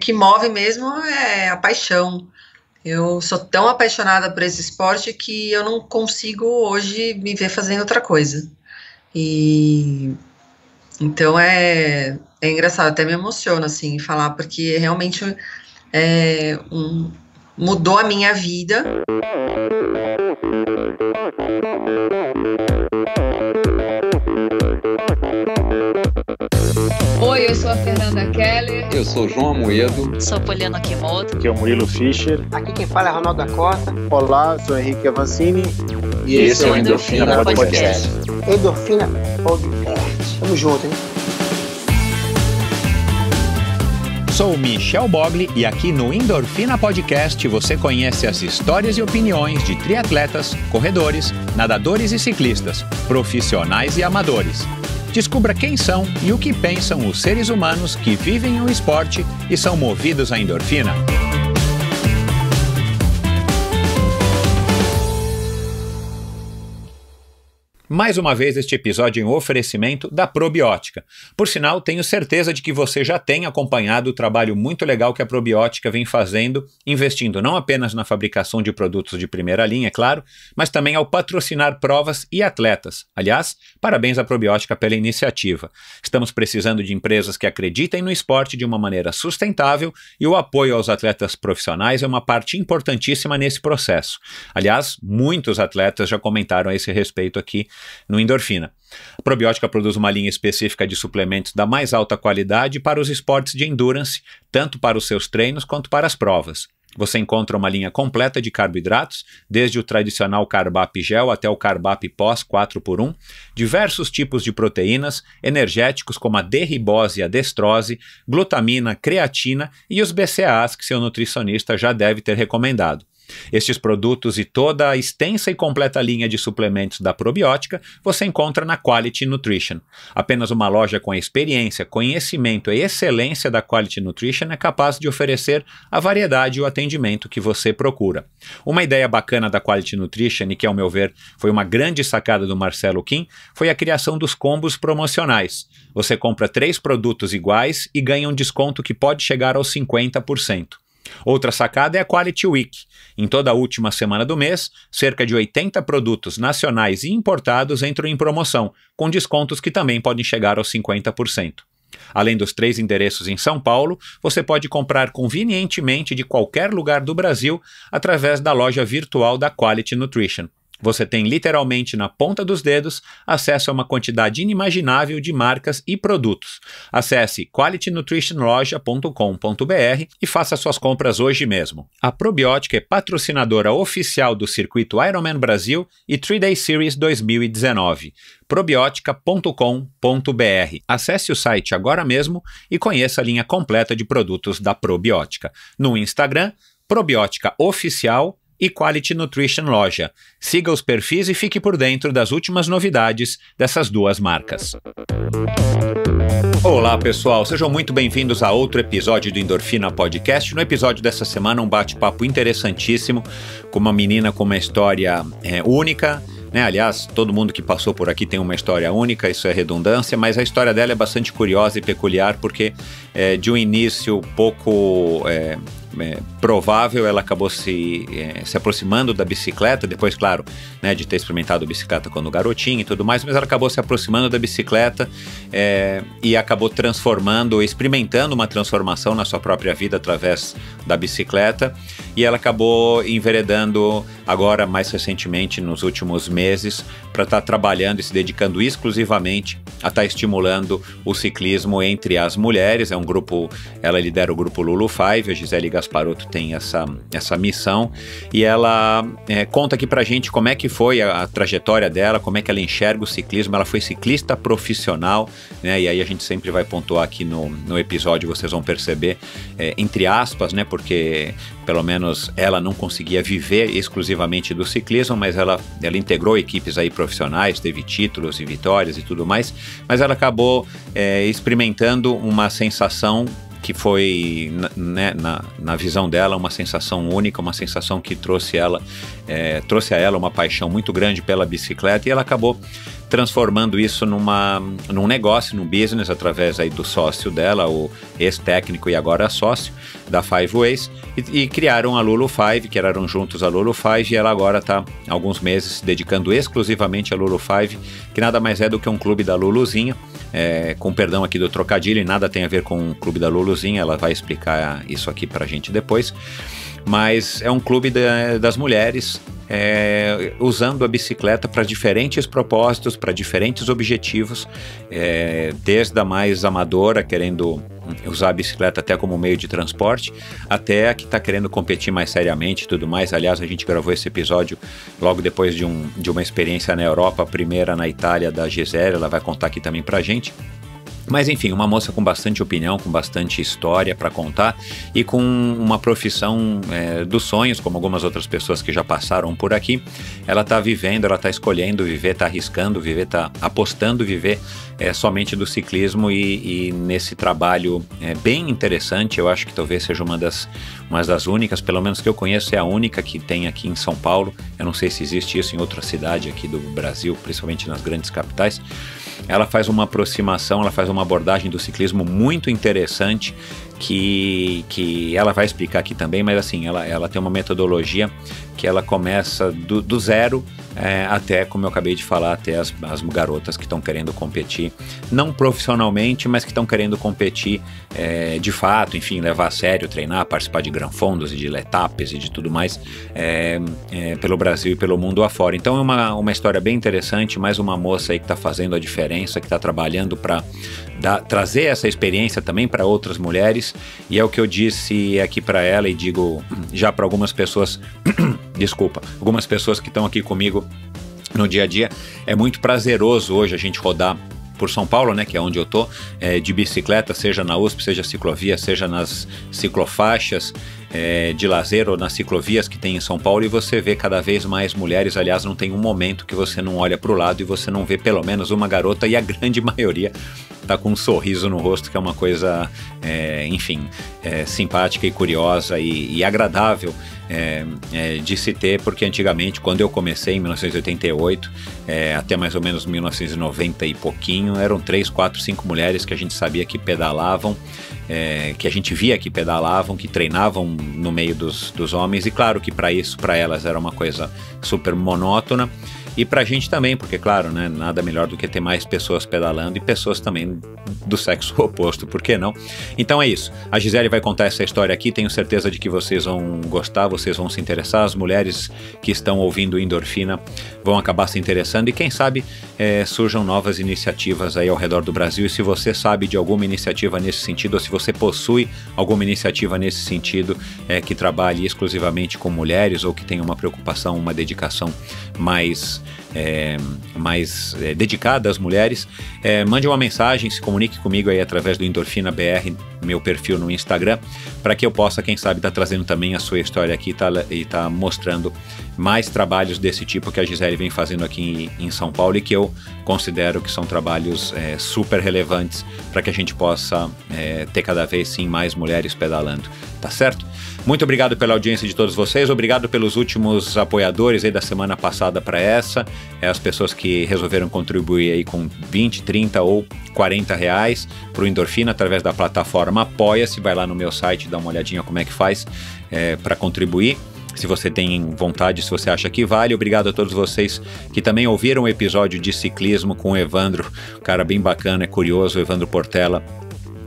que move mesmo é a paixão. Eu sou tão apaixonada por esse esporte que eu não consigo hoje me ver fazendo outra coisa. E então é, é engraçado, até me emociona assim falar, porque realmente é, um, mudou a minha vida. eu sou a Fernanda Keller. Eu sou João Amoedo. Sou Poliana Kimoto. Aqui é o Murilo Fischer. Aqui quem fala é Ronaldo da Costa. Olá, sou Henrique Avancini. E, e esse é o Endorfina, Endorfina Podcast. Podcast. Endorfina Podcast. Tamo junto, hein? Sou Michel Bogli e aqui no Endorfina Podcast você conhece as histórias e opiniões de triatletas, corredores, nadadores e ciclistas, profissionais e amadores. Descubra quem são e o que pensam os seres humanos que vivem o esporte e são movidos à endorfina. Mais uma vez, este episódio em oferecimento da Probiótica. Por sinal, tenho certeza de que você já tem acompanhado o trabalho muito legal que a Probiótica vem fazendo, investindo não apenas na fabricação de produtos de primeira linha, é claro, mas também ao patrocinar provas e atletas. Aliás, parabéns à Probiótica pela iniciativa. Estamos precisando de empresas que acreditem no esporte de uma maneira sustentável e o apoio aos atletas profissionais é uma parte importantíssima nesse processo. Aliás, muitos atletas já comentaram a esse respeito aqui no endorfina. A probiótica produz uma linha específica de suplementos da mais alta qualidade para os esportes de endurance, tanto para os seus treinos quanto para as provas. Você encontra uma linha completa de carboidratos, desde o tradicional carbap gel até o carbap pós 4x1, diversos tipos de proteínas, energéticos como a derribose e a destrose, glutamina, creatina e os BCAAs que seu nutricionista já deve ter recomendado. Estes produtos e toda a extensa e completa linha de suplementos da probiótica você encontra na Quality Nutrition. Apenas uma loja com experiência, conhecimento e excelência da Quality Nutrition é capaz de oferecer a variedade e o atendimento que você procura. Uma ideia bacana da Quality Nutrition, e que, ao meu ver, foi uma grande sacada do Marcelo Kim, foi a criação dos combos promocionais. Você compra três produtos iguais e ganha um desconto que pode chegar aos 50%. Outra sacada é a Quality Week. Em toda a última semana do mês, cerca de 80 produtos nacionais e importados entram em promoção, com descontos que também podem chegar aos 50%. Além dos três endereços em São Paulo, você pode comprar convenientemente de qualquer lugar do Brasil através da loja virtual da Quality Nutrition. Você tem literalmente na ponta dos dedos acesso a uma quantidade inimaginável de marcas e produtos. Acesse qualitynutritionloja.com.br e faça suas compras hoje mesmo. A Probiótica é patrocinadora oficial do circuito Ironman Brasil e 3-Day Series 2019. Probiótica.com.br. Acesse o site agora mesmo e conheça a linha completa de produtos da Probiótica. No Instagram, Probiótica Oficial e Quality Nutrition Loja. Siga os perfis e fique por dentro das últimas novidades dessas duas marcas. Olá, pessoal. Sejam muito bem-vindos a outro episódio do Endorfina Podcast. No episódio dessa semana, um bate-papo interessantíssimo com uma menina com uma história é, única. Né? Aliás, todo mundo que passou por aqui tem uma história única, isso é redundância, mas a história dela é bastante curiosa e peculiar porque é, de um início pouco é, é, provável ela acabou se, é, se aproximando da bicicleta, depois, claro, né, de ter experimentado bicicleta quando garotinha e tudo mais, mas ela acabou se aproximando da bicicleta é, e acabou transformando, experimentando uma transformação na sua própria vida através da bicicleta e ela acabou enveredando agora, mais recentemente, nos últimos meses, para estar tá trabalhando e se dedicando exclusivamente a estar tá estimulando o ciclismo entre as mulheres. É um grupo, ela lidera o grupo Lulu Five, a Gisele Gaston Gasparotto tem essa, essa missão e ela é, conta aqui pra gente como é que foi a, a, trajetória dela, como é que ela enxerga o ciclismo. Ela foi ciclista profissional, né? E aí a gente sempre vai pontuar aqui no, no episódio, vocês vão perceber, é, entre aspas, né? Porque pelo menos ela não conseguia viver exclusivamente do ciclismo, mas ela, ela integrou equipes aí profissionais, teve títulos e vitórias e tudo mais, mas ela acabou é, experimentando uma sensação que foi, né, na, na visão dela, uma sensação única, uma sensação que trouxe ela, é, trouxe a ela uma paixão muito grande pela bicicleta e ela acabou transformando isso numa, num negócio, num business, através aí do sócio dela, o ex-técnico e agora sócio da Five Ways, e, e criaram a Lulu Five, eram juntos a Lulu Five, e ela agora está alguns meses se dedicando exclusivamente à Lulu Five, que nada mais é do que um clube da Luluzinha, é, com perdão aqui do trocadilho, e nada tem a ver com o clube da Luluzinha, ela vai explicar isso aqui para a gente depois mas é um clube da, das mulheres é, usando a bicicleta para diferentes propósitos, para diferentes objetivos, é, desde a mais amadora, querendo usar a bicicleta até como meio de transporte, até a que está querendo competir mais seriamente e tudo mais. Aliás, a gente gravou esse episódio logo depois de, um, de uma experiência na Europa, a primeira na Itália da Gisele, ela vai contar aqui também para gente. Mas enfim, uma moça com bastante opinião, com bastante história para contar e com uma profissão é, dos sonhos, como algumas outras pessoas que já passaram por aqui. Ela está vivendo, ela está escolhendo viver, está arriscando viver, está apostando viver é, somente do ciclismo e, e nesse trabalho é, bem interessante, eu acho que talvez seja uma das, mas das únicas, pelo menos que eu conheço, é a única que tem aqui em São Paulo. Eu não sei se existe isso em outra cidade aqui do Brasil, principalmente nas grandes capitais. Ela faz uma aproximação, ela faz uma abordagem do ciclismo muito interessante que, que ela vai explicar aqui também, mas assim, ela, ela tem uma metodologia que ela começa do, do zero é, até, como eu acabei de falar, até as, as garotas que estão querendo competir, não profissionalmente, mas que estão querendo competir é, de fato, enfim, levar a sério, treinar, participar de granfondos e de letapes e de tudo mais é, é, pelo Brasil e pelo mundo afora. Então é uma, uma história bem interessante, mais uma moça aí que está fazendo a diferença, que está trabalhando para trazer essa experiência também para outras mulheres, e é o que eu disse aqui para ela e digo já para algumas pessoas desculpa, algumas pessoas que estão aqui comigo no dia a dia. É muito prazeroso hoje a gente rodar por São Paulo, né, que é onde eu tô, é, de bicicleta, seja na USP, seja ciclovia, seja nas ciclofaixas, é, de lazer ou nas ciclovias que tem em São Paulo e você vê cada vez mais mulheres. Aliás, não tem um momento que você não olha para o lado e você não vê pelo menos uma garota e a grande maioria tá com um sorriso no rosto, que é uma coisa, é, enfim, é, simpática e curiosa e, e agradável é, é de se ter, porque antigamente, quando eu comecei em 1988, é, até mais ou menos 1990 e pouquinho, eram três, quatro, cinco mulheres que a gente sabia que pedalavam é, que a gente via que pedalavam, que treinavam no meio dos, dos homens, e claro que para isso, para elas, era uma coisa super monótona. E para a gente também, porque, claro, né, nada melhor do que ter mais pessoas pedalando e pessoas também do sexo oposto, por que não? Então é isso. A Gisele vai contar essa história aqui, tenho certeza de que vocês vão gostar, vocês vão se interessar. As mulheres que estão ouvindo endorfina vão acabar se interessando e, quem sabe, é, surjam novas iniciativas aí ao redor do Brasil. E se você sabe de alguma iniciativa nesse sentido, ou se você possui alguma iniciativa nesse sentido é, que trabalhe exclusivamente com mulheres ou que tenha uma preocupação, uma dedicação mais é, mais é, dedicada às mulheres, é, mande uma mensagem, se comunique comigo aí através do Endorfina BR, meu perfil no Instagram, para que eu possa, quem sabe, estar tá trazendo também a sua história aqui tá, e estar tá mostrando mais trabalhos desse tipo que a Gisele vem fazendo aqui em, em São Paulo e que eu considero que são trabalhos é, super relevantes para que a gente possa é, ter cada vez sim mais mulheres pedalando, tá certo? Muito obrigado pela audiência de todos vocês, obrigado pelos últimos apoiadores aí da semana passada para essa, é, as pessoas que resolveram contribuir aí com 20, 30 ou 40 reais para o Endorfina através da plataforma Apoia-se, vai lá no meu site, dá uma olhadinha como é que faz é, para contribuir se você tem vontade, se você acha que vale. Obrigado a todos vocês que também ouviram o episódio de ciclismo com o Evandro, cara bem bacana, é curioso, Evandro Portela,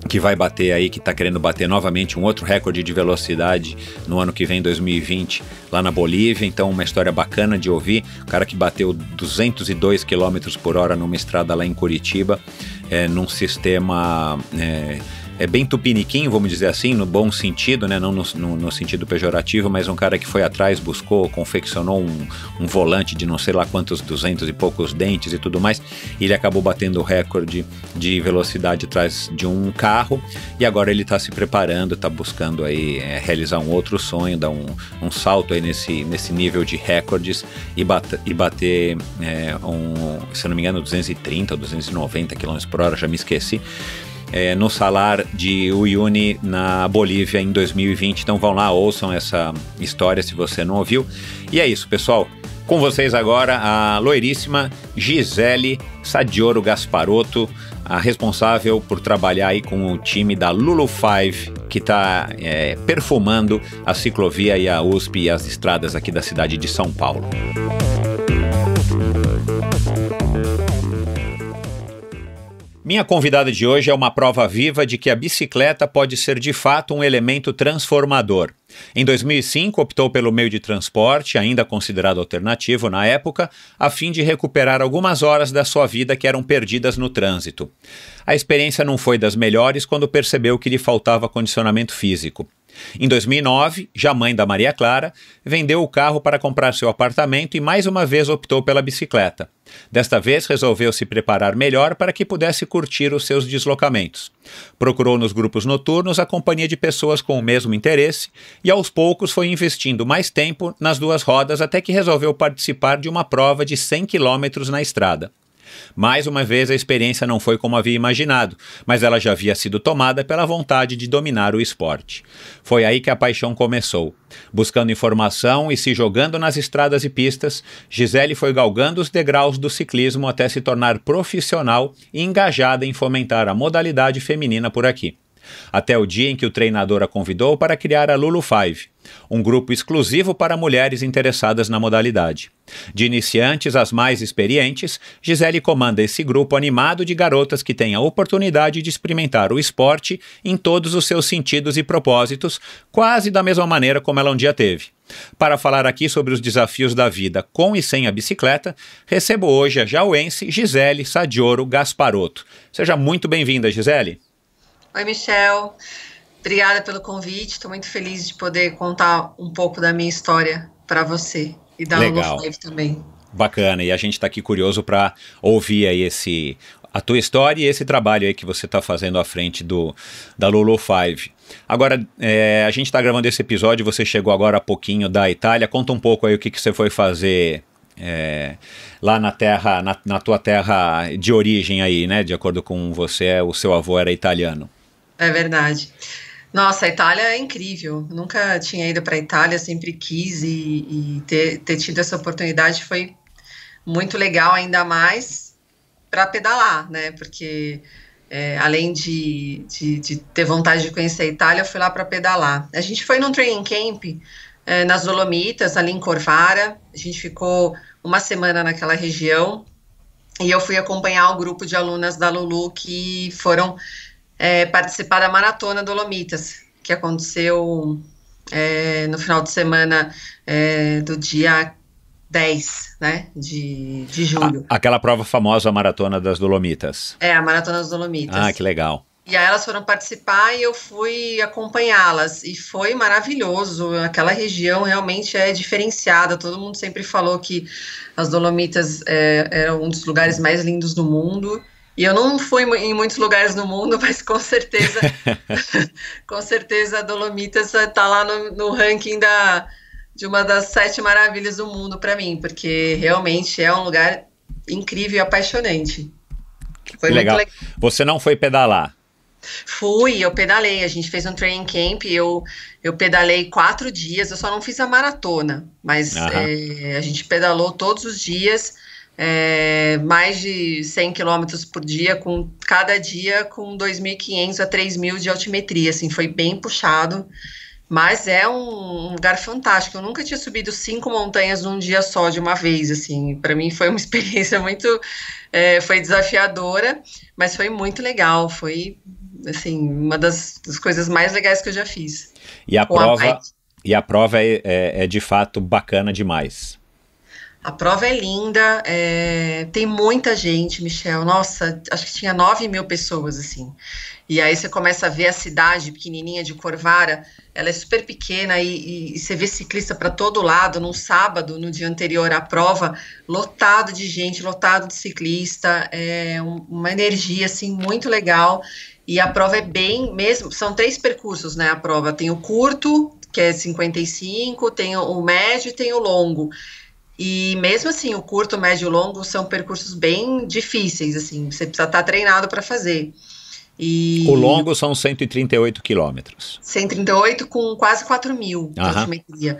que vai bater aí, que está querendo bater novamente um outro recorde de velocidade no ano que vem, 2020, lá na Bolívia. Então, uma história bacana de ouvir. O cara que bateu 202 km por hora numa estrada lá em Curitiba, é, num sistema. É, é bem tupiniquim, vamos dizer assim, no bom sentido, né? Não no, no, no sentido pejorativo, mas um cara que foi atrás, buscou, confeccionou um, um, volante de não sei lá quantos, duzentos e poucos dentes e tudo mais. E ele acabou batendo o recorde de velocidade atrás de um carro e agora ele está se preparando, está buscando aí é, realizar um outro sonho, dar um, um salto aí nesse, nesse nível de recordes e, e bater, é, um, se não me engano, 230 290 km por hora, já me esqueci é, no salar de Uyuni, na Bolívia, em 2020. Então vão lá, ouçam essa história se você não ouviu. E é isso, pessoal. Com vocês agora a loiríssima Gisele Sadioro Gasparotto, a responsável por trabalhar aí com o time da Lulu 5, que está é, perfumando a ciclovia e a USP e as estradas aqui da cidade de São Paulo. Minha convidada de hoje é uma prova viva de que a bicicleta pode ser de fato um elemento transformador. Em 2005, optou pelo meio de transporte, ainda considerado alternativo na época, a fim de recuperar algumas horas da sua vida que eram perdidas no trânsito. A experiência não foi das melhores quando percebeu que lhe faltava condicionamento físico. Em 2009, já mãe da Maria Clara, vendeu o carro para comprar seu apartamento e mais uma vez optou pela bicicleta. Desta vez, resolveu se preparar melhor para que pudesse curtir os seus deslocamentos. Procurou nos grupos noturnos a companhia de pessoas com o mesmo interesse e, aos poucos, foi investindo mais tempo nas duas rodas até que resolveu participar de uma prova de 100 quilômetros na estrada. Mais uma vez, a experiência não foi como havia imaginado, mas ela já havia sido tomada pela vontade de dominar o esporte. Foi aí que a paixão começou. Buscando informação e se jogando nas estradas e pistas, Gisele foi galgando os degraus do ciclismo até se tornar profissional e engajada em fomentar a modalidade feminina por aqui até o dia em que o treinador a convidou para criar a Lulu Five, um grupo exclusivo para mulheres interessadas na modalidade. De iniciantes às mais experientes, Gisele comanda esse grupo animado de garotas que têm a oportunidade de experimentar o esporte em todos os seus sentidos e propósitos, quase da mesma maneira como ela um dia teve. Para falar aqui sobre os desafios da vida com e sem a bicicleta, recebo hoje a jauense Gisele Sadioro Gasparotto. Seja muito bem-vinda, Gisele. Oi, Michel. Obrigada pelo convite. Estou muito feliz de poder contar um pouco da minha história para você e da Legal. Five também. Bacana. E a gente está aqui curioso para ouvir aí esse a tua história e esse trabalho aí que você está fazendo à frente do da Lolo Five. Agora, é, a gente está gravando esse episódio, você chegou agora há pouquinho da Itália. Conta um pouco aí o que, que você foi fazer é, lá na terra, na, na tua terra de origem aí, né? De acordo com você, o seu avô era italiano. É verdade. Nossa, a Itália é incrível. Nunca tinha ido para a Itália, sempre quis e, e ter, ter, tido essa oportunidade foi muito legal, ainda mais para pedalar, né? Porque é, além de, de, de, ter vontade de conhecer a Itália, eu fui lá para pedalar. A gente foi num training camp é, nas Dolomitas, ali em Corvara. A gente ficou uma semana naquela região e eu fui acompanhar o grupo de alunas da Lulu que foram é, participar da Maratona Dolomitas, que aconteceu é, no final de semana é, do dia 10 né, de, de julho. A, aquela prova famosa, a Maratona das Dolomitas. É, a Maratona das Dolomitas. Ah, que legal. E aí elas foram participar e eu fui acompanhá-las. E foi maravilhoso. Aquela região realmente é diferenciada. Todo mundo sempre falou que as Dolomitas é, eram um dos lugares mais lindos do mundo. E eu não fui em muitos lugares no mundo, mas com certeza, com certeza a Dolomitas está lá no, no, ranking da, de uma das sete maravilhas do mundo para mim, porque realmente é um lugar incrível e apaixonante. Foi legal. legal. Você não foi pedalar? Fui, eu pedalei. A gente fez um training camp. Eu, eu pedalei quatro dias. Eu só não fiz a maratona, mas é, a gente pedalou todos os dias é, mais de 100 km por dia, com cada dia com 2.500 a 3.000 de altimetria, assim, foi bem puxado, mas é um, um, lugar fantástico. Eu nunca tinha subido cinco montanhas num dia só de uma vez, assim, para mim foi uma experiência muito, é, foi desafiadora, mas foi muito legal, foi assim uma das, das coisas mais legais que eu já fiz. E a prova, a e a prova é, é, é de fato bacana demais. A prova é linda, é, tem muita gente, Michel. Nossa, acho que tinha 9 mil pessoas, assim. E aí você começa a ver a cidade pequenininha de Corvara, ela é super pequena e, e, e você vê ciclista para todo lado, num sábado, no dia anterior à prova, lotado de gente, lotado de ciclista, é um, uma energia, assim, muito legal. E a prova é bem, mesmo, são três percursos, né, a prova. Tem o curto, que é 55, tem o médio e tem o longo. E mesmo assim, o curto, médio e longo são percursos bem difíceis, assim, você precisa estar tá treinado para fazer. E... O longo são 138 quilômetros. 138 com quase 4 mil de altimetria.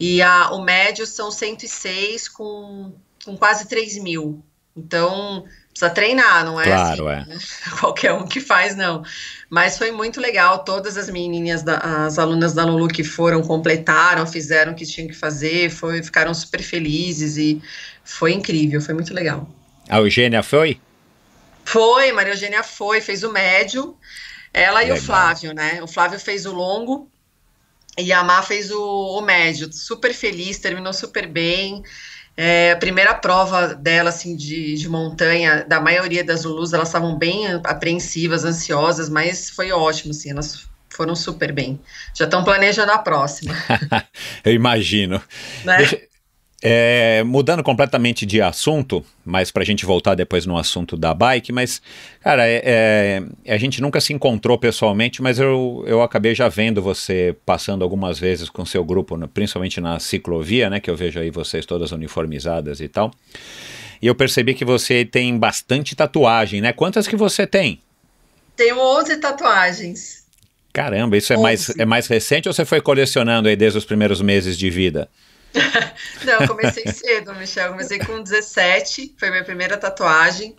E a, o médio são 106 com, com quase 3 mil. Então, precisa treinar, não é? Assim, claro, assim, é. Né? Qualquer um que faz, não. Mas foi muito legal. Todas as menininhas, da, as alunas da Lulu que foram, completaram, fizeram o que tinham que fazer, foi, ficaram super felizes e foi incrível, foi muito legal. A Eugênia foi? Foi, Maria Eugênia foi, fez o médio. Ela legal. e o Flávio, né? O Flávio fez o longo e a Má fez o, o médio. Super feliz, terminou super bem. É, a primeira prova dela, assim, de, de montanha, da maioria das Lulus, elas estavam bem apreensivas, ansiosas, mas foi ótimo, assim, elas foram super bem. Já estão planejando a próxima. Eu imagino. Né? Deixa, é, mudando completamente de assunto, mas para a gente voltar depois no assunto da bike, mas, cara, é, é, a gente nunca se encontrou pessoalmente, mas eu, eu acabei já vendo você passando algumas vezes com seu grupo, principalmente na ciclovia, né? Que eu vejo aí vocês todas uniformizadas e tal. E eu percebi que você tem bastante tatuagem, né? Quantas que você tem? Tenho 11 tatuagens. Caramba, isso é, mais, é mais recente ou você foi colecionando aí desde os primeiros meses de vida? Não, eu comecei cedo, Michel. Eu comecei com 17, foi minha primeira tatuagem.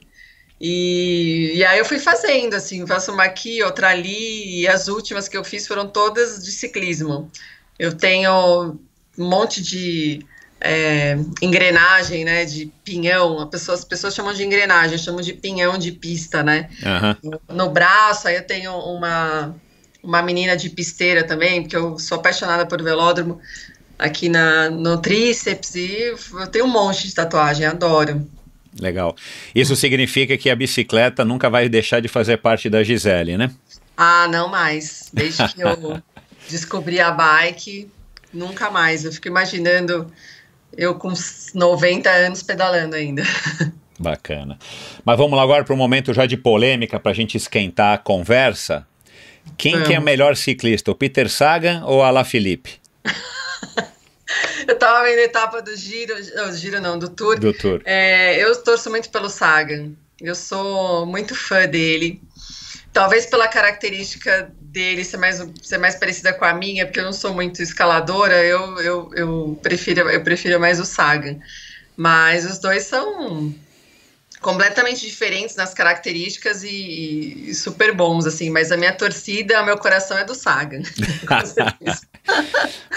E, e, aí eu fui fazendo, assim, faço uma aqui, outra ali, e as últimas que eu fiz foram todas de ciclismo. Eu tenho um monte de é, engrenagem, né, de pinhão, as pessoas, as pessoas chamam de engrenagem, chamam de pinhão de pista, né, uhum. no braço, aí eu tenho uma, uma menina de pisteira também, porque eu sou apaixonada por velódromo, aqui na, no tríceps e eu tenho um monte de tatuagem, adoro. Legal. Isso significa que a bicicleta nunca vai deixar de fazer parte da Gisele, né? Ah, não mais. Desde que eu descobri a bike, nunca mais. Eu fico imaginando eu com 90 anos pedalando ainda. Bacana. Mas vamos lá agora para um momento já de polêmica para a gente esquentar a conversa. Quem que é o melhor ciclista, o Peter Sagan ou a La Felipe? eu tava vendo a etapa do Giro, não, Giro não, do Tour. Do Tour. É, eu torço muito pelo Sagan. Eu sou muito fã dele. Talvez pela característica dele ser mais, ser mais parecida com a minha, porque eu não sou muito escaladora, eu, eu, eu, prefiro, eu prefiro mais o Sagan. Mas os dois são completamente diferentes nas características e, e, super bons, assim. Mas a minha torcida, meu coração é do Sagan.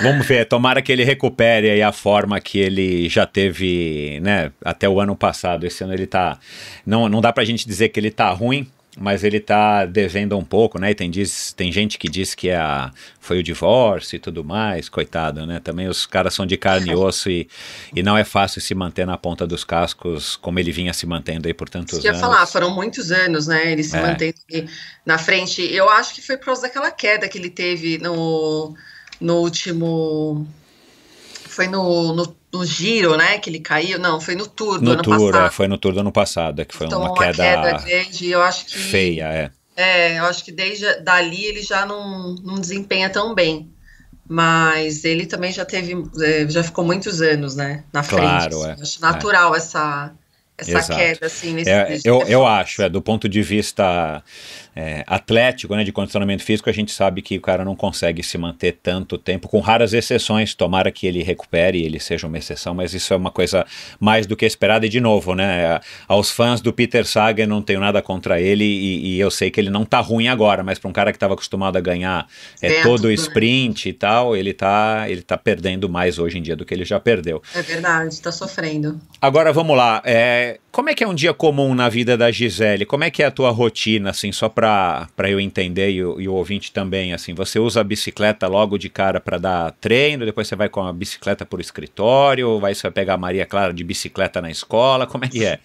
Vamos ver, tomara que ele recupere aí a forma que ele já teve, né, até o ano passado. Esse ano ele tá... Não, não dá pra gente dizer que ele tá ruim, mas ele tá devendo um pouco, né? E tem, diz, tem gente que diz que é a, foi o divórcio e tudo mais, coitado, né? Também os caras são de carne e osso e, e não é fácil se manter na ponta dos cascos como ele vinha se mantendo aí por tantos anos. Eu ia falar, foram muitos anos, né? Ele se é. mantendo na frente. Eu acho que foi por causa daquela queda que ele teve no, no último... Foi no, no no giro, né, que ele caiu. Não, foi no tour do no ano tour, é, passado. É, foi no tour do ano passado, é que foi então, uma, uma queda, queda é grande, eu acho que feia, é. É, eu acho que desde dali ele já não, não desempenha tão bem. Mas ele também já teve, é, já ficou muitos anos, né, na claro, frente. Assim. É, acho natural é. essa essa Exato. queda, assim, nesse é, eu, eu acho, é, do ponto de vista é, atlético, né, de condicionamento físico, a gente sabe que o cara não consegue se manter tanto tempo, com raras exceções. Tomara que ele recupere, e ele seja uma exceção, mas isso é uma coisa mais do que esperada. E de novo, né, é, aos fãs do Peter Sagan, não tenho nada contra ele e, e eu sei que ele não tá ruim agora, mas para um cara que estava acostumado a ganhar é, todo o sprint e tal, ele tá, ele tá perdendo mais hoje em dia do que ele já perdeu. É verdade, está sofrendo. Agora vamos lá. É, como é que é um dia comum na vida da Gisele? Como é que é a tua rotina, assim, só pra para eu entender e o, e o, ouvinte também, assim, você usa a bicicleta logo de cara para dar treino, depois você vai com a bicicleta para o escritório, vai, você vai pegar a Maria Clara de bicicleta na escola, como é que é?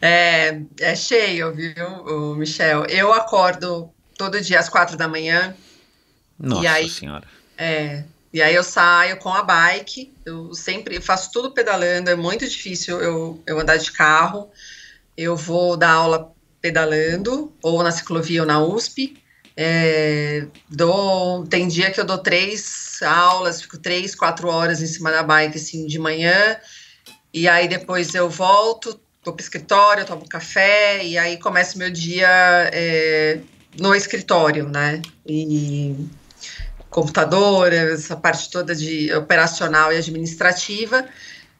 É, é cheio, viu, Michel? Eu acordo todo dia às quatro da manhã. Nossa aí, Senhora. É, e aí eu saio com a bike, eu sempre faço tudo pedalando, é muito difícil eu, eu andar de carro. Eu vou dar aula pedalando, ou na ciclovia ou na USP. É, dou, tem dia que eu dou três aulas, fico três, quatro horas em cima da bike, assim, de manhã, e aí depois eu volto, vou para o escritório, tomo café, e aí começa o meu dia é, no escritório, né? E computador, essa parte toda de operacional e administrativa.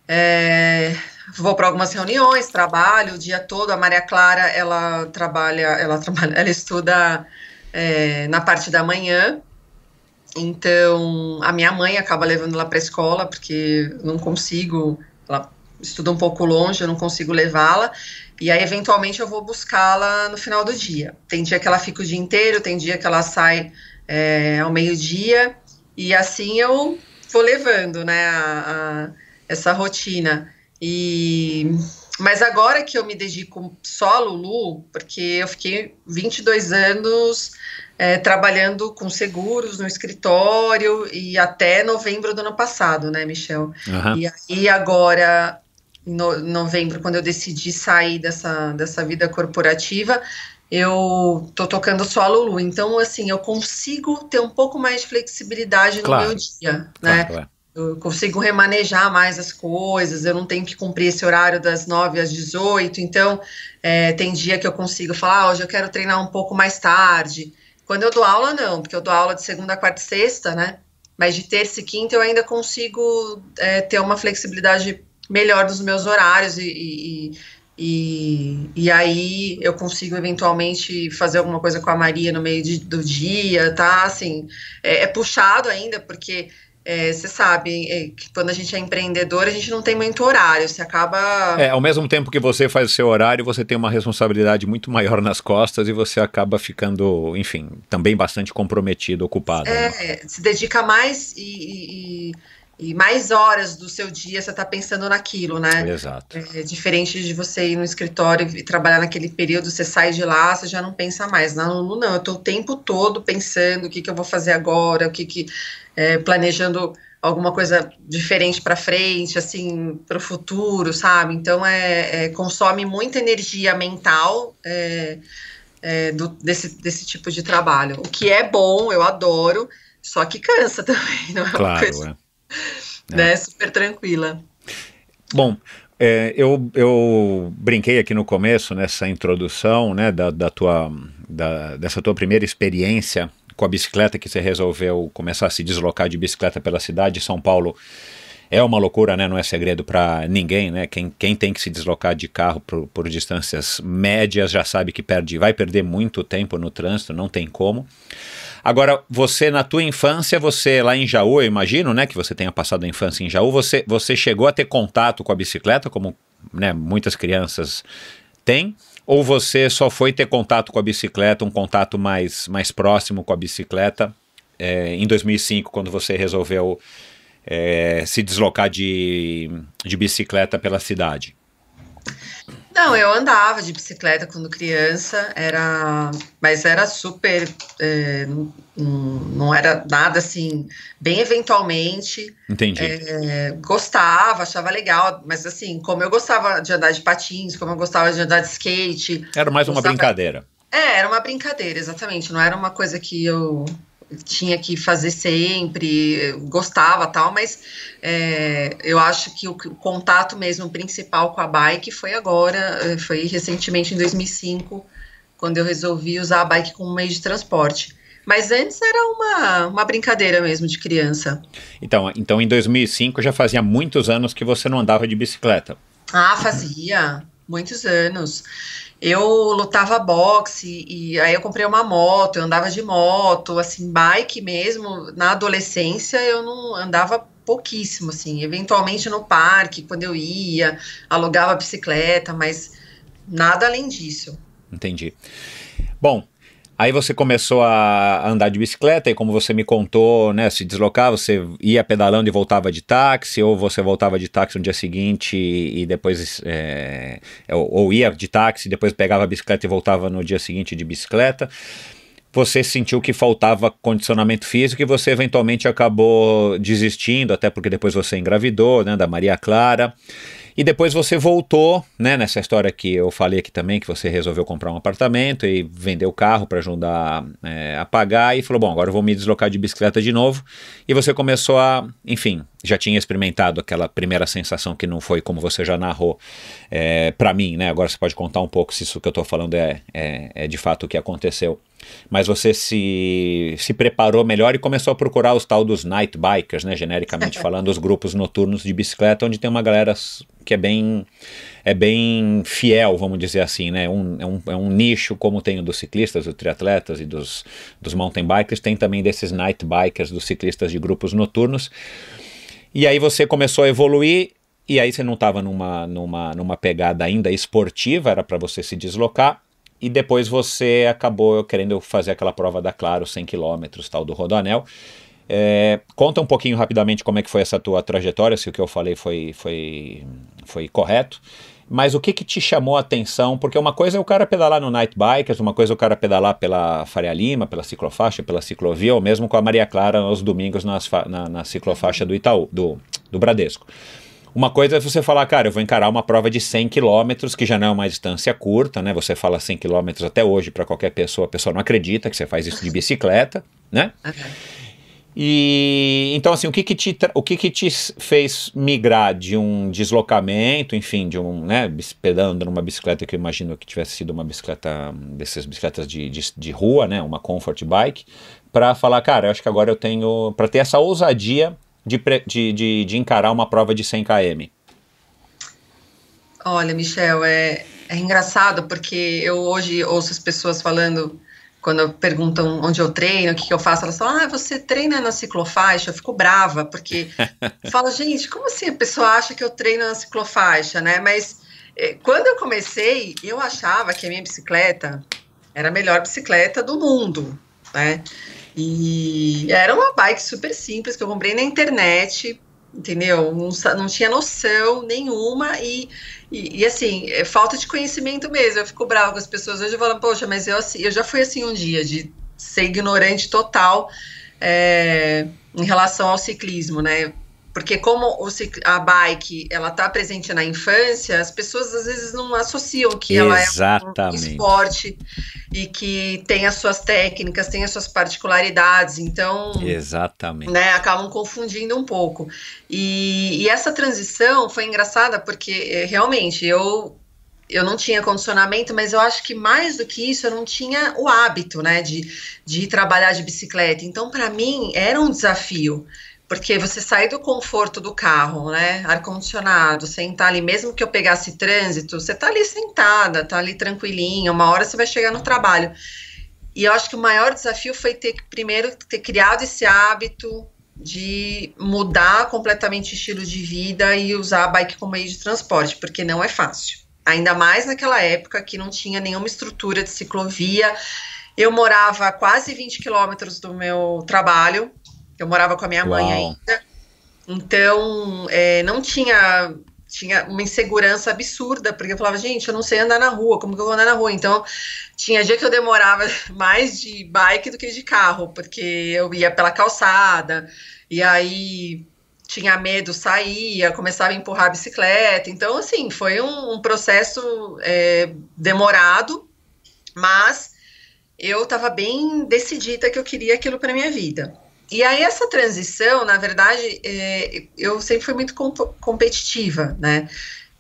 É, vou para algumas reuniões, trabalho o dia todo. A Maria Clara, ela trabalha, ela trabalha, ela estuda é, na parte da manhã. Então, a minha mãe acaba levando ela para a escola porque não consigo. Ela estuda um pouco longe, eu não consigo levá-la. E aí, eventualmente, eu vou buscá-la no final do dia. Tem dia que ela fica o dia inteiro, tem dia que ela sai é, ao meio-dia. E assim eu vou levando, né, a, a, essa rotina. E mas agora que eu me dedico só a Lulu, porque eu fiquei 22 anos é, trabalhando com seguros no escritório e até novembro do ano passado, né, Michel? Uhum. E aí agora, no, novembro, quando eu decidi sair dessa, dessa vida corporativa, eu tô tocando só a Lulu. Então, assim, eu consigo ter um pouco mais de flexibilidade claro. no meu dia, claro, né? Claro eu consigo remanejar mais as coisas, eu não tenho que cumprir esse horário das 9 às 18, então é, tem dia que eu consigo falar, ah, hoje eu quero treinar um pouco mais tarde. Quando eu dou aula, não, porque eu dou aula de segunda, quarta e sexta, né? Mas de terça e quinta eu ainda consigo é, ter uma flexibilidade melhor dos meus horários e, e, e, e, aí eu consigo eventualmente fazer alguma coisa com a Maria no meio de, do dia, tá? Assim, é, é puxado ainda, porque é, você sabe é, que quando a gente é empreendedor, a gente não tem muito horário, você acaba. É, ao mesmo tempo que você faz o seu horário, você tem uma responsabilidade muito maior nas costas e você acaba ficando, enfim, também bastante comprometido, ocupado. É, né? se dedica mais e, e, e e mais horas do seu dia você está pensando naquilo, né? Exato. É diferente de você ir no escritório e trabalhar naquele período, você sai de lá, você já não pensa mais. Na Lulu, não, eu estou o tempo todo pensando o que, que eu vou fazer agora, o que, que é, planejando alguma coisa diferente para frente, assim, para o futuro, sabe? Então, é, é, consome muita energia mental. É, é, do, desse, desse tipo de trabalho. O que é bom, eu adoro, só que cansa também, não é claro, uma coisa é. É. Né? Super tranquila. Bom, é, eu, eu brinquei aqui no começo, nessa introdução, né, da, da tua, da, dessa tua primeira experiência com a bicicleta, que você resolveu começar a se deslocar de bicicleta pela cidade. São Paulo é uma loucura, né, não é segredo para ninguém, né, quem, quem tem que se deslocar de carro por, por distâncias médias já sabe que perde, vai perder muito tempo no trânsito, não tem como. Agora, você, na tua infância, você lá em Jaú, eu imagino, né, que você tenha passado a infância em Jaú, você, você chegou a ter contato com a bicicleta, como né, muitas crianças têm? Ou você só foi ter contato com a bicicleta, um contato mais, mais próximo com a bicicleta, é, em 2005, quando você resolveu é, se deslocar de, de bicicleta pela cidade? Não, eu andava de bicicleta quando criança, era, mas era super, é, não, era nada assim, bem eventualmente. Entendi. É, gostava, achava legal, mas assim, como eu gostava de andar de patins, como eu gostava de andar de skate. Era mais uma gostava, brincadeira. É, era uma brincadeira, exatamente. Não era uma coisa que eu tinha que fazer sempre, gostava tal, mas é, eu acho que o, o, contato mesmo principal com a bike foi agora, eh, foi recentemente em 2005, quando eu resolvi usar a bike como meio de transporte. Mas antes era uma, uma brincadeira mesmo de criança. Então, então, em 2005 já fazia muitos anos que você não andava de bicicleta. Ah, fazia muitos anos eu lutava boxe e aí eu comprei uma moto, eu andava de moto, assim, bike mesmo. Na adolescência eu não andava pouquíssimo, assim, eventualmente no parque, quando eu ia, alugava bicicleta, mas nada além disso. Entendi. Bom, Aí você começou a andar de bicicleta e como você me contou, né, se deslocar, você ia pedalando e voltava de táxi, ou você voltava de táxi no dia seguinte e depois, é, ou, ou ia de táxi, depois pegava a bicicleta e voltava no dia seguinte de bicicleta. Você sentiu que faltava condicionamento físico e você eventualmente acabou desistindo, até porque depois você engravidou, né, da Maria Clara. E depois você voltou, né, nessa história que eu falei aqui também, que você resolveu comprar um apartamento e vendeu o carro para ajudar é, a pagar e falou: bom, agora eu vou me deslocar de bicicleta de novo. E você começou a, enfim, já tinha experimentado aquela primeira sensação que não foi como você já narrou é, para mim, né? Agora você pode contar um pouco se isso que eu estou falando é, é, é de fato o que aconteceu mas você se, se preparou melhor e começou a procurar os tal dos night bikers, né, genericamente falando, os grupos noturnos de bicicleta, onde tem uma galera que é bem é bem fiel, vamos dizer assim, né? Um, é, um, é um nicho como tem o dos ciclistas, dos triatletas e dos, dos mountain bikers, tem também desses night bikers, dos ciclistas de grupos noturnos. E aí você começou a evoluir e aí você não estava numa, numa, numa pegada ainda esportiva, era para você se deslocar e depois você acabou querendo fazer aquela prova da Claro, 100 km, tal, do Rodoanel. É, conta um pouquinho rapidamente como é que foi essa tua trajetória, se o que eu falei foi, foi, foi correto. Mas o que, que te chamou a atenção? Porque uma coisa é o cara pedalar no Night Bikers, uma coisa é o cara pedalar pela Faria Lima, pela ciclofaixa, pela ciclovia, ou mesmo com a Maria Clara aos domingos nas, na, na ciclofaixa do Itaú, do, do Bradesco. Uma coisa é você falar, cara, eu vou encarar uma prova de 100 quilômetros, que já não é uma distância curta, né? Você fala 100 quilômetros até hoje para qualquer pessoa, a pessoa não acredita que você faz isso de bicicleta, né? E então assim, o que que te o que que te fez migrar de um deslocamento, enfim, de um, né, pedando numa bicicleta que eu imagino que tivesse sido uma bicicleta dessas bicicletas de, de, de rua, né, uma comfort bike, para falar, cara, eu acho que agora eu tenho para ter essa ousadia de, de, de, de encarar uma prova de 100 km? Olha, Michel, é, é engraçado porque eu hoje ouço as pessoas falando, quando perguntam onde eu treino, o que, que eu faço, elas falam, ah, você treina na ciclofaixa? Eu fico brava, porque falo, gente, como assim a pessoa acha que eu treino na ciclofaixa, né? Mas é, quando eu comecei, eu achava que a minha bicicleta era a melhor bicicleta do mundo, né? E era uma bike super simples que eu comprei na internet, entendeu? Não, não tinha noção nenhuma e, e, e, assim, é falta de conhecimento mesmo. Eu fico brava com as pessoas hoje falando, poxa, mas eu, assim, eu já fui assim um dia, de ser ignorante total é, em relação ao ciclismo, né? Porque como o, a bike ela está presente na infância, as pessoas às vezes não associam que Exatamente. ela é um esporte e que tem as suas técnicas, tem as suas particularidades. Então, Exatamente. Né, acabam confundindo um pouco. E, e essa transição foi engraçada porque eh, realmente eu eu não tinha condicionamento, mas eu acho que mais do que isso, eu não tinha o hábito, né, de, de trabalhar de bicicleta. Então, para mim, era um desafio. Porque você sai do conforto do carro, né? Ar-condicionado, sentar tá ali, mesmo que eu pegasse trânsito, você tá ali sentada, tá ali tranquilinha, uma hora você vai chegar no trabalho. E eu acho que o maior desafio foi ter que, primeiro, ter criado esse hábito de mudar completamente o estilo de vida e usar a bike como meio de transporte, porque não é fácil. Ainda mais naquela época que não tinha nenhuma estrutura de ciclovia. Eu morava a quase 20 quilômetros do meu trabalho, eu morava com a minha Uau. mãe ainda. Então, é, não tinha tinha uma insegurança absurda, porque eu falava, gente, eu não sei andar na rua, como que eu vou andar na rua? Então, tinha dia que eu demorava mais de bike do que de carro, porque eu ia pela calçada, e aí tinha medo, saía, começava a empurrar a bicicleta. Então, assim, foi um, um processo é, demorado, mas eu estava bem decidida que eu queria aquilo para minha vida. E aí essa transição, na verdade, é, eu sempre fui muito comp competitiva, né?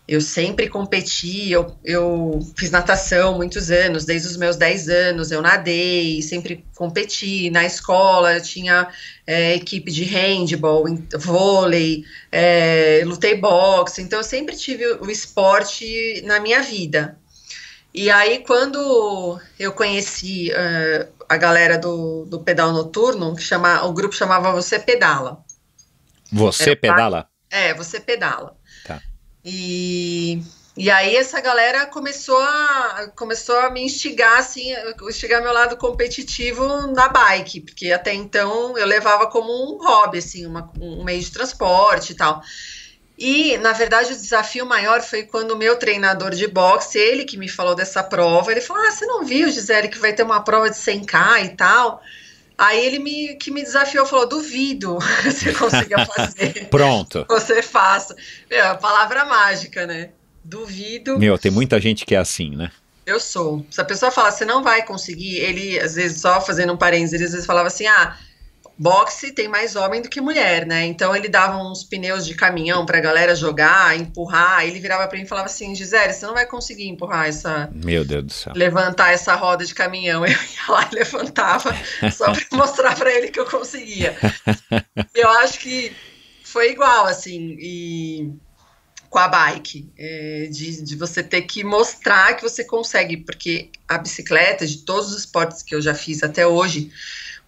Eu sempre competi, eu, eu fiz natação muitos anos, desde os meus 10 anos eu nadei, sempre competi. Na escola eu tinha é, equipe de handball, vôlei, é, lutei boxe, então eu sempre tive o esporte na minha vida. E aí quando eu conheci uh, a galera do, do pedal noturno, que chama, o grupo chamava Você Pedala. Você Era pedala? é, você pedala. Tá. E, e aí essa galera começou a, começou a me instigar, assim, instigar meu lado competitivo na bike, porque até então eu levava como um hobby, assim, uma, um meio de transporte e tal. E, na verdade, o desafio maior foi quando o meu treinador de boxe, ele que me falou dessa prova, ele falou: Ah, você não viu, Gisele, que vai ter uma prova de 100K e tal? Aí ele me, que me desafiou, falou: duvido você consiga fazer. Pronto. Você faça. É, a palavra mágica, né? Duvido. Meu, tem muita gente que é assim, né? Eu sou. Se a pessoa fala, você não vai conseguir, ele, às vezes, só fazendo um parênteses, ele às vezes falava assim: ah, boxe tem mais homem do que mulher, né? Então ele dava uns pneus de caminhão pra galera jogar, empurrar. Ele virava pra mim e falava assim: Gisele, você não vai conseguir empurrar essa. Meu Deus do céu. Levantar essa roda de caminhão. Eu ia lá e levantava só pra mostrar pra ele que eu conseguia. Eu acho que foi igual, assim. E com a bike, é, de, de você ter que mostrar que você consegue, porque a bicicleta, de todos os esportes que eu já fiz até hoje,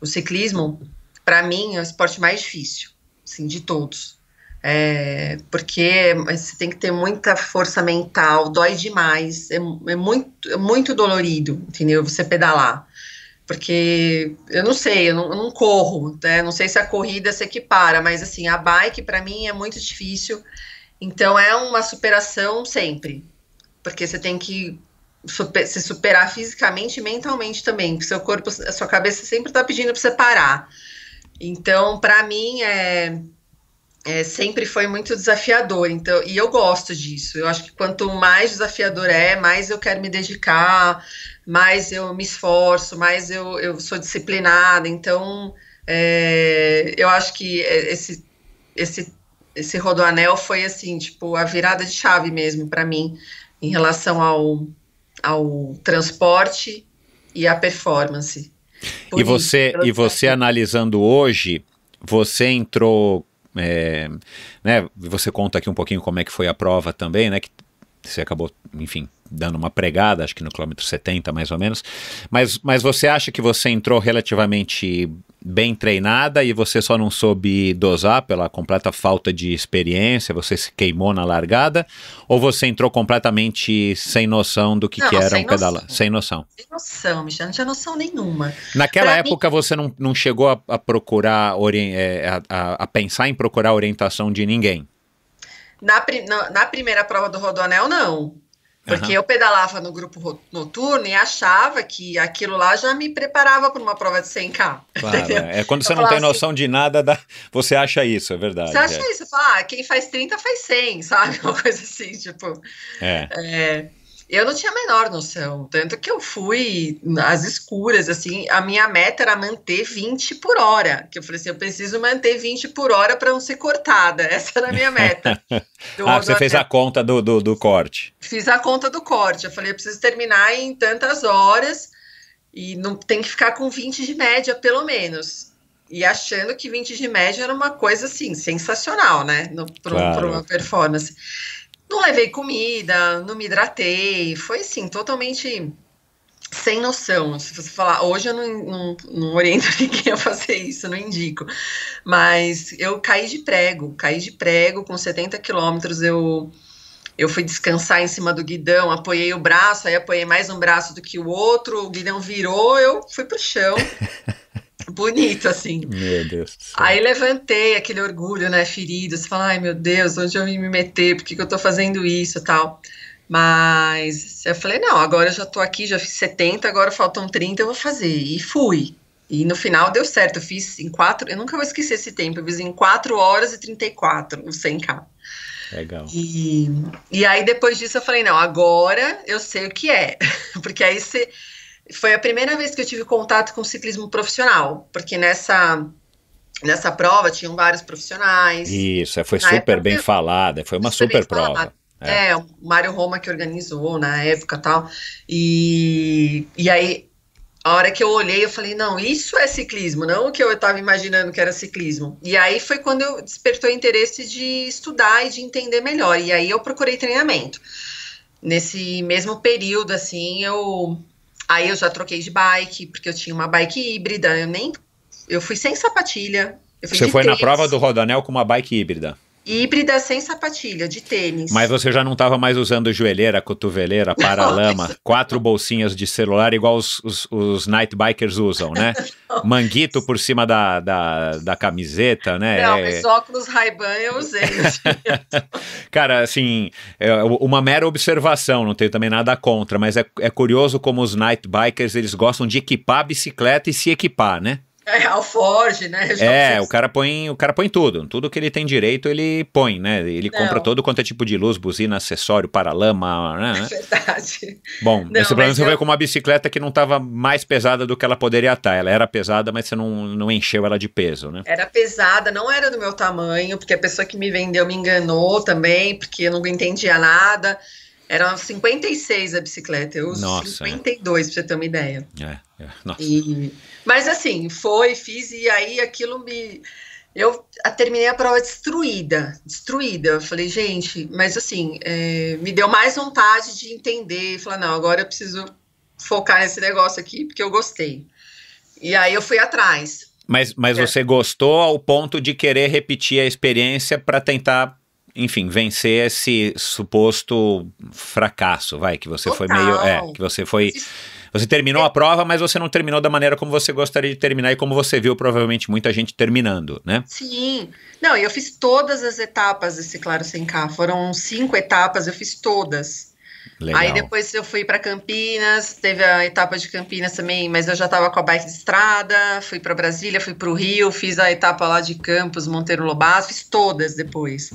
o ciclismo, para mim, é o esporte mais difícil, assim, de todos. É, porque você tem que ter muita força mental, dói demais, é, é muito, é muito dolorido, entendeu? Você pedalar. Porque eu não sei, eu não, eu não corro, né? Não sei se a corrida se equipara, mas assim, a bike para mim é muito difícil. Então é uma superação sempre. Porque você tem que super, se superar fisicamente e mentalmente também. Porque seu corpo, a sua cabeça sempre está pedindo para você parar. Então, para mim, é, é, sempre foi muito desafiador. Então, e eu gosto disso. Eu acho que quanto mais desafiador é, mais eu quero me dedicar, mais eu me esforço, mais eu, eu sou disciplinada. Então, é, eu acho que é, esse, esse, esse rodoanel foi assim, tipo, a virada de chave mesmo para mim em relação ao, ao transporte e à performance e você, e você analisando hoje, você entrou. É, né, você conta aqui um pouquinho como é que foi a prova também, né? Que você acabou, enfim, dando uma pregada, acho que no quilômetro 70 mais ou menos. Mas, mas você acha que você entrou relativamente bem treinada e você só não soube dosar pela completa falta de experiência, você se queimou na largada, ou você entrou completamente sem noção do que, não, que era um pedalar? Sem noção. Sem noção, Michel, não tinha noção nenhuma. Naquela pra época mim... você não, não chegou a, a procurar, é, a, a, a pensar em procurar orientação de ninguém? Na, na, na, primeira prova do Rodonel, não. Porque uhum. eu pedalava no grupo noturno e achava que aquilo lá já me preparava para uma prova de 100K. Claro, é. é quando eu você não tem assim, noção de nada, da... você acha isso, é verdade. Você acha é. isso, você fala, ah, quem faz 30 faz 100, sabe? Uma coisa assim, tipo... É. é... Eu não tinha a menor noção, tanto que eu fui às escuras, assim, a minha meta era manter 20 por hora, que eu falei assim, eu preciso manter 20 por hora para não ser cortada, essa era a minha meta. Do, ah, você fez a conta do, do, do, corte. Fiz a conta do corte, eu falei, eu preciso terminar em tantas horas e não tem que ficar com 20 de média, pelo menos. E achando que 20 de média era uma coisa, assim, sensacional, né, para claro. uma performance. Não levei comida, não me hidratei, foi assim, totalmente sem noção. Se você falar, hoje eu não, não, não oriento ninguém a fazer isso, não indico. Mas eu caí de prego, caí de prego com 70 quilômetros, eu. Eu fui descansar em cima do guidão, apoiei o braço, aí apoiei mais um braço do que o outro, o guidão virou, eu fui pro chão. bonito, assim. Meu Deus do céu. Aí levantei aquele orgulho, né, ferido, você fala, ai meu Deus, onde eu vim me meter, por que, que eu tô fazendo isso tal. Mas eu falei, não, agora eu já tô aqui, já fiz 70, agora faltam 30, eu vou fazer. E fui. E no final deu certo, eu fiz em quatro, eu nunca vou esquecer esse tempo, eu fiz em 4 horas e 34 o 100k. Legal. E, e aí depois disso eu falei, não, agora eu sei o que é. Porque aí você foi a primeira vez que eu tive contato com ciclismo profissional, porque nessa nessa prova tinham vários profissionais. Isso, é, foi super bem eu, falada, foi uma super, super prova. Falada. É. é, o Mário Roma que organizou na época tal. E, e aí, a hora que eu olhei, eu falei, não, isso é ciclismo, não o que eu estava imaginando que era ciclismo. E aí foi quando eu despertou interesse de estudar e de entender melhor. E aí eu procurei treinamento. Nesse mesmo período, assim, eu Aí eu já troquei de bike, porque eu tinha uma bike híbrida, eu nem. Eu fui sem sapatilha. Fui Você foi tênis. na prova do Rodanel com uma bike híbrida? híbrida sem sapatilha, de tênis. Mas você já não estava mais usando joelheira, cotoveleira, paralama, quatro bolsinhas de celular, igual os, os, os night bikers usam, né? Manguito por cima da, da, da camiseta, né? Não, é... mas óculos Ray-Ban eu usei. Cara, assim, é uma mera observação, não tenho também nada contra, mas é, é curioso como os night bikers, eles gostam de equipar a bicicleta e se equipar, né? É, alforge, né? é, o cara, põe, o cara põe tudo. Tudo que ele tem direito, ele põe, né? Ele Não. compra todo quanto é tipo de luz, buzina, acessório, paralama, né? É verdade. Bom, não, esse problema você eu... com uma bicicleta que não estava mais pesada do que ela poderia estar. Tá. Ela era pesada, mas você não, não encheu ela de peso, né? Era pesada, não era do meu tamanho, porque a pessoa que me vendeu me enganou também, porque eu não entendia nada. Era 56 a bicicleta, eu uso Nossa, 52, é. pra você ter uma ideia. É, é. Nossa. E mas assim, foi, fiz, e aí aquilo me. Eu terminei a prova destruída, destruída. Eu falei, gente, mas assim, é, me deu mais vontade de entender. Falar, não, agora eu preciso focar nesse negócio aqui, porque eu gostei. E aí eu fui atrás. Mas, mas é. você gostou ao ponto de querer repetir a experiência para tentar, enfim, vencer esse suposto fracasso, vai, que você Total. foi meio. É, que você foi. Isso você terminou é. a prova, mas você não terminou da maneira como você gostaria de terminar e como você viu provavelmente muita gente terminando, né? Sim. Não, eu fiz todas as etapas desse Claro Sem K. Foram cinco etapas, eu fiz todas. Legal. Aí depois eu fui para Campinas, teve a etapa de Campinas também, mas eu já estava com a bike de estrada, fui para Brasília, fui para o Rio, fiz a etapa lá de Campos, Monteiro Lobato, fiz todas depois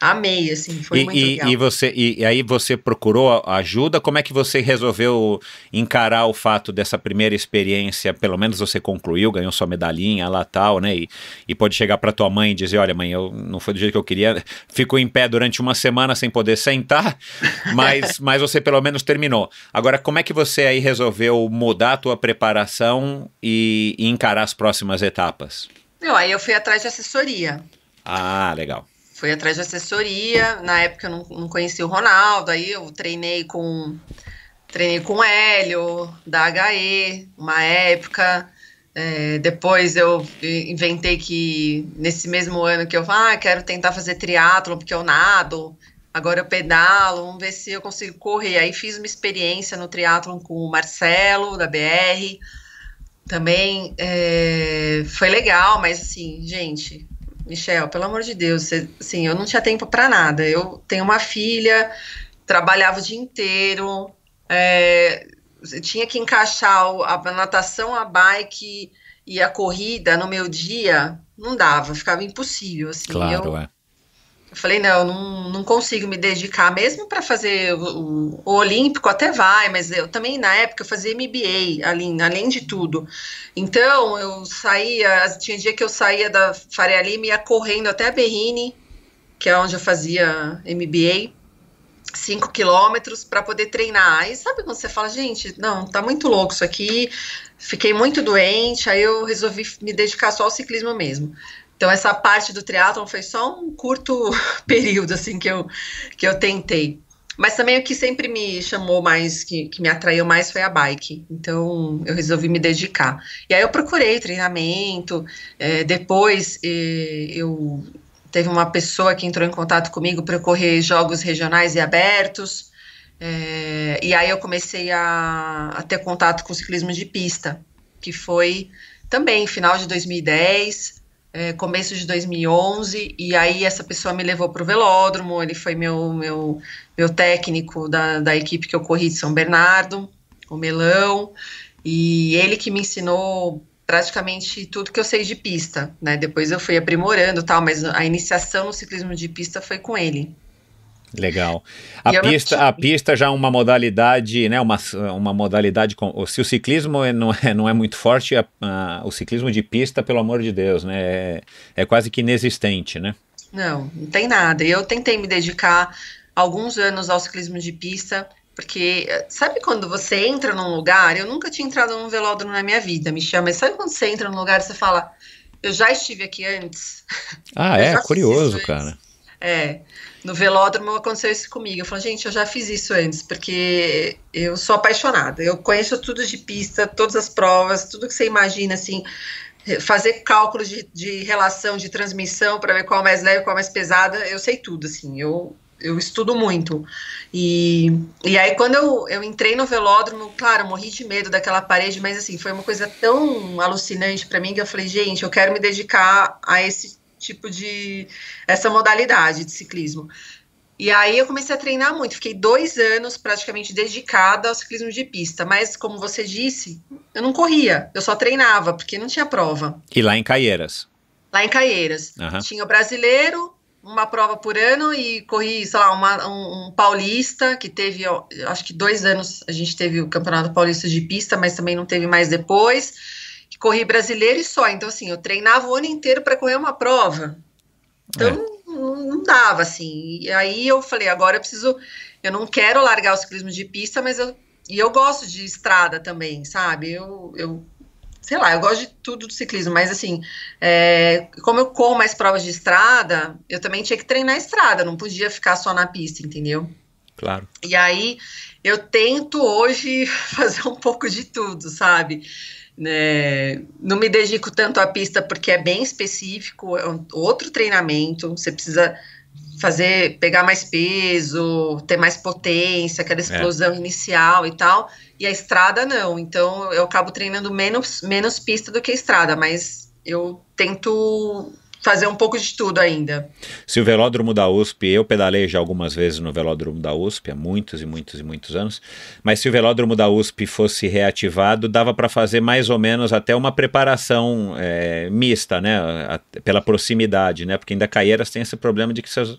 amei, assim, foi e, muito e, legal. E, você, e, aí você procurou ajuda? Como é que você resolveu encarar o fato dessa primeira experiência? Pelo menos você concluiu, ganhou sua medalhinha lá tal, né? E, e pode chegar para tua mãe e dizer, olha mãe, eu não foi do jeito que eu queria, ficou em pé durante uma semana sem poder sentar, mas, mas você pelo menos terminou. Agora, como é que você aí resolveu mudar a tua preparação e, e encarar as próximas etapas? Eu, aí eu fui atrás de assessoria. Ah, legal. Fui atrás de assessoria. Na época eu não, não conhecia o Ronaldo, aí eu treinei com treinei com o Hélio, da HE, uma época. É, depois eu inventei que nesse mesmo ano que eu ah, quero tentar fazer triatlo porque eu nado, agora eu pedalo, vamos ver se eu consigo correr. Aí fiz uma experiência no triatlo com o Marcelo da BR. Também é, foi legal, mas assim, gente, Michel, pelo amor de Deus, você, assim, eu não tinha tempo para nada. Eu tenho uma filha, trabalhava o dia inteiro, é, tinha que encaixar a natação, a bike e a corrida no meu dia, não dava, ficava impossível. Assim, claro, eu, é falei, não, não, não consigo me dedicar, mesmo para fazer o, o, o, Olímpico até vai, mas eu também na época eu fazia MBA, além, além de tudo. Então eu saía, tinha dia que eu saía da Faria Lima e ia correndo até a Berrini, que é onde eu fazia MBA, 5 quilômetros para poder treinar. Aí sabe quando você fala, gente, não, tá muito louco isso aqui, fiquei muito doente, aí eu resolvi me dedicar só ao ciclismo mesmo. Então essa parte do triatlon foi só um curto período assim que eu que eu tentei. Mas também o que sempre me chamou mais, que, que me atraiu mais foi a bike. Então eu resolvi me dedicar. E aí eu procurei treinamento. É, depois é, eu teve uma pessoa que entrou em contato comigo para correr jogos regionais e abertos. É, e aí eu comecei a, a ter contato com o ciclismo de pista, que foi também final de 2010 é, começo de 2011, e aí essa pessoa me levou para o velódromo, ele foi meu, meu, meu técnico da, da equipe que eu corri de São Bernardo, o Melão, e ele que me ensinou praticamente tudo que eu sei de pista, né? Depois eu fui aprimorando tal, mas a iniciação no ciclismo de pista foi com ele. Legal. A e pista, a pista já é uma modalidade, né? Uma, uma modalidade. Com, se o ciclismo é, não é, não é muito forte, a, a, o ciclismo de pista, pelo amor de Deus, né? É, é quase que inexistente, né? Não, não tem nada. Eu tentei me dedicar alguns anos ao ciclismo de pista, porque eh, sabe quando você entra num lugar? Eu nunca tinha entrado num velódromo na minha vida, me chama. Mas sabe quando você entra num lugar e você fala, eu já estive aqui antes? Ah, é? Curioso, cara. É no velódromo aconteceu isso comigo. Eu falei, gente, eu já fiz isso antes, porque eu sou apaixonada. Eu conheço tudo de pista, todas as provas, tudo que você imagina, assim, fazer cálculos de, de relação, de transmissão, para ver qual é mais leve, qual é mais pesada, eu sei tudo, assim, eu. Eu estudo muito. E, e aí, quando eu, eu entrei no velódromo, claro, morri de medo daquela parede, mas assim, foi uma coisa tão alucinante para mim que eu falei, gente, eu quero me dedicar a esse tipo de. essa modalidade de ciclismo. E aí eu comecei a treinar muito, fiquei dois anos praticamente dedicada ao ciclismo de pista. Mas, como você disse, eu não corria, eu só treinava, porque não tinha prova. E lá em Caieiras? Lá em Caieiras. Uhum. Tinha o brasileiro, uma prova por ano, e corri, sei lá, uma, um, um, paulista, que teve, acho que dois anos a gente teve o Campeonato Paulista de Pista, mas também não teve mais depois corri brasileiro e só. Então, assim, eu treinava o ano inteiro para correr uma prova. Então, é. não, não, dava, assim. E aí eu falei, agora eu preciso. Eu não quero largar o ciclismo de pista, mas eu. E eu gosto de estrada também, sabe? Eu, eu sei lá, eu gosto de tudo do ciclismo, mas assim, é, como eu corro mais provas de estrada, eu também tinha que treinar a estrada, não podia ficar só na pista, entendeu? Claro. E aí eu tento hoje fazer um pouco de tudo, sabe? né, não me dedico tanto à pista porque é bem específico, é um, outro treinamento, você precisa fazer, pegar mais peso, ter mais potência, aquela é. explosão é. inicial e tal, e a estrada não, então eu acabo treinando menos, menos pista do que a estrada, mas eu tento fazer um pouco de tudo ainda. Se o velódromo da USP, eu pedalei já algumas vezes no velódromo da USP, há muitos e muitos e muitos anos, mas se o velódromo da USP fosse reativado, dava para fazer mais ou menos até uma preparação é, mista, né? A, pela proximidade, né? Porque ainda Caieiras tem esse problema de que seus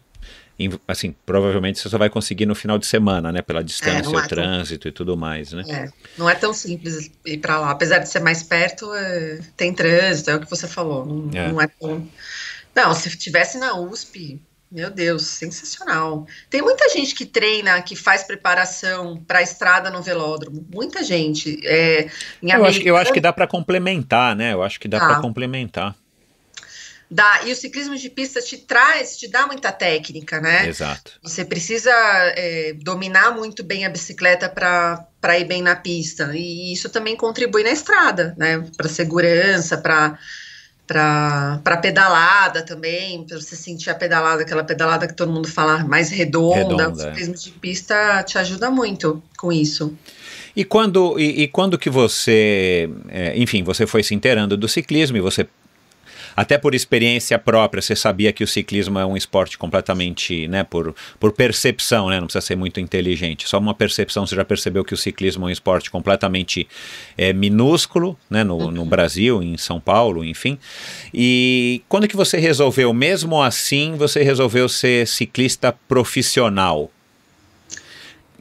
assim, provavelmente você só vai conseguir no final de semana, né? Pela é, distância, é, é o trânsito e tudo mais, né? É, não é tão simples ir para lá. Apesar de ser mais perto, é... tem trânsito, é o que você falou. Não é. não é tão. Não, se tivesse na USP, meu Deus, sensacional. Tem muita gente que treina, que faz preparação para a estrada no velódromo. Muita gente. É, eu, acho, eu, acho, que dá para complementar, né? Eu acho que dá ah. para complementar dá. E o ciclismo de pista te traz, te dá muita técnica, né? Exato. Você precisa é, dominar muito bem a bicicleta para ir bem na pista. E isso também contribui na estrada, né? Para segurança, para para pedalada também, para você sentir a pedalada, aquela pedalada que todo mundo fala mais redonda, redonda o é. ciclismo é. de pista te ajuda muito com isso. E quando, e, e quando que você, é, enfim, você foi se inteirando do ciclismo e você até por experiência própria, você sabia que o ciclismo é um esporte completamente, né, por, por percepção, né, não precisa ser muito inteligente, só uma percepção, você já percebeu que o ciclismo é um esporte completamente é, minúsculo, né, no, no uhum. Brasil, em São Paulo, enfim. E quando que você resolveu, mesmo assim, você resolveu ser ciclista profissional?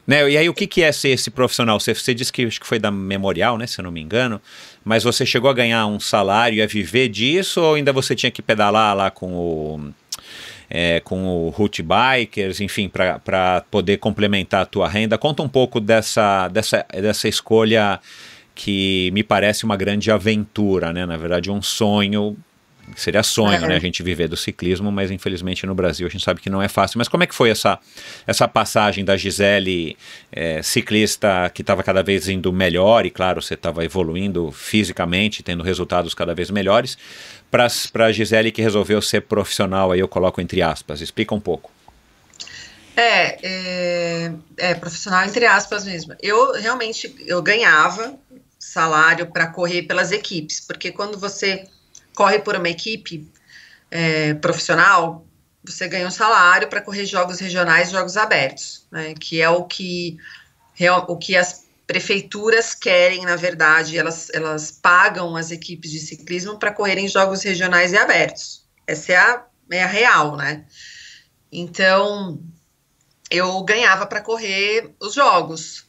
Né? E aí, o que, que é ser esse profissional? Você, você disse que, acho que foi da Memorial, né? Se eu não me engano. Mas você chegou a ganhar um salário e a viver disso ou ainda você tinha que pedalar lá com o é, com o Root Bikers, enfim, para poder complementar a tua renda? Conta um pouco dessa, dessa, dessa escolha que me parece uma grande aventura, né? Na verdade, um sonho seria sonho, é. né? A gente viver do ciclismo, mas infelizmente no Brasil a gente sabe que não é fácil. Mas como é que foi essa, essa passagem da Gisele, é, ciclista que estava cada vez indo melhor, e claro, você estava evoluindo fisicamente, tendo resultados cada vez melhores, para a Gisele que resolveu ser profissional, aí eu coloco entre aspas. Explica um pouco. É, é, é profissional entre aspas mesmo. Eu realmente eu ganhava salário para correr pelas equipes, porque quando você corre por uma equipe é, profissional, você ganha um salário para correr jogos regionais, jogos abertos, né, que é o que, o que as prefeituras querem, na verdade, elas, elas pagam as equipes de ciclismo para correrem jogos regionais e abertos. Essa é a, é a real, né? Então, eu ganhava para correr os jogos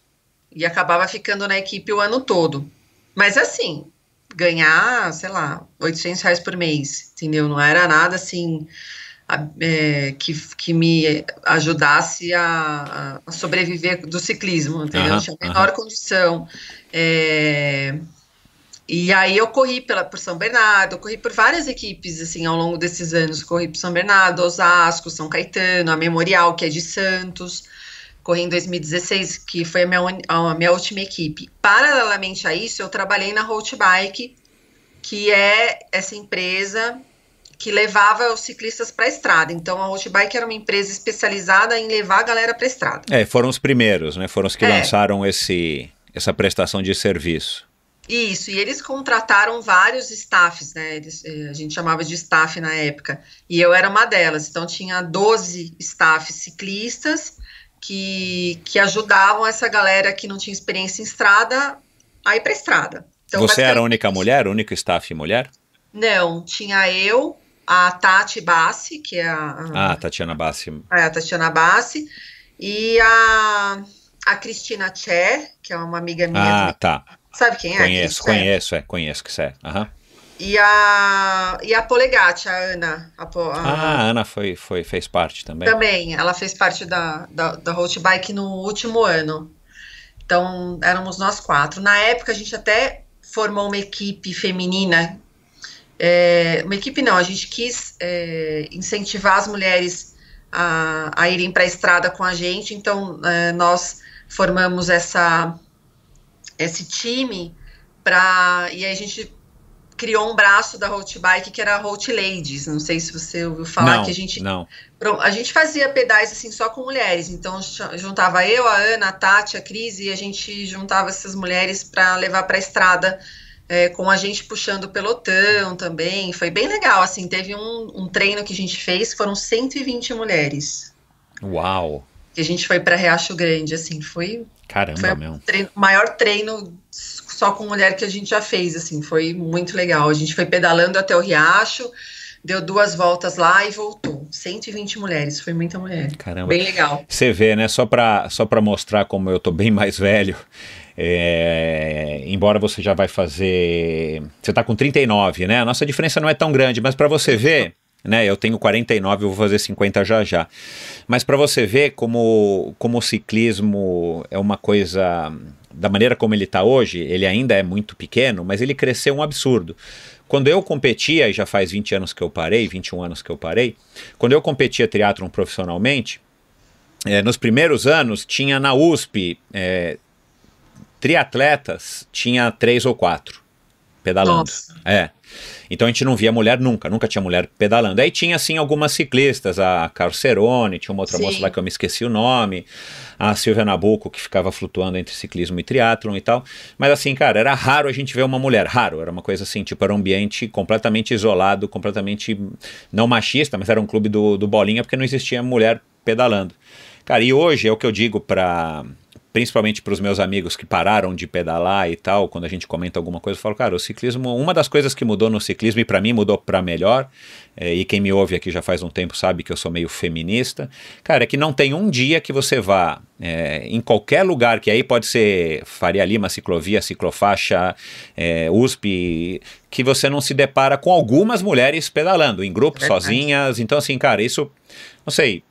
e acabava ficando na equipe o ano todo. Mas assim, ganhar, sei lá, 800 reais por mês, entendeu? Não era nada assim é, que, que me ajudasse a, a sobreviver do ciclismo, entendeu? Uhum, Tinha a menor uhum. condição. É, e aí eu corri pela, por São Bernardo, corri por várias equipes, assim, ao longo desses anos. Corri por São Bernardo, Osasco, São Caetano, a Memorial, que é de Santos corri em 2016, que foi a minha, a minha última equipe. Paralelamente a isso, eu trabalhei na Road Bike, que é essa empresa que levava os ciclistas para a estrada. Então a Road Bike era uma empresa especializada em levar a galera para a estrada. É, foram os primeiros, né? Foram os que é. lançaram esse essa prestação de serviço. Isso, e eles contrataram vários staffs, né? Eles, eh, a gente chamava de staff na época. E eu era uma delas. Então tinha 12 staffs ciclistas que, que ajudavam essa galera que não tinha experiência em estrada a ir para estrada. Então, Você era a única mulher, único staff mulher? Não, tinha eu, a Tati Bassi, que é a. a ah, Tatiana Bassi. É, a Tatiana Bassi. E a, a Cristina Tché, que é uma amiga minha. Ah, também. tá. Sabe quem conheço, é? Conheço, conheço, é, conheço que você é. Uhum. E a, e a Polegatti, a Ana. A, a, ah, a Ana foi, foi, fez parte também. Também, ela fez parte da, da, da Road Bike no último ano. Então, éramos nós quatro. Na época, a gente até formou uma equipe feminina. É, uma equipe não, a gente quis é, incentivar as mulheres a, a irem para a estrada com a gente. Então, é, nós formamos essa, esse time para. E aí a gente criou um braço da Road Bike que era a Road Ladies. Não sei se você ouviu falar não, que a gente. Não. A gente fazia pedais assim só com mulheres. Então juntava eu, a Ana, a Tati, a Cris e a gente juntava essas mulheres para levar para a estrada. É, com a gente puxando o pelotão também, foi bem legal, assim, teve um, um treino que a gente fez, foram 120 mulheres. Uau! Que a gente foi para Riacho Grande, assim, foi... Caramba, foi meu. Treino, maior treino só com mulher que a gente já fez, assim, foi muito legal. A gente foi pedalando até o riacho, deu duas voltas lá e voltou. 120 mulheres, foi muita mulher. Caramba. Bem legal. Você vê, né? Só para só pra mostrar como eu tô bem mais velho. É, embora você já vai fazer. Você tá com 39, né? A nossa diferença não é tão grande, mas para você ver né? Eu tenho 49, eu vou fazer 50 já já. Mas para você ver como, como o ciclismo é uma coisa da maneira como ele está hoje, ele ainda é muito pequeno, mas ele cresceu um absurdo. Quando eu competia, e já faz 20 anos que eu parei, 21 anos que eu parei, quando eu competia triatlon profissionalmente, é, nos primeiros anos tinha na USP é, eh, triatletas, tinha três ou quatro pedalando. Nossa. É. Então a gente não via mulher nunca, nunca tinha mulher pedalando. Aí tinha, assim, algumas ciclistas, a Carcerone, tinha uma outra Sim. moça lá que eu me esqueci o nome, a Silvia Nabuco, que ficava flutuando entre ciclismo e triatlon e tal. Mas assim, cara, era raro a gente ver uma mulher, raro, era uma coisa assim, tipo, era um ambiente completamente isolado, completamente não machista, mas era um clube do, do bolinha, porque não existia mulher pedalando. Cara, e hoje é o que eu digo para principalmente para os meus amigos que pararam de pedalar e tal, quando a gente comenta alguma coisa, eu falo, cara, o ciclismo, uma das coisas que mudou no ciclismo e para mim mudou para melhor, é, e quem me ouve aqui já faz um tempo sabe que eu sou meio feminista, cara, é que não tem um dia que você vá é, em qualquer lugar, que aí pode ser Faria Lima, ciclovia, ciclofaixa, é, eh, USP, que você não se depara com algumas mulheres pedalando, em é grupo, sozinhas, então assim, cara, isso, não sei,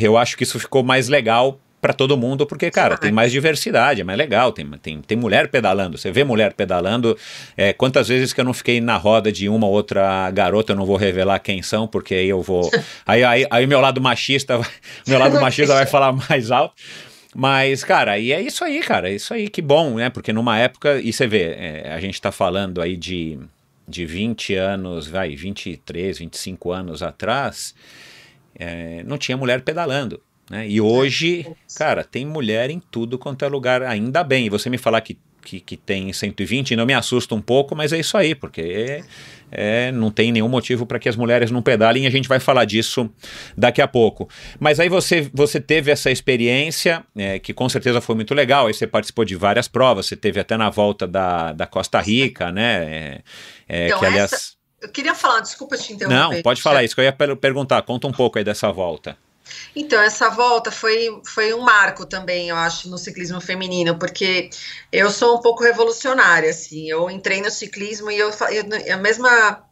eu acho que isso ficou mais legal para todo mundo, porque, cara, tem mais diversidade, é mais legal, tem, tem, tem mulher pedalando, você vê mulher pedalando. É, quantas vezes que eu não fiquei na roda de uma outra garota, eu não vou revelar quem são, porque aí eu vou. Aí, aí, aí meu lado machista, meu lado machista vai falar mais alto. Mas, cara, e é isso aí, cara, é isso aí, que bom, né? Porque numa época, e você vê, é, a gente tá falando aí de, de 20 anos, vai, 23, 25 anos atrás, é, não tinha mulher pedalando. Né? E hoje, é, é cara, tem mulher em tudo quanto é lugar, ainda bem. E você me falar que, que, que tem 120, não me assusta um pouco, mas é isso aí, porque é, não tem nenhum motivo para que as mulheres não pedalem e a gente vai falar disso daqui a pouco. Mas aí você, você teve essa experiência, é, que com certeza foi muito legal, aí você participou de várias provas, você teve até na volta da, da Costa Rica, né? É, é então, que aliás. Essa... Eu queria falar, desculpa te interromper. Não, pode falar isso, que eu ia perguntar. Conta um pouco aí dessa volta. Então, essa volta foi, foi um marco também, eu acho, no ciclismo feminino, porque eu sou um pouco revolucionária, assim, eu entrei no ciclismo e eu, eu a mesma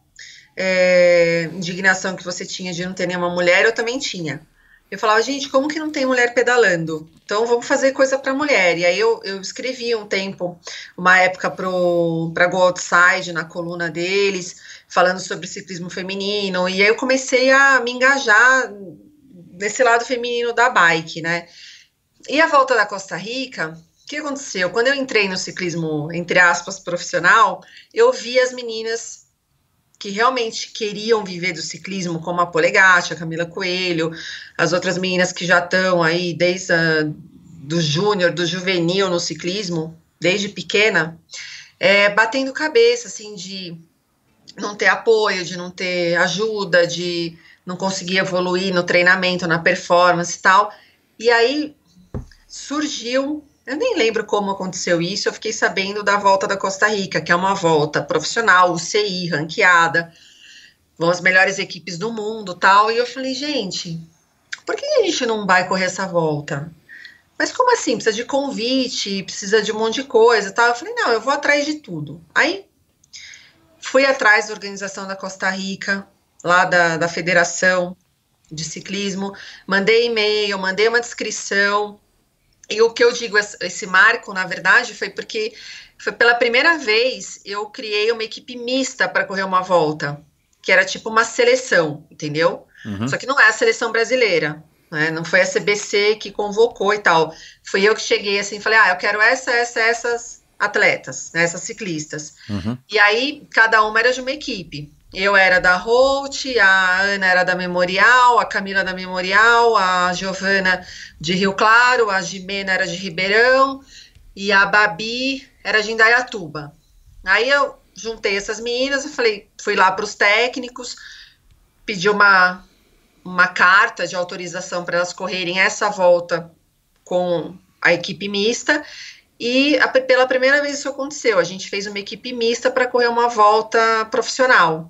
é, indignação que você tinha de não ter nenhuma mulher, eu também tinha. Eu falava, gente, como que não tem mulher pedalando? Então vamos fazer coisa para mulher. E aí eu, eu escrevi um tempo, uma época para Go Outside, na coluna deles, falando sobre ciclismo feminino. E aí eu comecei a me engajar nesse lado feminino da bike, né? E a volta da Costa Rica, o que aconteceu? Quando eu entrei no ciclismo, entre aspas, profissional, eu vi as meninas que realmente queriam viver do ciclismo, como a Polegatti, a Camila Coelho, as outras meninas que já estão aí desde a, do júnior, do juvenil no ciclismo, desde pequena, é, batendo cabeça, assim, de não ter apoio, de não ter ajuda, de não conseguia evoluir no treinamento, na performance e tal. E aí surgiu, eu nem lembro como aconteceu isso, eu fiquei sabendo da volta da Costa Rica, que é uma volta profissional, UCI, ranqueada, vão as melhores equipes do mundo tal. E eu falei, gente, por que a gente não vai correr essa volta? Mas como assim? Precisa de convite, precisa de um monte de coisa tal. Eu falei, não, eu vou atrás de tudo. Aí fui atrás da organização da Costa Rica, lá da, da Federação de Ciclismo, mandei e-mail, mandei uma descrição. E o que eu digo esse marco, na verdade, foi porque foi pela primeira vez eu criei uma equipe mista para correr uma volta, que era tipo uma seleção, entendeu? Uhum. Só que não é a seleção brasileira, né? Não foi a CBC que convocou e tal. Fui eu que cheguei assim, falei: "Ah, eu quero essa, essa, essas atletas, né, essas ciclistas". Uhum. E aí cada uma era de uma equipe. Eu era da Holt, a Ana era da Memorial, a Camila da Memorial, a Giovana de Rio Claro, a Jimena era de Ribeirão e a Babi era de Indaiatuba. Aí eu juntei essas meninas e falei, fui lá para os técnicos, pedi uma, uma carta de autorização para elas correrem essa volta com a equipe mista e a, pela primeira vez isso aconteceu. A gente fez uma equipe mista para correr uma volta profissional.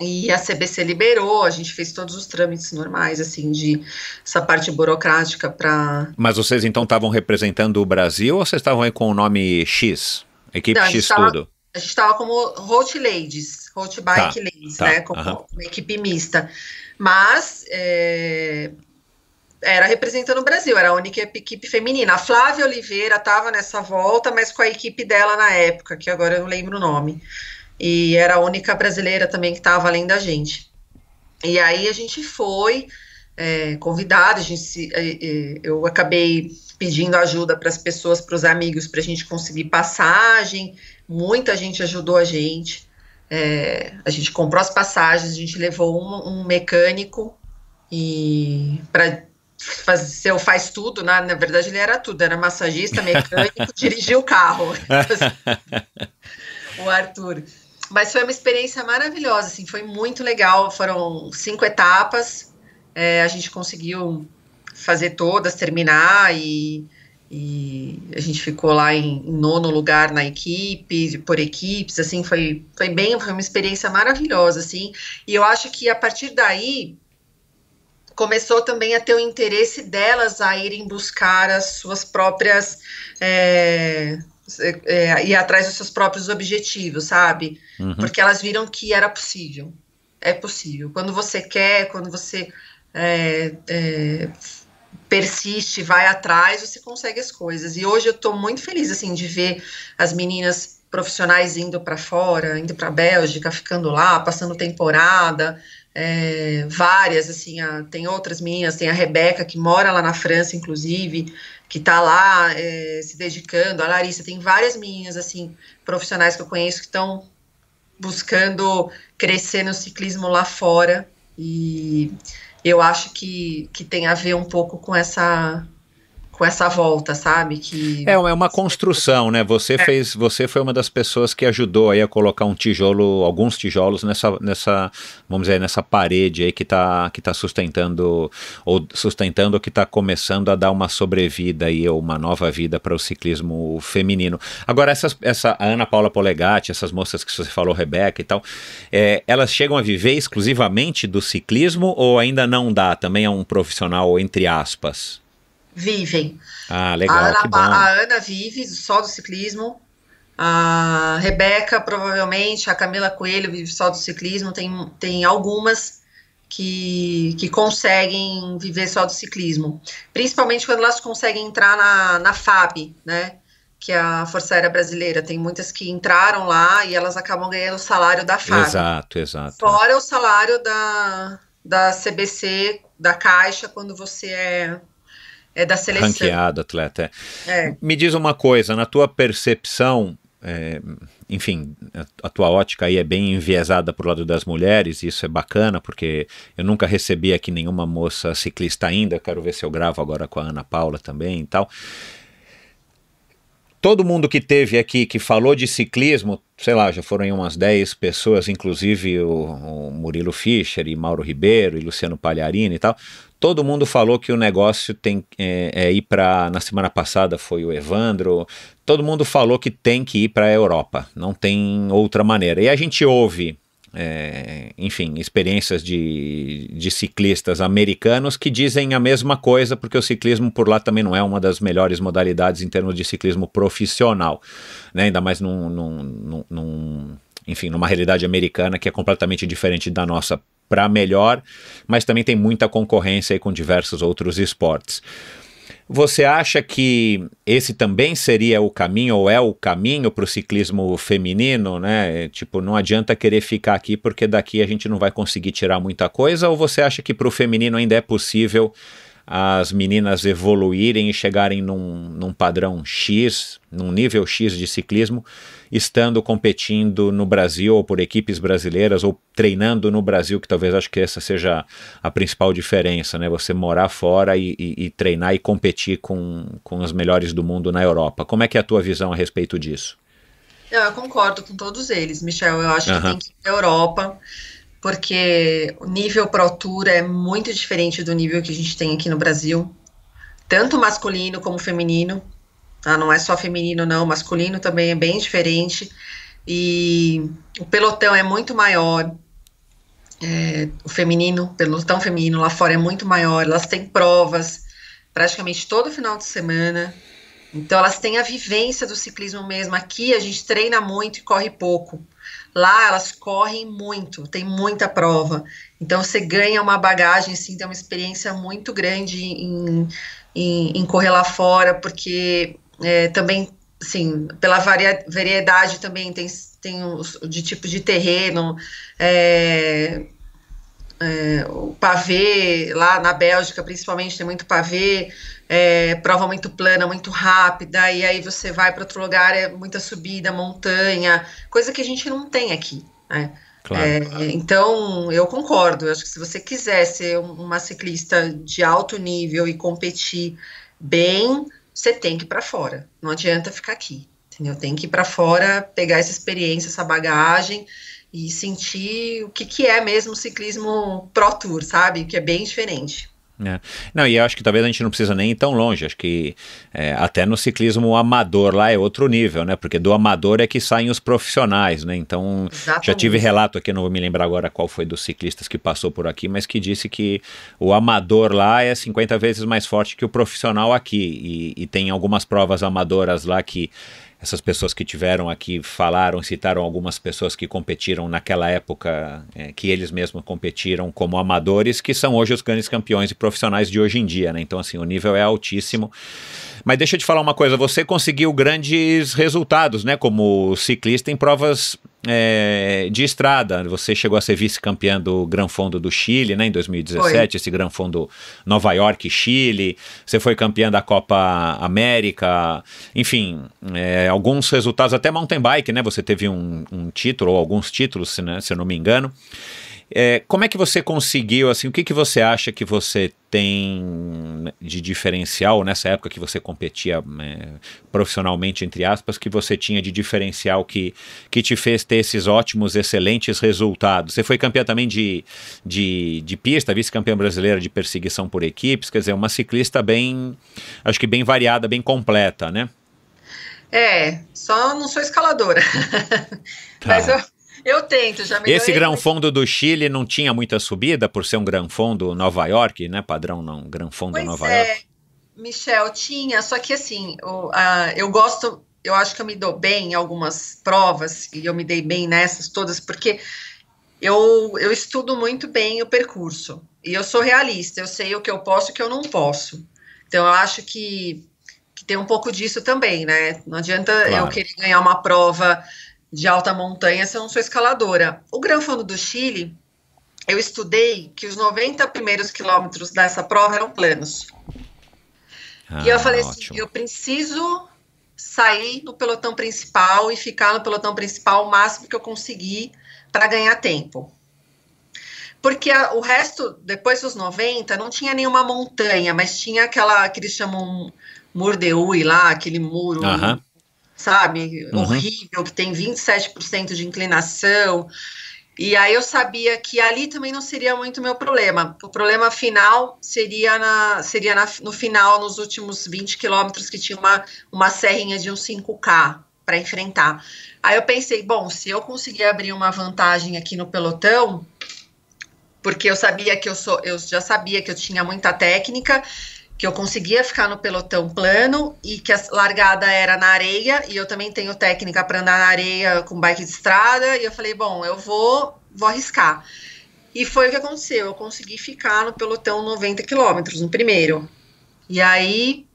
E a CBC liberou, a gente fez todos os trâmites normais, assim, de essa parte burocrática para. Mas vocês então estavam representando o Brasil ou vocês estavam aí com o nome X? Equipe Não, X tava, Tudo? A gente estava como Hot Ladies, Hot Bike tá, Ladies, tá, né? Como, uh -huh. uma equipe mista. Mas. É, era representando o Brasil, era a única equipe feminina. A Flávia Oliveira estava nessa volta, mas com a equipe dela na época, que agora eu não lembro o nome e era a única brasileira também que estava além da gente. E aí a gente foi é, convidado, é, é, eu acabei pedindo ajuda para as pessoas, para os amigos, para a gente conseguir passagem. Muita gente ajudou a gente. É, a gente comprou as passagens, a gente levou um, um mecânico e para fazer o faz tudo, na, né? na verdade ele era tudo, era massagista, mecânico, dirigia o carro. o Arthur. Mas foi uma experiência maravilhosa, assim, foi muito legal. Foram cinco etapas, é, a gente conseguiu fazer todas, terminar e, e a gente ficou lá em, em, nono lugar na equipe, por equipes, assim, foi, foi bem, foi uma experiência maravilhosa, assim, e eu acho que a partir daí começou também a ter o interesse delas a irem buscar as suas próprias é, é, é, ir atrás dos seus próprios objetivos, sabe? Uhum. Porque elas viram que era possível. É possível. Quando você quer, quando você é, é, persiste, vai atrás, você consegue as coisas. E hoje eu estou muito feliz assim de ver as meninas profissionais indo para fora, indo para a Bélgica, ficando lá, passando temporada. É, várias, assim, a, tem outras meninas, tem a Rebeca, que mora lá na França, inclusive, que está lá é, se dedicando, a Larissa, tem várias meninas, assim, profissionais que eu conheço que estão buscando crescer no ciclismo lá fora, e eu acho que, que tem a ver um pouco com essa com essa volta, sabe? Que é, é uma construção, né? Você é. fez, você foi uma das pessoas que ajudou aí a colocar um tijolo, alguns tijolos nessa, nessa, vamos dizer, nessa parede aí que está que tá sustentando ou sustentando ou que está começando a dar uma sobrevida aí ou uma nova vida para o ciclismo feminino. Agora essas, essa Ana Paula Polegatti, essas moças que você falou, Rebeca e tal, é, elas chegam a viver exclusivamente do ciclismo ou ainda não dá? Também é um profissional entre aspas vivem. Ah, legal. A Ana, a Ana vive só do ciclismo. A Rebeca, provavelmente, a Camila Coelho vive só do ciclismo. Tem, tem algumas que, que conseguem viver só do ciclismo. Principalmente quando elas conseguem entrar na, na FAB, né? Que é a Força Aérea Brasileira. Tem muitas que entraram lá e elas acabam ganhando o salário da FAB. Exato, exato. Fora o salário da, da CBC, da Caixa, quando você é é da seleção. Ranqueado atleta. É. é. Me diz uma coisa, na tua percepção, é, enfim, a, tua ótica aí é bem enviesada pro lado das mulheres, isso é bacana, porque eu nunca recebi aqui nenhuma moça ciclista ainda, quero ver se eu gravo agora com a Ana Paula também e tal todo mundo que teve aqui que falou de ciclismo, sei lá, já foram umas 10 pessoas, inclusive o, o, Murilo Fischer e Mauro Ribeiro e Luciano Palharini e tal. Todo mundo falou que o negócio tem é, é ir para. Na semana passada foi o Evandro. Todo mundo falou que tem que ir para a Europa, não tem outra maneira. E a gente ouve é, enfim, experiências de, de ciclistas americanos que dizem a mesma coisa, porque o ciclismo por lá também não é uma das melhores modalidades em termos de ciclismo profissional, né? ainda mais num, num, num, enfim, numa realidade americana que é completamente diferente da nossa para melhor, mas também tem muita concorrência com diversos outros esportes. Você acha que esse também seria o caminho, ou é o caminho para o ciclismo feminino, né? Tipo, não adianta querer ficar aqui porque daqui a gente não vai conseguir tirar muita coisa, ou você acha que para o feminino ainda é possível as meninas evoluírem e chegarem num, num padrão X, num nível X de ciclismo estando competindo no Brasil ou por equipes brasileiras ou treinando no Brasil, que talvez acho que essa seja a principal diferença, né? Você morar fora e, e, e treinar e competir com, com os melhores do mundo na Europa. Como é que é a tua visão a respeito disso? Eu, eu concordo com todos eles, Michel. Eu acho uhum. que tem que ir para Europa porque o nível Pro Tour é muito diferente do nível que a gente tem aqui no Brasil, tanto masculino como feminino tá? Não é só feminino, não, masculino também é bem diferente. E o pelotão é muito maior. É, o feminino, o pelotão feminino lá fora é muito maior. Elas têm provas praticamente todo final de semana. Então elas têm a vivência do ciclismo mesmo. Aqui a gente treina muito e corre pouco. Lá elas correm muito, tem muita prova. Então você ganha uma bagagem, sim, tem uma experiência muito grande em, em, em correr lá fora, porque é, também, sim, pela variedade também tem, tem os, de tipo de terreno, é, é, o pavê, lá na Bélgica principalmente tem muito pavê, é, prova muito plana, muito rápida, e aí você vai para outro lugar, é muita subida, montanha, coisa que a gente não tem aqui, né? Claro. É, então, eu concordo. Eu acho que se você quiser ser uma ciclista de alto nível e competir bem, você tem que ir para fora. Não adianta ficar aqui. Entendeu? Tem que ir para fora, pegar essa experiência, essa bagagem e sentir o que, que é mesmo ciclismo pro tour, sabe? Que é bem diferente. É. Não, e eu acho que talvez a gente não precisa nem ir tão longe, acho que é, até no ciclismo amador lá é outro nível, né? Porque do amador é que saem os profissionais, né? Então, Exatamente. já tive relato aqui, não vou me lembrar agora qual foi dos ciclistas que passou por aqui, mas que disse que o amador lá é 50 vezes mais forte que o profissional aqui. E, e tem algumas provas amadoras lá que essas pessoas que tiveram aqui falaram, citaram algumas pessoas que competiram naquela época, é, que eles mesmos competiram como amadores, que são hoje os grandes campeões e profissionais de hoje em dia, né? Então, assim, o nível é altíssimo. Mas deixa eu te falar uma coisa, você conseguiu grandes resultados, né, como ciclista em provas é, de estrada. Você chegou a ser vice-campeã do Gran Fondo do Chile, né, em 2017, foi. esse Gran Fondo Nova York, Chile. Você foi campeã da Copa América. Enfim, é, alguns resultados, até mountain bike, né? Você teve um, um título ou alguns títulos, né, se eu não me engano. É, como é que você conseguiu, assim, o que, que você acha que você tem de diferencial nessa época que você competia é, profissionalmente, entre aspas, que você tinha de diferencial que, que te fez ter esses ótimos, excelentes resultados? Você foi campeã também de, de, de pista, vice-campeã brasileira de perseguição por equipes, quer dizer, uma ciclista bem, acho que bem variada, bem completa, né? É, só não sou escaladora. Tá. Mas eu eu tento, já melhorei. Esse Gran do Chile não tinha muita subida por ser um Gran Nova York, né? Padrão não, Gran Fondo pois Nova é, York. Michel, tinha, só que assim, o, a, eu gosto, eu acho que eu me dou bem em algumas provas, e eu me dei bem nessas todas, porque eu, eu estudo muito bem o percurso. E eu sou realista, eu sei o que eu posso e o que eu não posso. Então, eu acho que, que tem um pouco disso também, né? Não adianta claro. eu querer ganhar uma prova de alta montanha se eu não sou escaladora. O Gran Fundo do Chile, eu estudei que os 90 primeiros quilômetros dessa prova eram planos. Ah, e eu ah, falei assim, ótimo. assim, eu preciso sair no pelotão principal e ficar no pelotão principal o máximo que eu conseguir para ganhar tempo. Porque a, o resto, depois dos 90, não tinha nenhuma montanha, mas tinha aquela que eles chamam Murdeui lá, aquele muro sabe? Uhum. Horrível, que tem 27% de inclinação. E aí eu sabia que ali também não seria muito meu problema. O problema final seria, na, seria na, no final, nos últimos 20 quilômetros, que tinha uma, uma serrinha de um 5K para enfrentar. Aí eu pensei, bom, se eu conseguir abrir uma vantagem aqui no pelotão, porque eu sabia que eu sou, eu já sabia que eu tinha muita técnica, que eu conseguia ficar no pelotão plano e que a largada era na areia e eu também tenho técnica para andar na areia com bike de estrada e eu falei, bom, eu vou, vou arriscar. E foi o que aconteceu, eu consegui ficar no pelotão 90 quilômetros no primeiro. E aí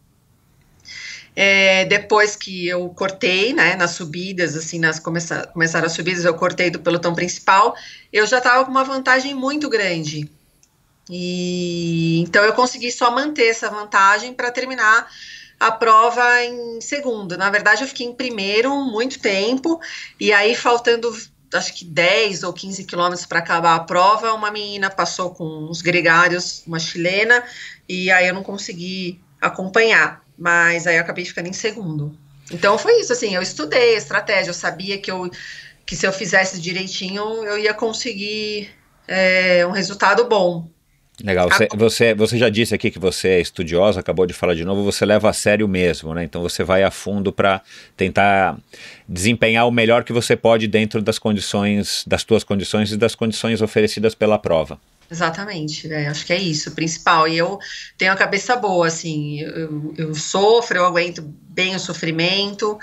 é, depois que eu cortei, né, nas subidas, assim, nas começar, começaram as subidas, eu cortei do pelotão principal, eu já estava com uma vantagem muito grande. E então eu consegui só manter essa vantagem para terminar a prova em segundo. Na verdade, eu fiquei em primeiro muito tempo, e aí faltando acho que 10 ou 15 quilômetros para acabar a prova, uma menina passou com uns gregários, uma chilena, e aí eu não consegui acompanhar, mas aí eu acabei ficando em segundo. Então foi isso, assim, eu estudei a estratégia, eu sabia que eu que se eu fizesse direitinho, eu ia conseguir é, um resultado bom. Legal. Você, você, você, já disse aqui que você é estudiosa, acabou de falar de novo, você leva a sério mesmo, né? Então você vai a fundo para tentar desempenhar o melhor que você pode dentro das condições, das tuas condições e das condições oferecidas pela prova. Exatamente, é, acho que é isso o principal. E eu tenho a cabeça boa, assim, eu, eu sofro, eu aguento bem o sofrimento,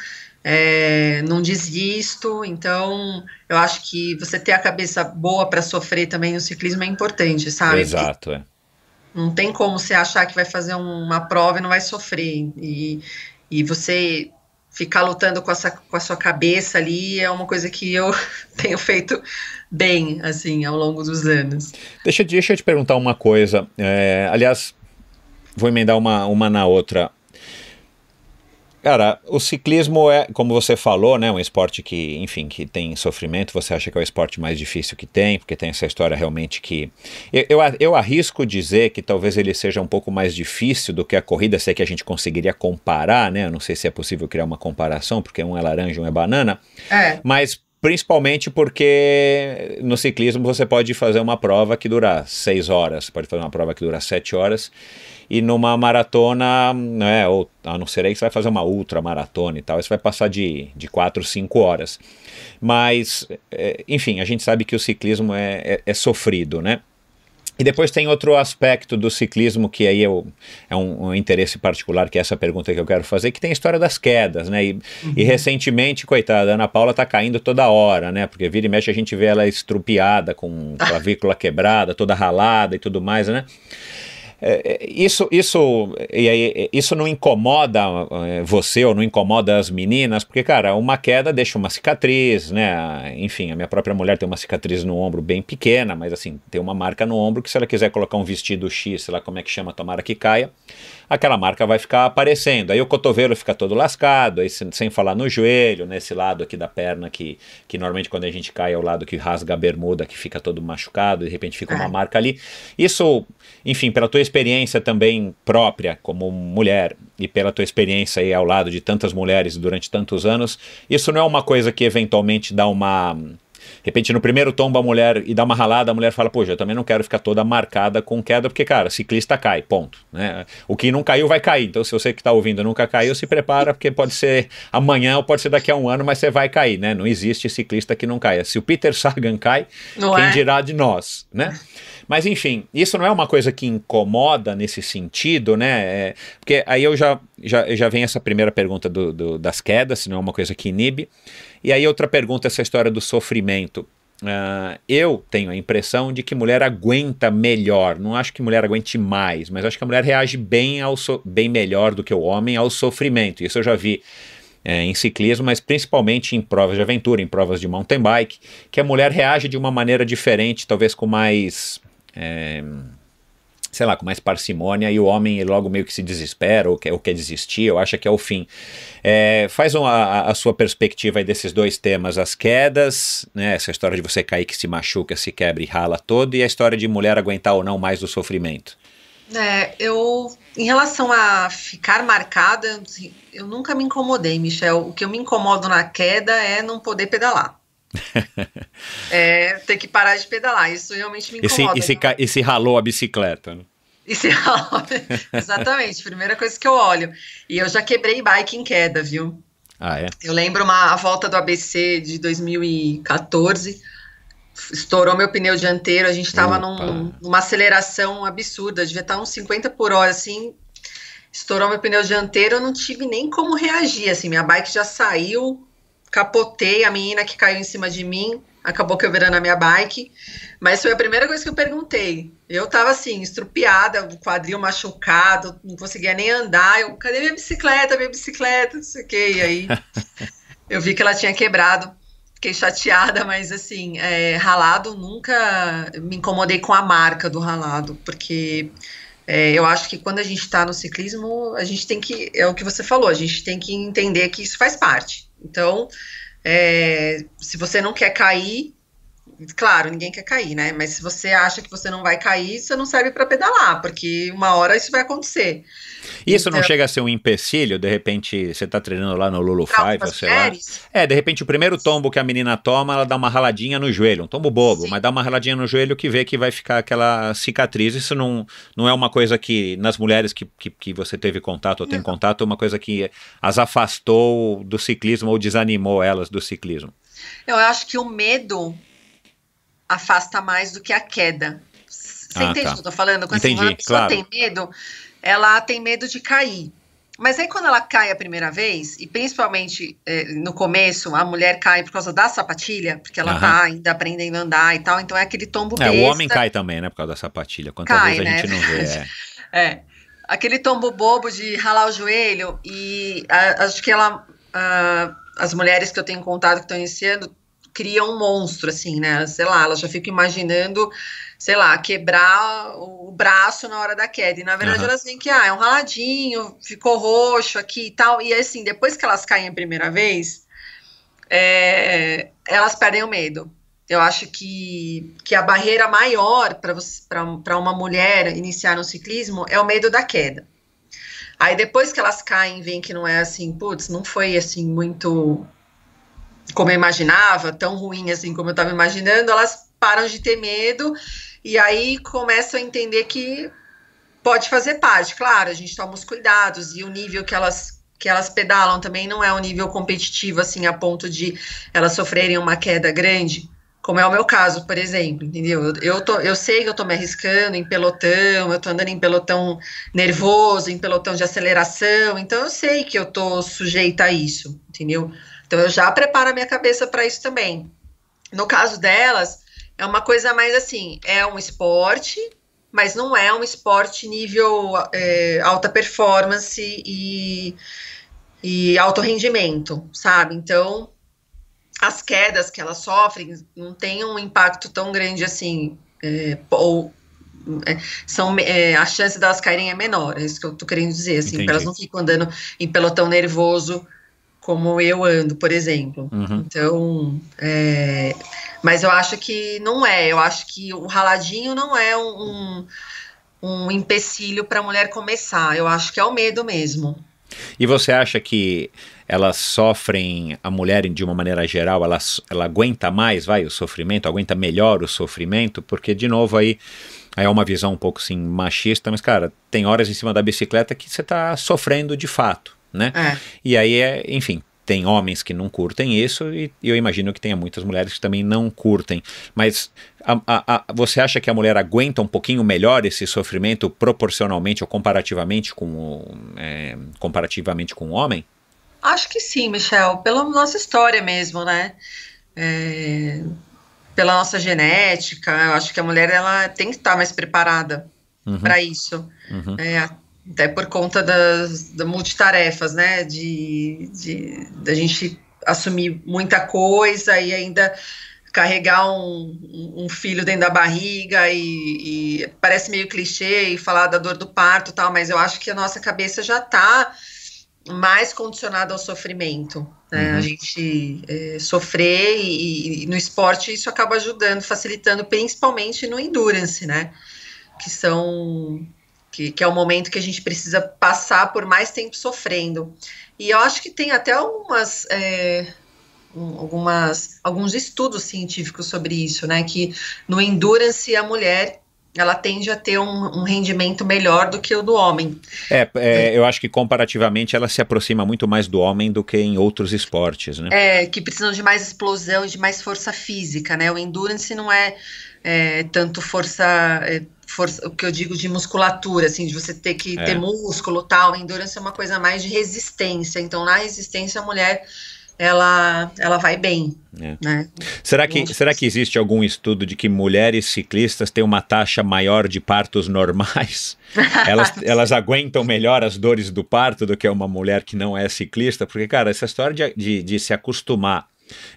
é, não desisto. Então, eu acho que você ter a cabeça boa para sofrer também no ciclismo é importante, sabe? Exato, Porque é. Não tem como você achar que vai fazer uma prova e não vai sofrer. E, e você ficar lutando com, essa, com a sua cabeça ali é uma coisa que eu tenho feito bem, assim, ao longo dos anos. Deixa, deixa eu te perguntar uma coisa. É, aliás, vou emendar uma, uma na outra. Cara, o ciclismo é, como você falou, né, um esporte que, enfim, que tem sofrimento. Você acha que é o esporte mais difícil que tem, porque tem essa história realmente que eu, eu, eu arrisco dizer que talvez ele seja um pouco mais difícil do que a corrida, se é que a gente conseguiria comparar, né? Eu não sei se é possível criar uma comparação, porque um é laranja, um é banana. É. Mas principalmente porque no ciclismo você pode fazer uma prova que dura seis horas, pode fazer uma prova que dura sete horas e numa maratona, né, ou a não ser aí que você vai fazer uma ultra maratona e tal, isso vai passar de, de 4, 5 horas. Mas, é, enfim, a gente sabe que o ciclismo é, é, é sofrido, né? E depois tem outro aspecto do ciclismo que aí eu, é um, um, interesse particular, que é essa pergunta que eu quero fazer, que tem a história das quedas, né? E, uhum. e recentemente, coitada, a Ana Paula tá caindo toda hora, né? Porque vira e mexe a gente vê ela estrupiada, com clavícula quebrada, toda ralada e tudo mais, né? É, é, isso, isso, isso não incomoda é, você ou não incomoda as meninas, porque, cara, uma queda deixa uma cicatriz, né? Enfim, a minha própria mulher tem uma cicatriz no ombro bem pequena, mas assim, tem uma marca no ombro que se ela quiser colocar um vestido X, sei lá como é que chama, tomara que caia, aquela marca vai ficar aparecendo. Aí o cotovelo fica todo lascado, aí sem, sem falar no joelho, nesse lado aqui da perna que, que normalmente quando a gente cai é o lado que rasga a bermuda, que fica todo machucado, de repente fica uma marca ali. Isso, enfim, pela tua experiência também própria como mulher e pela tua experiência aí ao lado de tantas mulheres durante tantos anos, isso não é uma coisa que eventualmente dá uma de repente, no primeiro tomba a mulher e dá uma ralada, a mulher fala, poxa, eu também não quero ficar toda marcada com queda, porque, cara, ciclista cai, ponto. Né? O que não caiu vai cair. Então, se você que está ouvindo nunca caiu, se prepara, porque pode ser amanhã ou pode ser daqui a um ano, mas você vai cair, né? Não existe ciclista que não caia. Se o Peter Sagan cai, não quem é? dirá de nós, né? Mas enfim, isso não é uma coisa que incomoda nesse sentido, né? É, porque aí eu já, já, já vem essa primeira pergunta do, do, das quedas, se não é uma coisa que inibe. E aí outra pergunta, essa história do sofrimento. Uh, eu tenho a impressão de que mulher aguenta melhor. Não acho que mulher aguente mais, mas acho que a mulher reage bem, ao so bem melhor do que o homem ao sofrimento. Isso eu já vi é, em ciclismo, mas principalmente em provas de aventura, em provas de mountain bike, que a mulher reage de uma maneira diferente, talvez com mais. É sei lá, com mais parcimônia e o homem logo meio que se desespera ou quer, ou quer desistir ou acha que é o fim. É, faz uma, a sua perspectiva aí desses dois temas, as quedas, né, essa história de você cair que se machuca, se quebra e rala todo e a história de mulher aguentar ou não mais do sofrimento. É, eu, em relação a ficar marcada, eu nunca me incomodei, Michel. O que eu me incomodo na queda é não poder pedalar é, ter que parar de pedalar. Isso realmente me incomoda. Esse, esse, né? esse ralou a bicicleta, né? Exatamente, primeira coisa que eu olho. E eu já quebrei bike em queda, viu? Ah, é? Eu lembro uma, a volta do ABC de 2014. Estourou meu pneu dianteiro, a gente estava num, numa aceleração absurda, devia estar tá uns 50 por hora, assim. Estourou meu pneu dianteiro, eu não tive nem como reagir, assim, minha bike já saiu, capotei a menina que caiu em cima de mim, acabou quebrando a minha bike. Mas foi a primeira coisa que eu perguntei. Eu tava assim, estrupiada, o quadril machucado, não conseguia nem andar. Eu, cadê minha bicicleta? Minha bicicleta, não sei o que. E aí eu vi que ela tinha quebrado. Fiquei chateada, mas assim, é, ralado nunca me incomodei com a marca do ralado, porque é, eu acho que quando a gente está no ciclismo, a gente tem que, é o que você falou, a gente tem que entender que isso faz parte. Então, é, se você não quer cair, claro, ninguém quer cair, né? Mas se você acha que você não vai cair, você não serve para pedalar, porque uma hora isso vai acontecer. Isso então, não chega a ser um empecilho? De repente, você tá treinando lá no Lulu Five, sei lá. É, de repente, o primeiro tombo que a menina toma, ela dá uma raladinha no joelho, um tombo bobo, Sim. mas dá uma raladinha no joelho que vê que vai ficar aquela cicatriz. Isso não, não é uma coisa que, nas mulheres que, que, que você teve contato ou tem não. contato, é uma coisa que as afastou do ciclismo ou desanimou elas do ciclismo. Eu acho que o medo afasta mais do que a queda. Você ah, entende tá. o que eu tô falando? Quando Entendi, assim, pessoa claro. tem medo, ela tem medo de cair. Mas aí quando ela cai a primeira vez, e principalmente eh, no começo, a mulher cai por causa da sapatilha, porque ela uhum. tá ainda aprendendo a andar e tal, então é aquele tombo besta. É, o homem cai também, né, por causa da sapatilha. Quantas cai, vezes a né? gente não vê. É. é. Aquele tombo bobo de ralar o joelho, e a, ah, acho que ela... A, ah, as mulheres que eu tenho contato que estão iniciando cria um monstro, assim, né? Sei lá, ela já fica imaginando, sei lá, quebrar o braço na hora da queda. E na verdade uhum. elas veem que, ah, é um raladinho, ficou roxo aqui e tal. E assim, depois que elas caem a primeira vez, é, elas perdem o medo. Eu acho que, que a barreira maior para uma mulher iniciar no ciclismo é o medo da queda. Aí depois que elas caem, vem que não é assim, putz, não foi assim muito como eu imaginava, tão ruim assim como eu estava imaginando, elas param de ter medo e aí começam a entender que pode fazer parte. Claro, a gente toma os cuidados e o nível que elas que elas pedalam também não é um nível competitivo assim a ponto de elas sofrerem uma queda grande, como é o meu caso, por exemplo, entendeu? Eu, tô, eu sei que eu tô me arriscando em pelotão, eu tô andando em pelotão nervoso, em pelotão de aceleração, então eu sei que eu tô sujeita a isso, entendeu? Então eu já preparo a minha cabeça para isso também. No caso delas, é uma coisa mais assim, é um esporte, mas não é um esporte nível é, alta performance e, e alto rendimento, sabe? Então as quedas que elas sofrem não têm um impacto tão grande assim, é, ou é, são é, a chance delas caírem é menor, é isso que eu tô querendo dizer, assim, elas não ficam andando em pelotão nervoso como eu ando, por exemplo. Uhum. Então, é, mas eu acho que não é. Eu acho que o raladinho não é um, um, um empecilho para a mulher começar. Eu acho que é o medo mesmo. E você acha que elas sofrem, a mulher de uma maneira geral, ela, ela aguenta mais, vai, o sofrimento, aguenta melhor o sofrimento? Porque, de novo, aí Aí é uma visão um pouco assim machista, mas cara, tem horas em cima da bicicleta que você está sofrendo de fato né? É. E aí é, enfim, tem homens que não curtem isso e eu imagino que tenha muitas mulheres que também não curtem. Mas a, a, a, você acha que a mulher aguenta um pouquinho melhor esse sofrimento proporcionalmente ou comparativamente com o, é, comparativamente com o homem? Acho que sim, Michel, pela nossa história mesmo, né? É, pela nossa genética, eu acho que a mulher ela tem que estar mais preparada uhum. para isso. Uhum. É, até por conta das da multitarefas, né? De, de da gente assumir muita coisa e ainda carregar um, um filho dentro da barriga e, e, parece meio clichê e falar da dor do parto tal, mas eu acho que a nossa cabeça já está mais condicionada ao sofrimento, né? Uhum. A gente é, sofrer e, e no esporte isso acaba ajudando, facilitando, principalmente no endurance, né? Que são que, que, é o momento que a gente precisa passar por mais tempo sofrendo. E eu acho que tem até algumas, é, algumas alguns estudos científicos sobre isso, né? Que no endurance a mulher ela tende a ter um, um rendimento melhor do que o do homem. É, é, eu acho que comparativamente ela se aproxima muito mais do homem do que em outros esportes, né? É, que precisam de mais explosão, de mais força física, né? O endurance não é, é tanto força é, força, o que eu digo de musculatura, assim, de você ter que é. ter músculo tal. Endurance é uma coisa mais de resistência. Então, na resistência, a mulher ela, ela vai bem. É. Né? Será, que, será que existe algum estudo de que mulheres ciclistas têm uma taxa maior de partos normais? elas, elas aguentam melhor as dores do parto do que uma mulher que não é ciclista? Porque, cara, essa história de, de, de se acostumar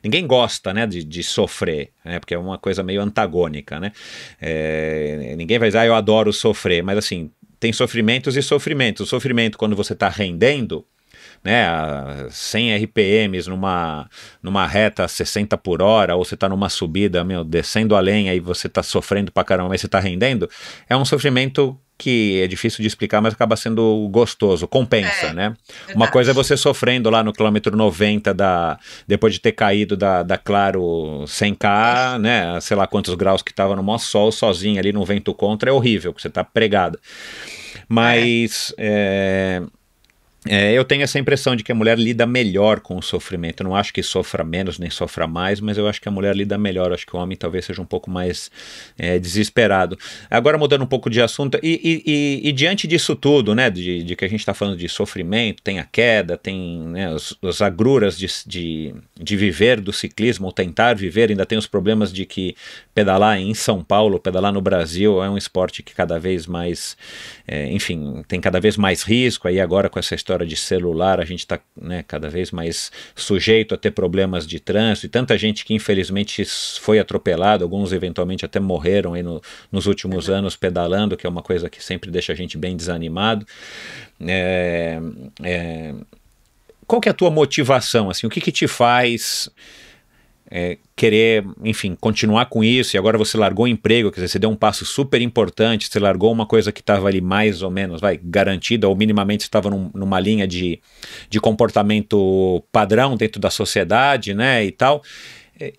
Ninguém gosta, né, de, de sofrer, né? Porque é uma coisa meio antagônica, né? É, ninguém vai dizer, ah, eu adoro sofrer, mas assim, tem sofrimentos e sofrimentos. O sofrimento, quando você está rendendo, né, 100 RPMs numa, numa reta 60 por hora, ou você está numa subida, meu, descendo a lenha e você está sofrendo pra caramba, mas você está rendendo, é um sofrimento que é difícil de explicar, mas acaba sendo gostoso, compensa, é, né? Verdade. Uma coisa é você sofrendo lá no quilômetro 90 da depois de ter caído da, da Claro 100K, é. né? Sei lá quantos graus que tava no maior sol, sozinho ali no vento contra é horrível, porque você tá pregada. É. Mas é. É, eu tenho essa impressão de que a mulher lida melhor com o sofrimento. Eu não acho que sofra menos nem sofra mais, mas eu acho que a mulher lida melhor. Eu acho que o homem talvez seja um pouco mais é, desesperado. Agora, mudando um pouco de assunto, e, e, e, e diante disso tudo, né, de, de que a gente está falando de sofrimento, tem a queda, tem né, os, as agruras de, de, de, viver do ciclismo, ou tentar viver, ainda tem os problemas de que pedalar em São Paulo, pedalar no Brasil é um esporte que cada vez mais, é, enfim, tem cada vez mais risco. Aí agora com essa história história de celular, a gente está né, cada vez mais sujeito a ter problemas de trânsito e tanta gente que infelizmente foi atropelada, alguns eventualmente até morreram aí no, nos últimos uhum. anos pedalando, que é uma coisa que sempre deixa a gente bem desanimado. É, é, qual que é a tua motivação? Assim, o que, que te faz é, querer, enfim, continuar com isso e agora você largou o emprego, quer dizer, você deu um passo super importante, você largou uma coisa que estava ali mais ou menos, vai, garantida ou minimamente estava num, numa linha de, de comportamento padrão dentro da sociedade, né, e tal,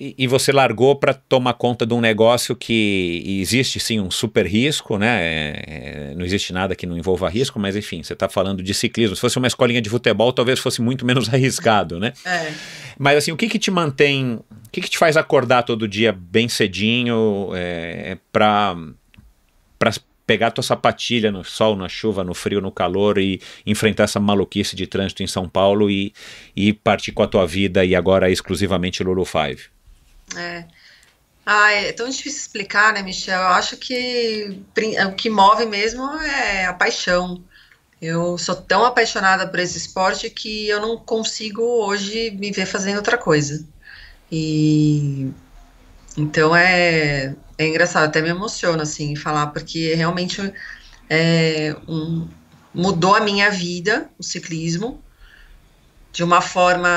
e, e você largou para tomar conta de um negócio que existe sim um super risco, né, é, é não existe nada que não envolva risco, mas enfim, você está falando de ciclismo, se fosse uma escolinha de futebol talvez fosse muito menos arriscado, né. É. Mas assim, o que que te mantém, o que que te faz acordar todo dia bem cedinho é, é para para pegar tua sapatilha no sol, na chuva, no frio, no calor e enfrentar essa maluquice de trânsito em São Paulo e, e partir com a tua vida e agora exclusivamente Lulu Five? É. Ah, é tão difícil explicar, né, Michel? Eu acho que o que move mesmo é a paixão. Eu sou tão apaixonada por esse esporte que eu não consigo hoje me ver fazendo outra coisa. E então é, é engraçado, até me emociona assim falar, porque realmente é, um, mudou a minha vida o ciclismo de uma forma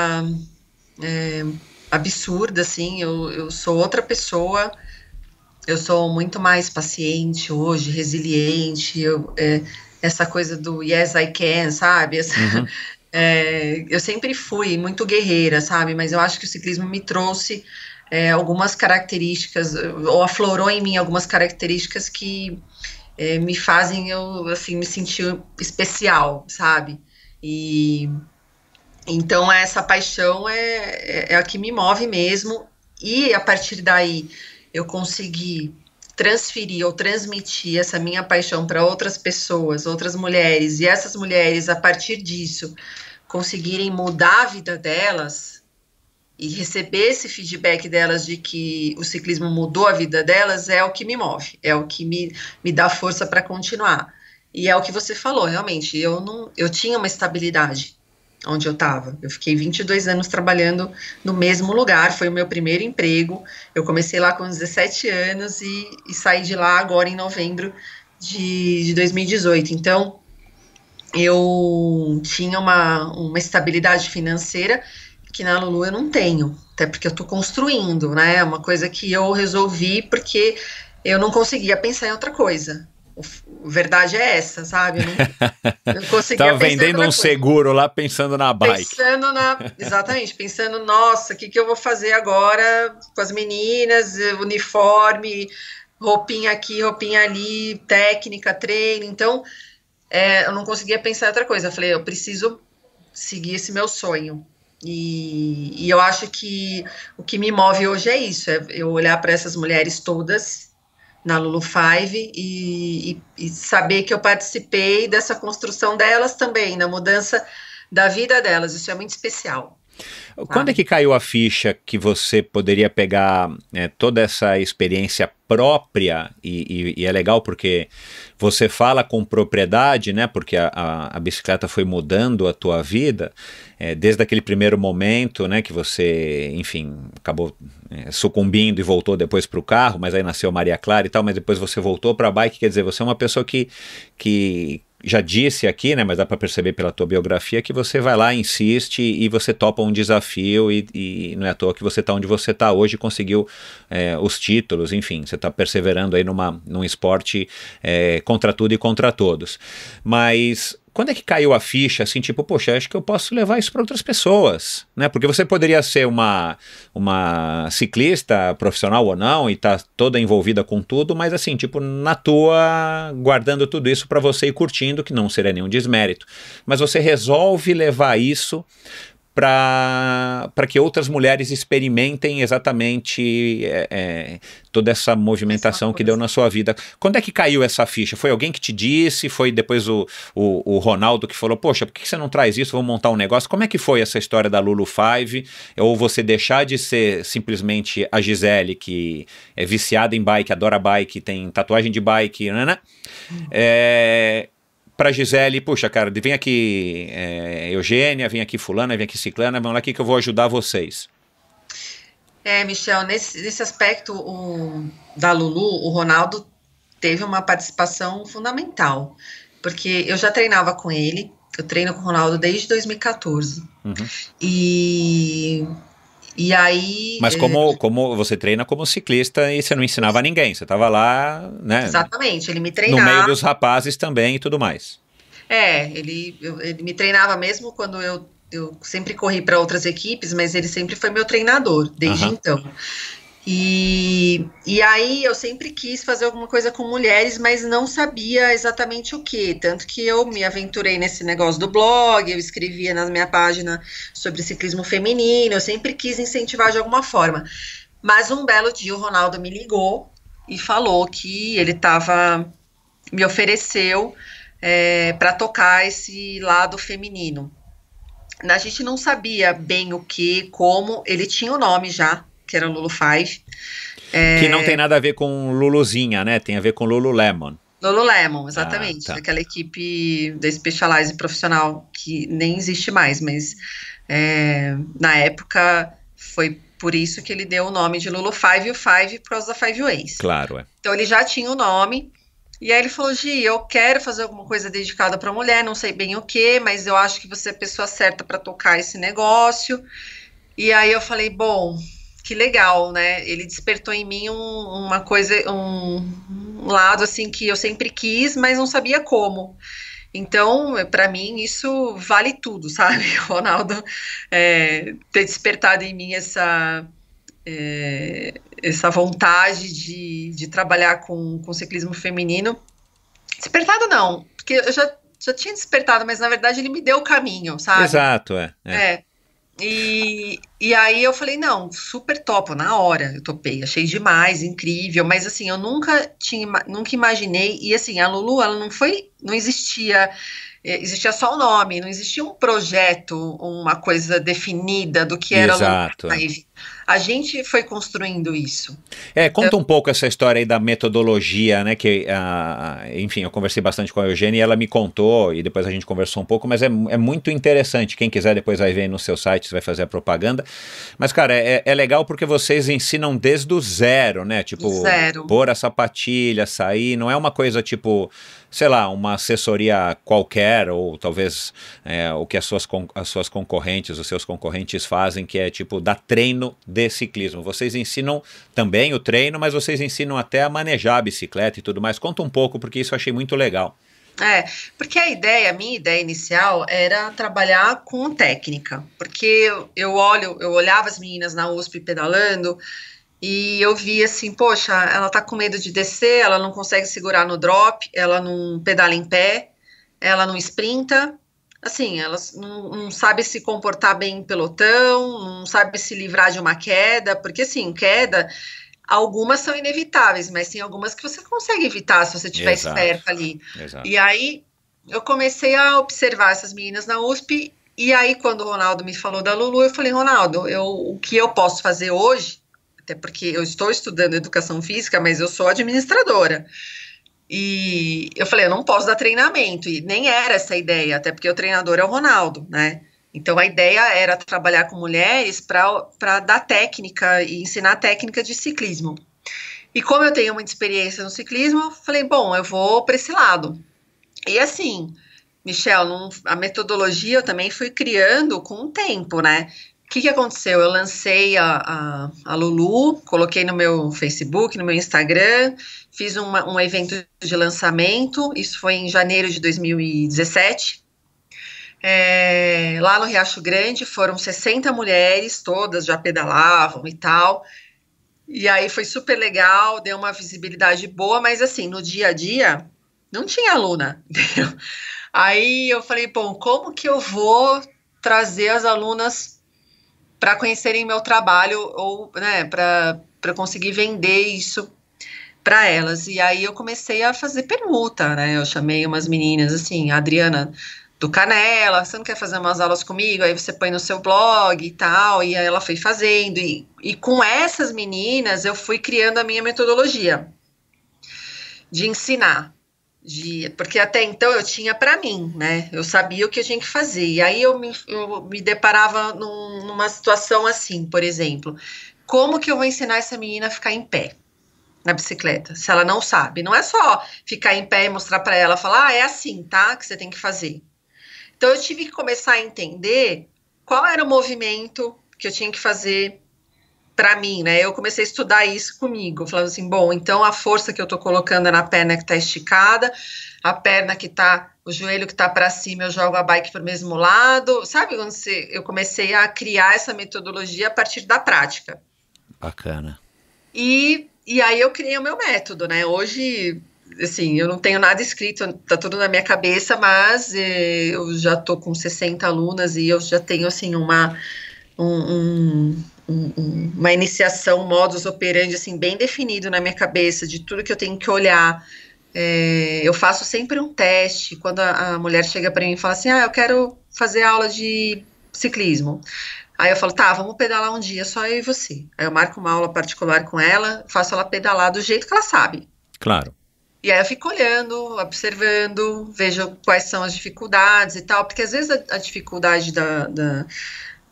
é, absurda, assim. Eu, eu sou outra pessoa. Eu sou muito mais paciente hoje, resiliente. Eu, é, essa coisa do yes I can, sabe? Essa, uhum. é, eu sempre fui muito guerreira, sabe? Mas eu acho que o ciclismo me trouxe é, algumas características, ou aflorou em mim algumas características que é, me fazem eu, assim, me sentir especial, sabe? E então essa paixão é, é, é a que me move mesmo, e a partir daí eu consegui transferir ou transmitir essa minha paixão para outras pessoas, outras mulheres, e essas mulheres, a partir disso, conseguirem mudar a vida delas e receber esse feedback delas de que o ciclismo mudou a vida delas, é o que me move, é o que me, me dá força para continuar. E é o que você falou, realmente, eu não eu tinha uma estabilidade onde eu estava. Eu fiquei 22 anos trabalhando no mesmo lugar, foi o meu primeiro emprego. Eu comecei lá com 17 anos e, e saí de lá agora em novembro de, de 2018. Então, eu tinha uma, uma estabilidade financeira que na Lulu eu não tenho, até porque eu estou construindo, né? É uma coisa que eu resolvi porque eu não conseguia pensar em outra coisa verdade é essa, sabe? Eu não, eu conseguia Tava vendendo um coisa. seguro lá pensando na bike. Pensando na, exatamente, pensando, nossa, o que, que eu vou fazer agora com as meninas, uniforme, roupinha aqui, roupinha ali, técnica, treino. Então, é, eu não conseguia pensar em outra coisa. Eu falei, eu preciso seguir esse meu sonho. E, e eu acho que o que me move hoje é isso, é eu olhar para essas mulheres todas na Lulu Five e, e, e saber que eu participei dessa construção delas também, na mudança da vida delas. Isso é muito especial. Quando ah. é que caiu a ficha que você poderia pegar é, toda essa experiência própria? E, e, e, é legal porque você fala com propriedade, né? Porque a, a, a bicicleta foi mudando a tua vida, é, desde aquele primeiro momento, né? Que você, enfim, acabou é, sucumbindo e voltou depois para o carro, mas aí nasceu Maria Clara e tal, mas depois você voltou para a bike, quer dizer, você é uma pessoa que, que, já disse aqui, né, mas dá para perceber pela tua biografia que você vai lá, insiste e você topa um desafio e, e não é à toa que você está onde você está hoje, conseguiu é, os títulos, enfim, você está perseverando aí numa, num esporte é, contra tudo e contra todos. Mas quando é que caiu a ficha, assim, tipo, poxa, acho que eu posso levar isso para outras pessoas, né? Porque você poderia ser uma, uma ciclista profissional ou não e tá toda envolvida com tudo, mas assim, tipo, na tua, guardando tudo isso para você e curtindo, que não seria nenhum desmérito. Mas você resolve levar isso para que outras mulheres experimentem exatamente é, é toda essa movimentação que deu na sua vida. Quando é que caiu essa ficha? Foi alguém que te disse? Foi depois o, o, o Ronaldo que falou: Poxa, por que você não traz isso? Vou montar um negócio. Como é que foi essa história da Lulu Five? Ou você deixar de ser simplesmente a Gisele, que é viciada em bike, adora bike, tem tatuagem de bike, né? né? Uhum. É para Gisele, puxa, cara, vem aqui é, Eugênia, vem aqui fulana, vem aqui ciclana, vamos lá aqui que eu vou ajudar vocês. É, Michel, nesse, nesse aspecto o, da Lulu, o Ronaldo teve uma participação fundamental, porque eu já treinava com ele, eu treino com o Ronaldo desde 2014. Uhum. E e aí. Mas é, como, como você treina como ciclista e você não ensinava ninguém, você estava lá, né? Exatamente, ele me treinava. No meio dos rapazes também e tudo mais. É, ele, eu, ele me treinava mesmo quando eu, eu sempre corri para outras equipes, mas ele sempre foi meu treinador, desde então. E, e aí eu sempre quis fazer alguma coisa com mulheres, mas não sabia exatamente o que. Tanto que eu me aventurei nesse negócio do blog, eu escrevia na minha página sobre ciclismo feminino, eu sempre quis incentivar de alguma forma. Mas um belo dia o Ronaldo me ligou e falou que ele estava. me ofereceu é, para tocar esse lado feminino. A gente não sabia bem o que, como, ele tinha o nome já, que era Lulu Five. É... Que não é, tem nada a ver com Luluzinha, né? Tem a ver com Lululemon. Lululemon, ah, exatamente. Ah, tá. Aquela equipe da Specialized profissional que nem existe mais, mas é, na época foi por isso que ele deu o nome de Lulu Five e o Five por causa da Five Ways. Claro, é. Então ele já tinha o nome. E aí ele falou, Gi, eu quero fazer alguma coisa dedicada para mulher, não sei bem o que, mas eu acho que você é a pessoa certa para tocar esse negócio. E aí eu falei, bom, que legal, né? Ele despertou em mim um, uma coisa, um, um lado assim que eu sempre quis, mas não sabia como. Então, para mim, isso vale tudo, sabe, Ronaldo? É, ter despertado em mim essa, é, essa vontade de, de trabalhar com, com ciclismo feminino. Despertado não, porque eu já, já tinha despertado, mas na verdade ele me deu o caminho, sabe? Exato, é. é. é. E, e aí eu falei, não, super topo, na hora eu topei, achei demais, incrível, mas assim, eu nunca tinha, nunca imaginei, e assim, a Lulu, ela não foi, não existia é, existia só o nome, não existia um projeto, uma coisa definida do que era Exato. Long Live. A gente foi construindo isso. É, conta então, um pouco essa história aí da metodologia, né? Que, ah, ah, enfim, eu conversei bastante com a Eugênia e ela me contou e depois a gente conversou um pouco, mas é, é muito interessante. Quem quiser depois vai ver no seu site, você vai fazer a propaganda. Mas, cara, é, é legal porque vocês ensinam desde o zero, né? Tipo, zero. pôr a sapatilha, sair, não é uma coisa tipo sei lá, uma assessoria qualquer, ou talvez é, o que as suas, as suas concorrentes, os seus concorrentes fazem, que é tipo dar treino de ciclismo. Vocês ensinam também o treino, mas vocês ensinam até a manejar a bicicleta e tudo mais. Conta um pouco, porque isso eu achei muito legal. É, porque a ideia, a minha ideia inicial era trabalhar com técnica, porque eu olho, eu olhava as meninas na USP pedalando e eu vi assim, poxa, ela tá com medo de descer, ela não consegue segurar no drop, ela não pedala em pé, ela não sprinta, assim, ela não, não sabe se comportar bem em pelotão, não sabe se livrar de uma queda, porque assim, queda Algumas são inevitáveis, mas tem algumas que você consegue evitar se você estiver esperto ali. Exato. E aí eu comecei a observar essas meninas na USP. E aí, quando o Ronaldo me falou da Lulu, eu falei, Ronaldo, eu, o que eu posso fazer hoje até porque eu estou estudando educação física, mas eu sou administradora. E eu falei, eu não posso dar treinamento, e nem era essa a ideia, até porque o treinador é o Ronaldo, né? Então a ideia era trabalhar com mulheres para dar técnica e ensinar técnica de ciclismo. E como eu tenho muita experiência no ciclismo, eu falei, bom, eu vou para esse lado. E assim, Michel, não, a metodologia eu também fui criando com o tempo, né? O que, que aconteceu? Eu lancei a, a, a, Lulu, coloquei no meu Facebook, no meu Instagram, fiz uma, um evento de lançamento, isso foi em janeiro de 2017. É, lá no Riacho Grande foram 60 mulheres, todas já pedalavam e tal. E aí foi super legal, deu uma visibilidade boa, mas assim, no dia a dia não tinha aluna. Entendeu? Aí eu falei, bom, como que eu vou trazer as alunas para conhecerem meu trabalho ou né, para conseguir vender isso para elas. E aí eu comecei a fazer permuta, né? Eu chamei umas meninas assim, Adriana do Canela, você não quer fazer umas aulas comigo? Aí você põe no seu blog e tal. E aí ela foi fazendo. E, e com essas meninas eu fui criando a minha metodologia de ensinar de porque até então eu tinha para mim, né? Eu sabia o que eu tinha que fazer. E aí eu me, eu me deparava num, numa situação assim, por exemplo, como que eu vou ensinar essa menina a ficar em pé na bicicleta, se ela não sabe? Não é só ficar em pé e mostrar para ela, falar, ah, é assim, tá? Que você tem que fazer. Então eu tive que começar a entender qual era o movimento que eu tinha que fazer, para mim, né? Eu comecei a estudar isso comigo, falando assim, bom, então a força que eu estou colocando é na perna que está esticada, a perna que está, o joelho que está para cima, eu jogo a bike para o mesmo lado, sabe? Quando você, eu comecei a criar essa metodologia a partir da prática. Bacana. E, e aí eu criei o meu método, né? Hoje, assim, eu não tenho nada escrito, tá tudo na minha cabeça, mas eh, eu já tô com 60 alunas e eu já tenho, assim, uma um, uma iniciação, modus operandi assim bem definido na minha cabeça de tudo que eu tenho que olhar. É, eu faço sempre um teste quando a, a mulher chega para mim e fala assim, ah, eu quero fazer aula de ciclismo. Aí eu falo, tá, vamos pedalar um dia, só eu e você. Aí eu marco uma aula particular com ela, faço ela pedalar do jeito que ela sabe. Claro. E aí eu fico olhando, observando, vejo quais são as dificuldades e tal, porque às vezes a, a dificuldade da, da,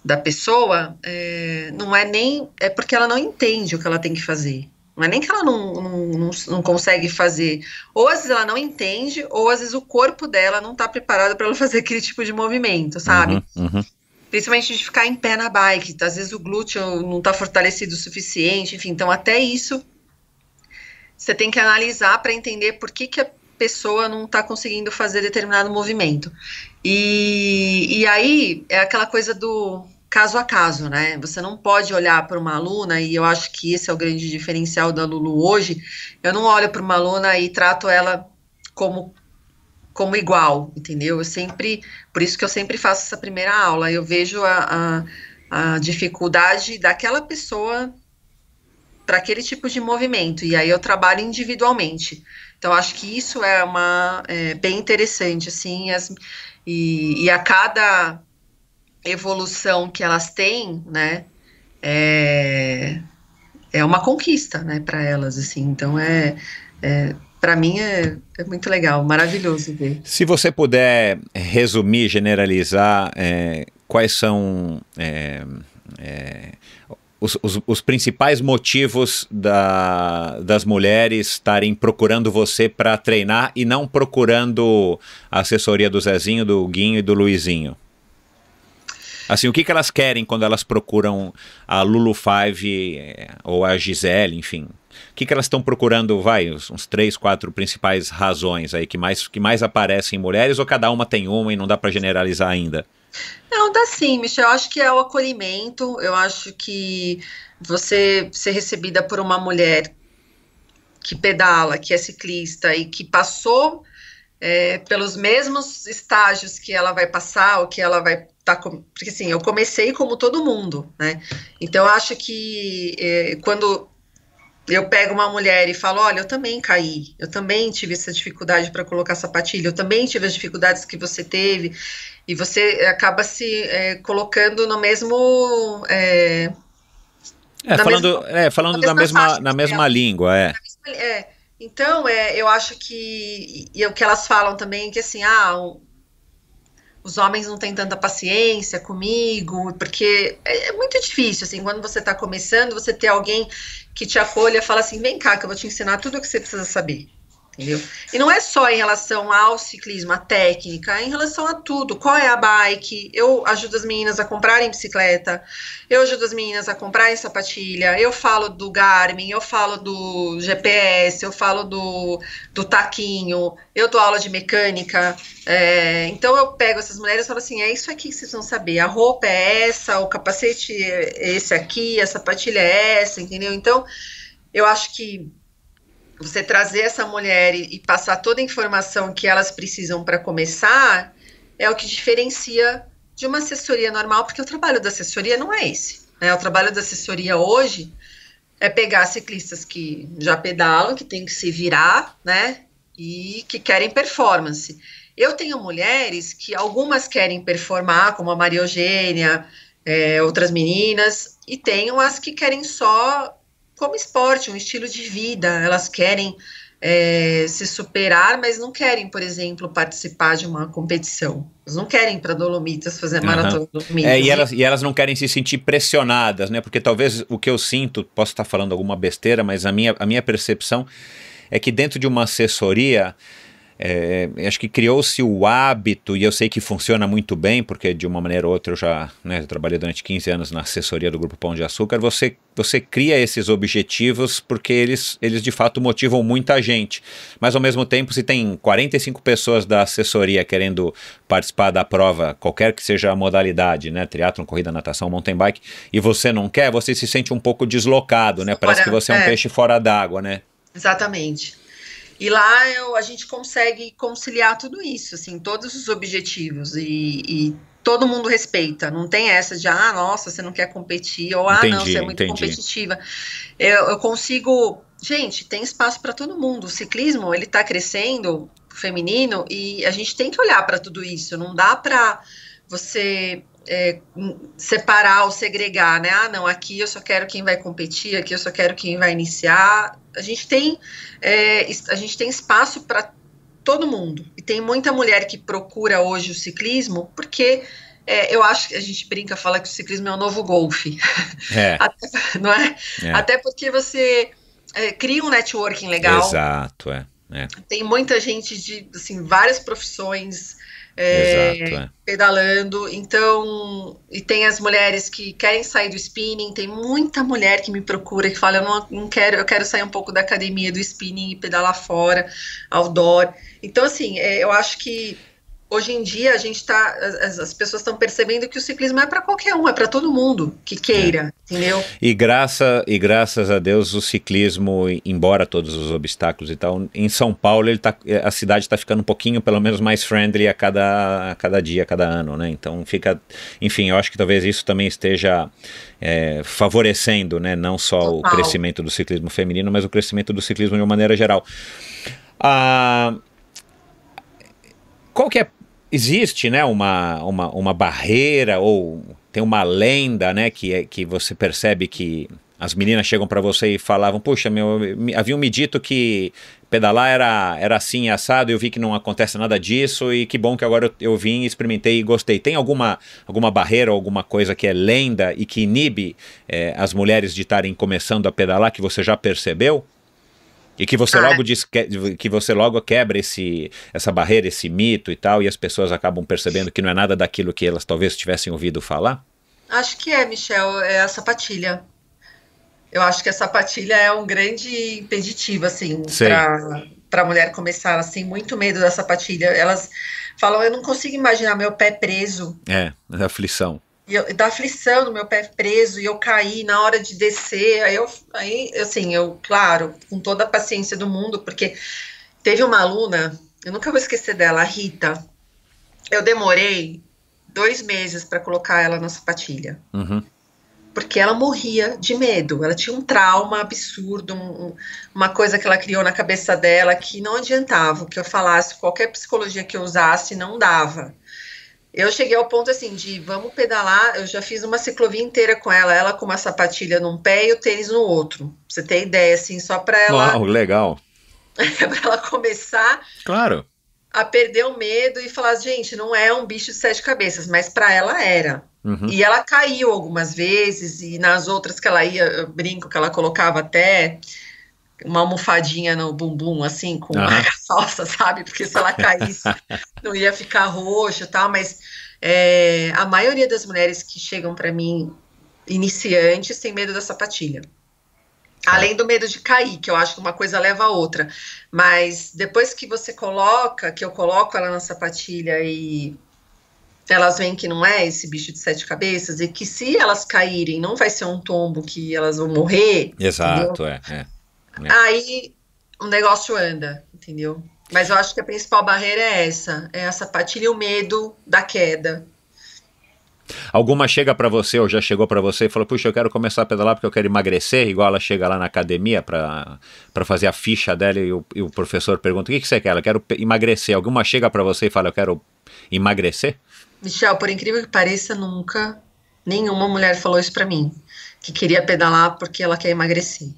da pessoa é, não é nem. é porque ela não entende o que ela tem que fazer. Não é nem que ela não, não, não, não consegue fazer. Ou às vezes ela não entende, ou às vezes o corpo dela não está preparado para ela fazer aquele tipo de movimento, sabe? Uhum, uhum. Principalmente de ficar em pé na bike. Às vezes o glúteo não está fortalecido o suficiente, enfim. Então, até isso você tem que analisar para entender por que, que a pessoa não está conseguindo fazer determinado movimento. E, e aí é aquela coisa do caso a caso, né? Você não pode olhar para uma aluna, e eu acho que esse é o grande diferencial da Lulu hoje. Eu não olho para uma aluna e trato ela como como igual, entendeu? Eu sempre, por isso que eu sempre faço essa primeira aula, eu vejo a, a, a dificuldade daquela pessoa para aquele tipo de movimento, e aí eu trabalho individualmente. Então, acho que isso é uma é, bem interessante, assim, as, e, e a cada evolução que elas têm, né, é, é uma conquista, né, para elas, assim. Então é, é para mim é, é, muito legal, maravilhoso ver. Se você puder resumir, generalizar, é, quais são é, é, os, os, os, principais motivos da, das mulheres estarem procurando você para treinar e não procurando a assessoria do Zezinho, do Guinho e do Luizinho? Assim, o que, que elas querem quando elas procuram a Lulu Five eh, ou a Gisele, enfim? O que, que elas estão procurando, vai, uns três, quatro principais razões aí que mais, que mais aparecem em mulheres, ou cada uma tem uma e não dá para generalizar ainda? Não, dá sim, Michel. Eu acho que é o acolhimento, eu acho que você ser recebida por uma mulher que pedala, que é ciclista e que passou é, pelos mesmos estágios que ela vai passar, ou que ela vai tá com... porque assim, eu comecei como todo mundo, né? Então eu acho que eh, quando eu pego uma mulher e falo, olha, eu também caí, eu também tive essa dificuldade para colocar sapatilha, eu também tive as dificuldades que você teve, e você eh, acaba se eh, colocando no mesmo é, falando, mesma, é, falando na mesma, da mesma, é. na mesma língua, é. Mesma, é. Então, é, eu acho que e, e é o que elas falam também que assim, ah, os homens não têm tanta paciência comigo, porque é, é muito difícil, assim, quando você está começando, você ter alguém que te acolha, fala assim, vem cá que eu vou te ensinar tudo o que você precisa saber entendeu? E não é só em relação ao ciclismo, à técnica, é em relação a tudo. Qual é a bike? Eu ajudo as meninas a comprarem bicicleta, eu ajudo as meninas a comprarem sapatilha, eu falo do Garmin, eu falo do GPS, eu falo do, do taquinho, eu dou aula de mecânica. É, então eu pego essas mulheres e falo assim: é isso aqui que vocês vão saber. A roupa é essa, o capacete é esse aqui, a sapatilha é essa, entendeu? Então eu acho que você trazer essa mulher e, e passar toda a informação que elas precisam para começar é o que diferencia de uma assessoria normal, porque o trabalho da assessoria não é esse. Né? O trabalho da assessoria hoje é pegar ciclistas que já pedalam, que tem que se virar, né? E que querem performance. Eu tenho mulheres que algumas querem performar, como a Maria Eugênia, é, outras meninas, e tenho as que querem só como esporte, um estilo de vida. Elas querem é, se superar, mas não querem, por exemplo, participar de uma competição. Elas não querem para Dolomitas fazer maratona Dolomitas. É, e, elas, e elas não querem se sentir pressionadas, né? Porque talvez o que eu sinto, posso estar falando alguma besteira, mas a minha, a minha percepção é que dentro de uma assessoria é, acho que criou-se o hábito, e eu sei que funciona muito bem, porque de uma maneira ou outra eu já né, trabalhei durante 15 anos na assessoria do Grupo Pão de Açúcar. Você, você cria esses objetivos porque eles, eles de fato motivam muita gente. Mas ao mesmo tempo, se tem 45 pessoas da assessoria querendo participar da prova, qualquer que seja a modalidade, né? Triatlon, corrida, natação, mountain bike, e você não quer, você se sente um pouco deslocado, né? Parece que você é um é. peixe fora d'água, né? Exatamente. E lá eu, a gente consegue conciliar tudo isso, assim, todos os objetivos e, e todo mundo respeita. Não tem essa de, ah, nossa, você não quer competir, ou entendi, ah, não, você é muito entendi. competitiva. Eu, eu, consigo. Gente, tem espaço para todo mundo. O ciclismo, ele está crescendo, feminino, e a gente tem que olhar para tudo isso. Não dá para você é, separar ou segregar, né? Ah, não, aqui eu só quero quem vai competir, aqui eu só quero quem vai iniciar. A gente tem, é, a gente tem espaço para todo mundo. E tem muita mulher que procura hoje o ciclismo porque é, eu acho que a gente brinca, fala que o ciclismo é o novo golfe. É. Até, não é? é? Até porque você é, cria um networking legal. Exato, é, é. Tem muita gente de assim, várias profissões, é, Exato, é. pedalando. Então, e tem as mulheres que querem sair do spinning, tem muita mulher que me procura que fala, eu não, não quero, eu quero sair um pouco da academia do spinning e pedalar fora, outdoor. Então, assim, é, eu acho que hoje em dia a gente está, as, as, pessoas estão percebendo que o ciclismo é para qualquer um, é para todo mundo que queira, é. entendeu? E graça e graças a Deus o ciclismo, embora todos os obstáculos e tal, em São Paulo ele tá, a cidade está ficando um pouquinho, pelo menos mais friendly a cada, a cada dia, a cada ano, né? Então fica, enfim, eu acho que talvez isso também esteja é, favorecendo, né? Não só Total. o crescimento do ciclismo feminino, mas o crescimento do ciclismo de uma maneira geral. Ah, qual que é existe, né, uma, uma, uma barreira ou tem uma lenda, né, que, é, que você percebe que as meninas chegam para você e falavam, puxa, meu, me, haviam me dito que pedalar era, era assim, assado, eu vi que não acontece nada disso e que bom que agora eu, eu vim, experimentei e gostei. Tem alguma, alguma barreira, alguma coisa que é lenda e que inibe é, as mulheres de estarem começando a pedalar que você já percebeu? E que você ah. logo diz que, que você logo quebra esse, essa barreira, esse mito e tal, e as pessoas acabam percebendo que não é nada daquilo que elas talvez tivessem ouvido falar? Acho que é, Michel, é a sapatilha. Eu acho que a sapatilha é um grande impeditivo, assim, para a mulher começar, assim, muito medo da sapatilha. Elas falam, eu não consigo imaginar meu pé preso. É, é aflição e eu, da aflição do meu pé preso, e eu caí na hora de descer, aí eu, aí, assim, eu, claro, com toda a paciência do mundo, porque teve uma aluna, eu nunca vou esquecer dela, a Rita, eu demorei dois meses para colocar ela na sapatilha. Uhum. Porque ela morria de medo, ela tinha um trauma absurdo, um, uma coisa que ela criou na cabeça dela que não adiantava, que eu falasse, qualquer psicologia que eu usasse não dava. Eu cheguei ao ponto assim de vamos pedalar. Eu já fiz uma ciclovia inteira com ela, ela com uma sapatilha num pé e o tênis no outro. Pra você ter ideia, assim, só para ela. Uau, legal. para ela começar. Claro. A perder o medo e falar, gente, não é um bicho de sete cabeças, mas para ela era. Uhum. E ela caiu algumas vezes, e nas outras que ela ia, eu brinco que ela colocava até uma almofadinha no bumbum, assim, com uhum. calça, sabe? Porque se ela caísse, não ia ficar roxo e tal, mas é, a maioria das mulheres que chegam para mim, iniciantes, tem medo da sapatilha. Tá. Além do medo de cair, que eu acho que uma coisa leva a outra. Mas depois que você coloca, que eu coloco ela na sapatilha e elas veem que não é esse bicho de sete cabeças e que se elas caírem, não vai ser um tombo que elas vão morrer. Exato, é. é né? Aí o um negócio anda, entendeu? Mas eu acho que a principal barreira é essa, é a sapatilha e o medo da queda. Alguma chega para você ou já chegou para você e falou: "Puxa, eu quero começar a pedalar porque eu quero emagrecer", igual ela chega lá na academia para fazer a ficha dela e o, e o professor pergunta: "O que, que você quer?". Ela quer emagrecer. Alguma chega para você e fala: "Eu quero emagrecer"? Michel, por incrível que pareça, nunca nenhuma mulher falou isso para mim, que queria pedalar porque ela quer emagrecer.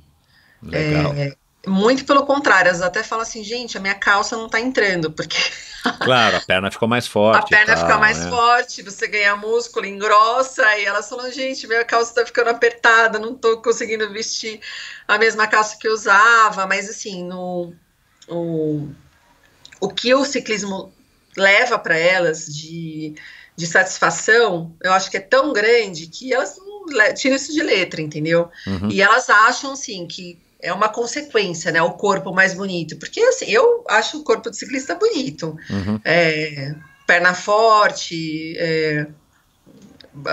Legal. É, muito pelo contrário, elas até falam assim, gente, a minha calça não tá entrando, porque. Claro, a perna ficou mais forte. A perna fica mais né? forte, você ganha músculo, engrossa, e elas falam, gente, minha calça tá ficando apertada, não tô conseguindo vestir a mesma calça que eu usava, mas assim, no, o, o que o ciclismo leva para elas de, de satisfação, eu acho que é tão grande que elas não tiram isso de letra, entendeu? Uhum. E elas acham, assim, que é uma consequência, né? O corpo mais bonito. Porque assim, eu acho o corpo do ciclista bonito. Uhum. É, perna forte, é,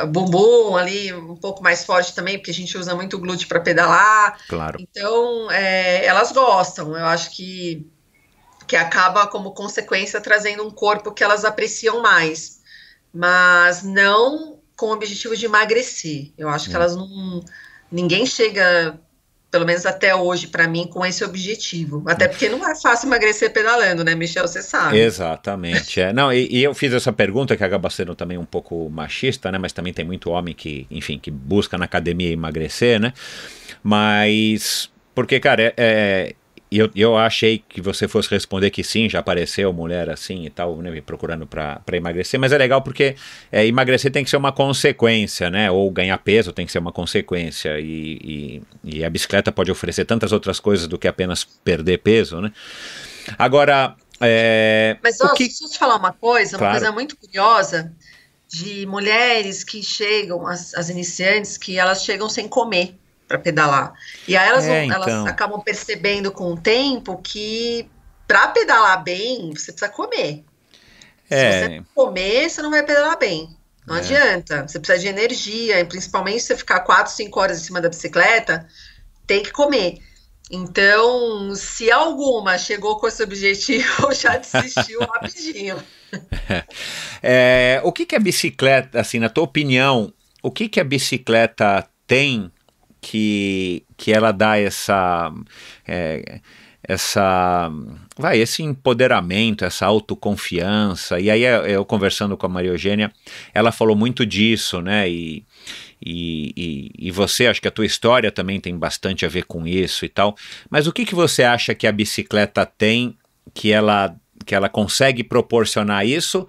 bumbum ali um pouco mais forte também, porque a gente usa muito glúteo para pedalar. Claro. Então, é, elas gostam. Eu acho que, que acaba como consequência trazendo um corpo que elas apreciam mais. Mas não com o objetivo de emagrecer. Eu acho uhum. que hum. elas não. Ninguém chega pelo menos até hoje, para mim, com esse objetivo. Até porque não é fácil emagrecer pedalando, né, Michel? Você sabe. Exatamente. É. Não, e, e, eu fiz essa pergunta que acaba sendo também um pouco machista, né? Mas também tem muito homem que, enfim, que busca na academia emagrecer, né? Mas. Porque, cara, é, é e eu, eu achei que você fosse responder que sim, já apareceu mulher assim e tal, né, me procurando para emagrecer, mas é legal porque é, emagrecer tem que ser uma consequência, né? Ou ganhar peso tem que ser uma consequência. E, e, e a bicicleta pode oferecer tantas outras coisas do que apenas perder peso, né? Agora. É, mas ó, que... deixa eu te falar uma coisa, claro. uma coisa muito curiosa de mulheres que chegam, as, as iniciantes, que elas chegam sem comer para pedalar. E aí elas, é, vão, elas então. acabam percebendo com o tempo que para pedalar bem, você precisa comer. É. Se você comer, você não vai pedalar bem. Não é. adianta. Você precisa de energia, e principalmente se você ficar 4, 5 horas em cima da bicicleta, tem que comer. Então, se alguma chegou com esse objetivo, já desistiu rapidinho. É, o que, que a bicicleta, assim, na tua opinião, o que, que a bicicleta tem que, que ela dá essa. É, essa vai esse empoderamento essa autoconfiança e aí é, eu, conversando com a Maria Eugênia ela falou muito disso né e, e, e, e, você acho que a tua história também tem bastante a ver com isso e tal mas o que que você acha que a bicicleta tem que ela que ela consegue proporcionar isso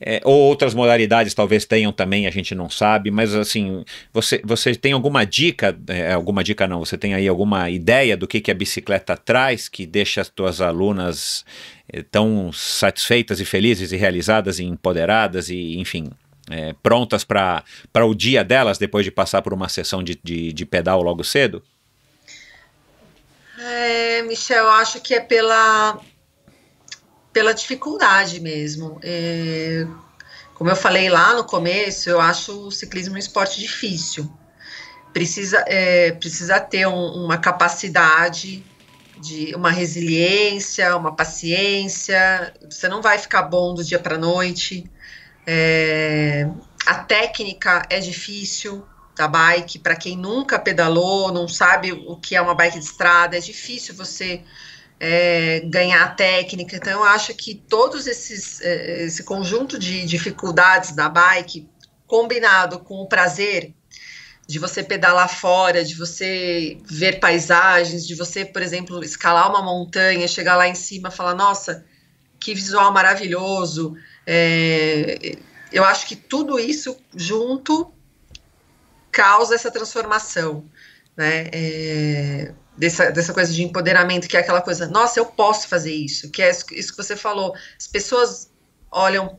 é, ou outras modalidades talvez tenham também, a gente não sabe, mas assim, você, você tem alguma dica, é, alguma dica não, você tem aí alguma ideia do que, que a bicicleta traz que deixa as tuas alunas é, tão satisfeitas e felizes e realizadas e empoderadas e enfim, é, prontas para o dia delas depois de passar por uma sessão de, de, de pedal logo cedo? É, Michel, acho que é pela pela dificuldade mesmo. É, como eu falei lá no começo, eu acho o ciclismo um esporte difícil. Precisa, é, precisa ter um, uma capacidade de uma resiliência, uma paciência. Você não vai ficar bom do dia para noite. É, a técnica é difícil da bike para quem nunca pedalou, não sabe o que é uma bike de estrada. É difícil você é, ganhar técnica. Então, eu acho que todos esses é, esse conjunto de dificuldades da bike, combinado com o prazer de você pedalar fora, de você ver paisagens, de você, por exemplo, escalar uma montanha, chegar lá em cima, falar nossa, que visual maravilhoso. É, eu acho que tudo isso junto causa essa transformação, né? É, dessa, dessa coisa de empoderamento, que é aquela coisa, nossa, eu posso fazer isso, que é isso que você falou. As pessoas olham,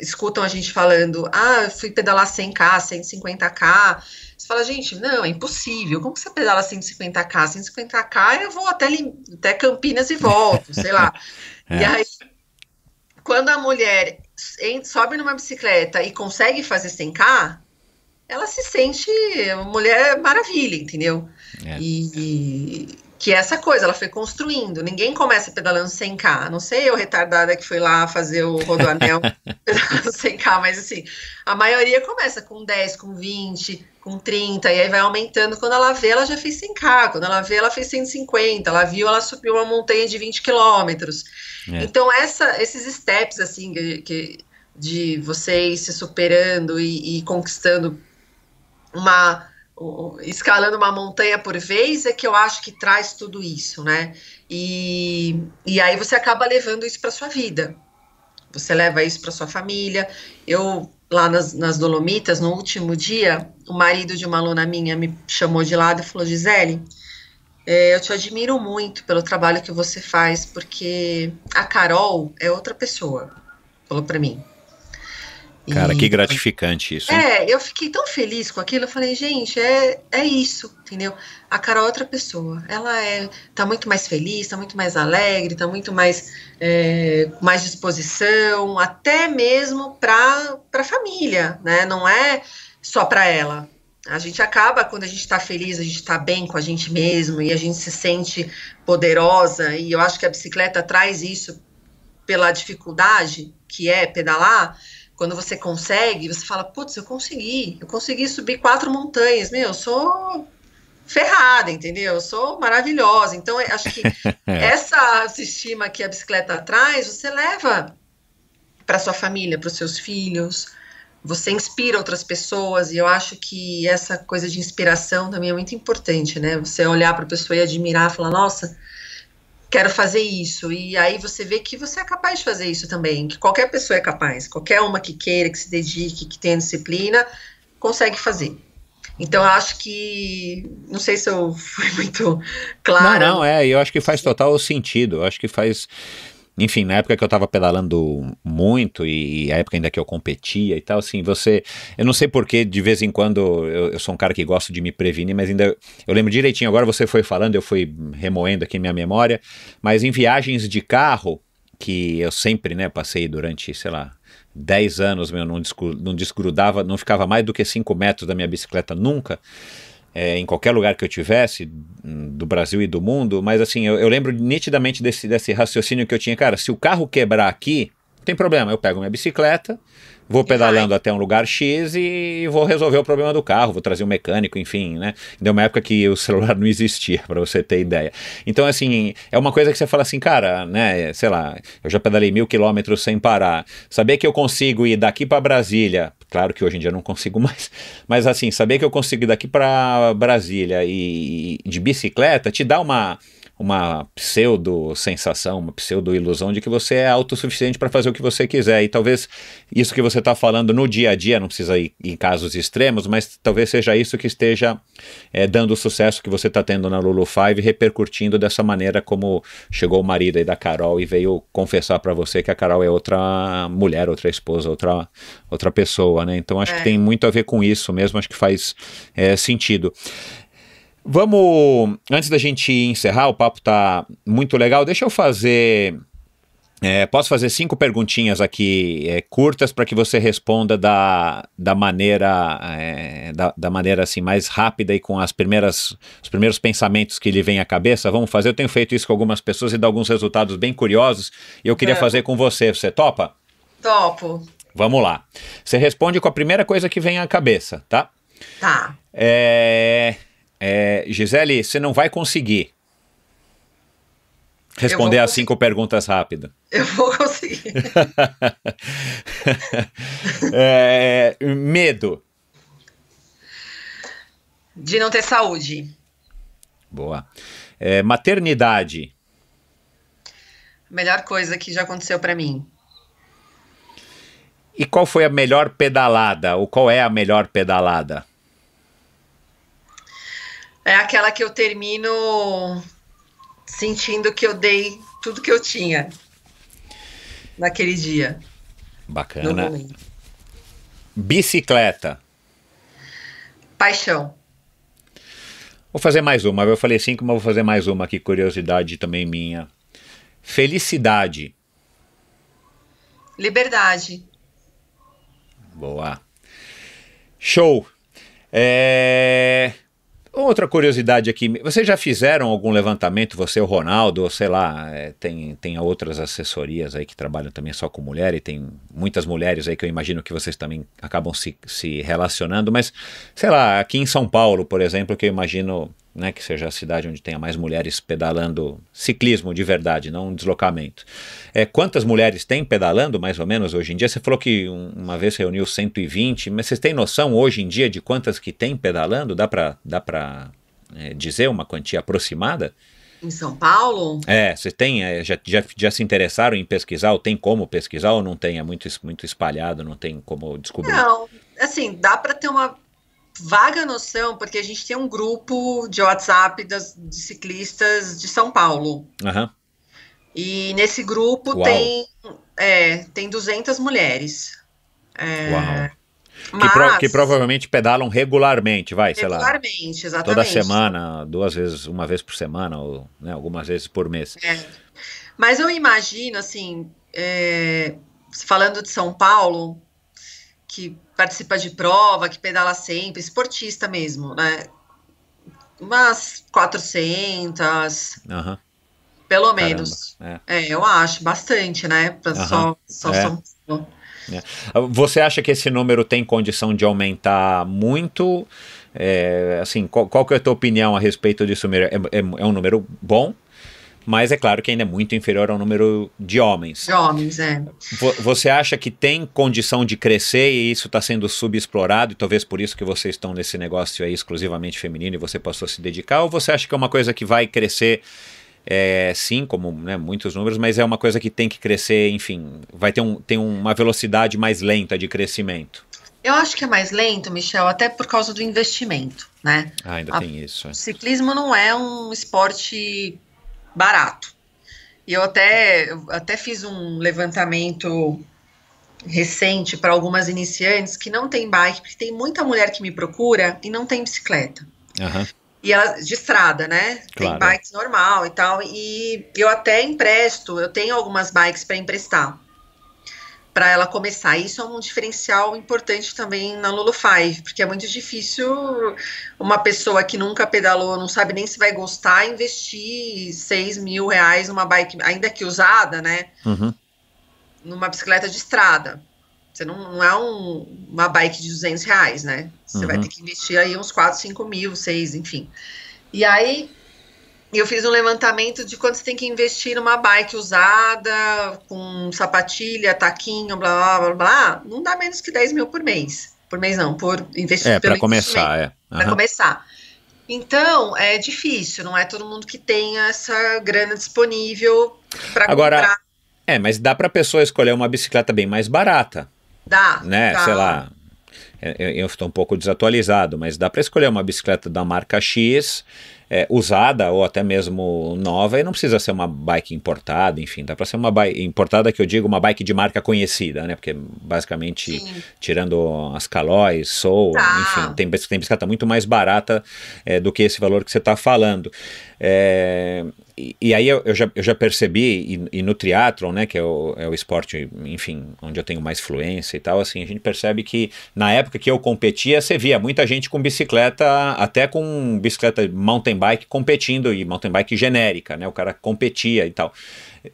escutam a gente falando, ah, eu fui pedalar 100k, 150k. Você fala, gente, não, é impossível. Como você pedala 150k? 150k eu vou até, até Campinas e volto, sei lá. É. E aí, quando a mulher sobe numa bicicleta e consegue fazer 100k, ela se sente mulher maravilha, entendeu? É. E, que é essa coisa, ela foi construindo. Ninguém começa pedalando 100k. Não sei eu retardada que fui lá fazer o rodoanel pedalando 100k, mas assim, a maioria começa com 10, com 20, com 30 e aí vai aumentando. Quando ela vê, ela já fez 100k. Quando ela vê, ela fez 150. Ela viu, ela subiu uma montanha de 20 quilômetros. É. Então essa, esses steps assim que, que de vocês se superando e, e conquistando uma escalando uma montanha por vez é que eu acho que traz tudo isso, né? E, e aí você acaba levando isso para sua vida. Você leva isso para sua família. Eu lá nas, nas, Dolomitas, no último dia, o marido de uma aluna minha me chamou de lado e falou: Gisele, é, eu te admiro muito pelo trabalho que você faz, porque a Carol é outra pessoa. Falou para mim. Cara, e... que gratificante isso. Hein? É, eu fiquei tão feliz com aquilo. Eu falei, gente, é, é isso, entendeu? A Carol é outra pessoa. Ela é, tá muito mais feliz, tá muito mais alegre, tá muito mais é, mais disposição, até mesmo para para família, né? Não é só para ela. A gente acaba quando a gente está feliz, a gente está bem com a gente mesmo e a gente se sente poderosa. E eu acho que a bicicleta traz isso pela dificuldade que é pedalar quando você consegue, você fala, putz, eu consegui, eu consegui subir quatro montanhas, meu, eu sou ferrada, entendeu? Eu sou maravilhosa. Então, é, acho que é. essa autoestima que a bicicleta traz, você leva para sua família, para os seus filhos, você inspira outras pessoas e eu acho que essa coisa de inspiração também é muito importante, né? Você olhar para a pessoa e admirar, falar, nossa, quero fazer isso. E aí você vê que você é capaz de fazer isso também, que qualquer pessoa é capaz, qualquer uma que queira, que se dedique, que tenha disciplina, consegue fazer. Então eu acho que não sei se eu fui muito clara. Não, não, é, eu acho que faz total sentido. Eu acho que faz enfim, na época que eu tava pedalando muito e, e, a época ainda que eu competia e tal, assim, você. Eu não sei porque de vez em quando eu, eu, sou um cara que gosto de me prevenir, mas ainda. Eu lembro direitinho, agora você foi falando, eu fui remoendo aqui minha memória, mas em viagens de carro, que eu sempre, né, passei durante, sei lá. 10 anos, meu, não, desgrudava, não ficava mais do que 5 metros da minha bicicleta nunca é, em qualquer lugar que eu tivesse, do Brasil e do mundo, mas assim, eu, eu, lembro nitidamente desse, desse raciocínio que eu tinha, cara, se o carro quebrar aqui, não tem problema, eu pego minha bicicleta, vou pedalando até um lugar X e vou resolver o problema do carro, vou trazer um mecânico, enfim, né? Deu uma época que o celular não existia, para você ter ideia. Então, assim, é uma coisa que você fala assim, cara, né? Sei lá, eu já pedalei mil quilômetros sem parar. Saber que eu consigo ir daqui para Brasília Claro que hoje em dia eu não consigo mais, mas assim, saber que eu consigo ir daqui para Brasília e, e de bicicleta te dá uma uma pseudo-sensação, uma pseudo-ilusão de que você é autossuficiente para fazer o que você quiser. E talvez isso que você está falando no dia a dia, não precisa ir em casos extremos, mas talvez seja isso que esteja é, dando o sucesso que você está tendo na Lulu 5 repercutindo dessa maneira como chegou o marido aí da Carol e veio confessar para você que a Carol é outra mulher, outra esposa, outra, outra pessoa, né? Então acho é. que tem muito a ver com isso mesmo, acho que faz é, sentido. Vamos, antes da gente encerrar, o papo tá muito legal. Deixa eu fazer. É, posso fazer cinco perguntinhas aqui é, curtas para que você responda da, da maneira é, da, da, maneira assim mais rápida e com as primeiras os primeiros pensamentos que lhe vem à cabeça. Vamos fazer. Eu tenho feito isso com algumas pessoas e dá alguns resultados bem curiosos. E eu queria é. fazer com você. Você topa? Topo. Vamos lá. Você responde com a primeira coisa que vem à cabeça, tá? Tá. É, é, Gisele, você não vai conseguir responder as cinco perguntas rápidas. Eu vou conseguir. é, medo. De não ter saúde. Boa. É, maternidade. Melhor coisa que já aconteceu para mim. E qual foi a melhor pedalada? Ou qual é a melhor pedalada? é aquela que eu termino sentindo que eu dei tudo que eu tinha naquele dia. Bacana. Bicicleta. Paixão. Vou fazer mais uma. Eu falei cinco, mas vou fazer mais uma aqui, curiosidade também minha. Felicidade. Liberdade. Boa. Show. É... Outra curiosidade aqui, vocês já fizeram algum levantamento, você, o Ronaldo, ou sei lá, é, tem, tem outras assessorias aí que trabalham também só com mulher e tem muitas mulheres aí que eu imagino que vocês também acabam se, se relacionando, mas sei lá, aqui em São Paulo, por exemplo, que eu imagino né, que seja a cidade onde tenha mais mulheres pedalando ciclismo de verdade, não um deslocamento. É, quantas mulheres tem pedalando, mais ou menos, hoje em dia? Você falou que um, uma vez reuniu 120, mas vocês têm noção hoje em dia de quantas que tem pedalando? Dá para dá é, dizer uma quantia aproximada? Em São Paulo? É, você tem, é, já, já, já se interessaram em pesquisar, ou tem como pesquisar, ou não tem? É muito, muito espalhado, não tem como descobrir? Não, assim, dá para ter uma vaga noção, porque a gente tem um grupo de WhatsApp das, de ciclistas de São Paulo. Uhum. E nesse grupo tem é, tem 200 mulheres. É, Uau. Mas, que, pro, que, provavelmente pedalam regularmente, vai, regularmente, sei lá. Regularmente, exatamente. Toda semana, duas vezes, uma vez por semana, ou né, algumas vezes por mês. É. Mas eu imagino, assim, é, falando de São Paulo, que participa de prova, que pedala sempre, esportista mesmo, né? Umas 400, pelo Caramba, menos. É. é. eu acho, bastante, né? Pra Só, só é. São É. Você acha que esse número tem condição de aumentar muito? É, assim, qual, qual que é a tua opinião a respeito disso? É, é, é um número bom, mas é claro que ainda é muito inferior ao número de homens. De homens, é. Você acha que tem condição de crescer e isso está sendo subexplorado e talvez por isso que vocês estão nesse negócio aí exclusivamente feminino e você passou a se dedicar? Ou você acha que é uma coisa que vai crescer, é, sim, como né, muitos números, mas é uma coisa que tem que crescer, enfim, vai ter um, tem uma velocidade mais lenta de crescimento? Eu acho que é mais lento, Michel, até por causa do investimento, né? Ah, ainda a, tem isso. É. O ciclismo não é um esporte barato. E eu até, eu até fiz um levantamento recente para algumas iniciantes que não tem bike, porque tem muita mulher que me procura e não tem bicicleta. Uhum. E de estrada, né? Claro. Tem bikes normal e tal. E eu até empresto, eu tenho algumas bikes para emprestar para ela começar. Isso é um diferencial importante também na Lulu Five, porque é muito difícil uma pessoa que nunca pedalou, não sabe nem se vai gostar, investir 6 mil reais numa bike, ainda que usada, né? Uhum. Numa bicicleta de estrada. Você não, não é um, uma bike de 200 reais, né? Você uhum. vai ter que investir aí uns 4, 5 mil, 6, enfim. E aí eu fiz um levantamento de quanto você tem que investir numa bike usada, com sapatilha, taquinho, blá, blá, blá, blá. Não dá menos que 10 mil por mês. Por mês não, por é, investimento É, para começar, é. Uhum. Para começar. Então, é difícil, não é todo mundo que tem essa grana disponível para comprar. É, mas dá para pessoa escolher uma bicicleta bem mais barata. Dá. Né, dá. sei lá, é, é, eu estou um pouco desatualizado, mas dá para escolher uma bicicleta da marca X, é, usada ou até mesmo nova, e não precisa ser uma bike importada, enfim, dá para ser uma bike importada que eu digo uma bike de marca conhecida, né? Porque basicamente, Sim. tirando as Calóis, Soul, tá. enfim, tem, tem bicicleta muito mais barata é, do que esse valor que você está falando. É, e, aí eu, eu, já, eu já percebi, e, e no triatlon, né, que é o, é o esporte, enfim, onde eu tenho mais fluência e tal, assim, a gente percebe que na época que eu competia, você via muita gente com bicicleta, até com bicicleta mountain bike competindo, e mountain bike genérica, né, o cara competia e tal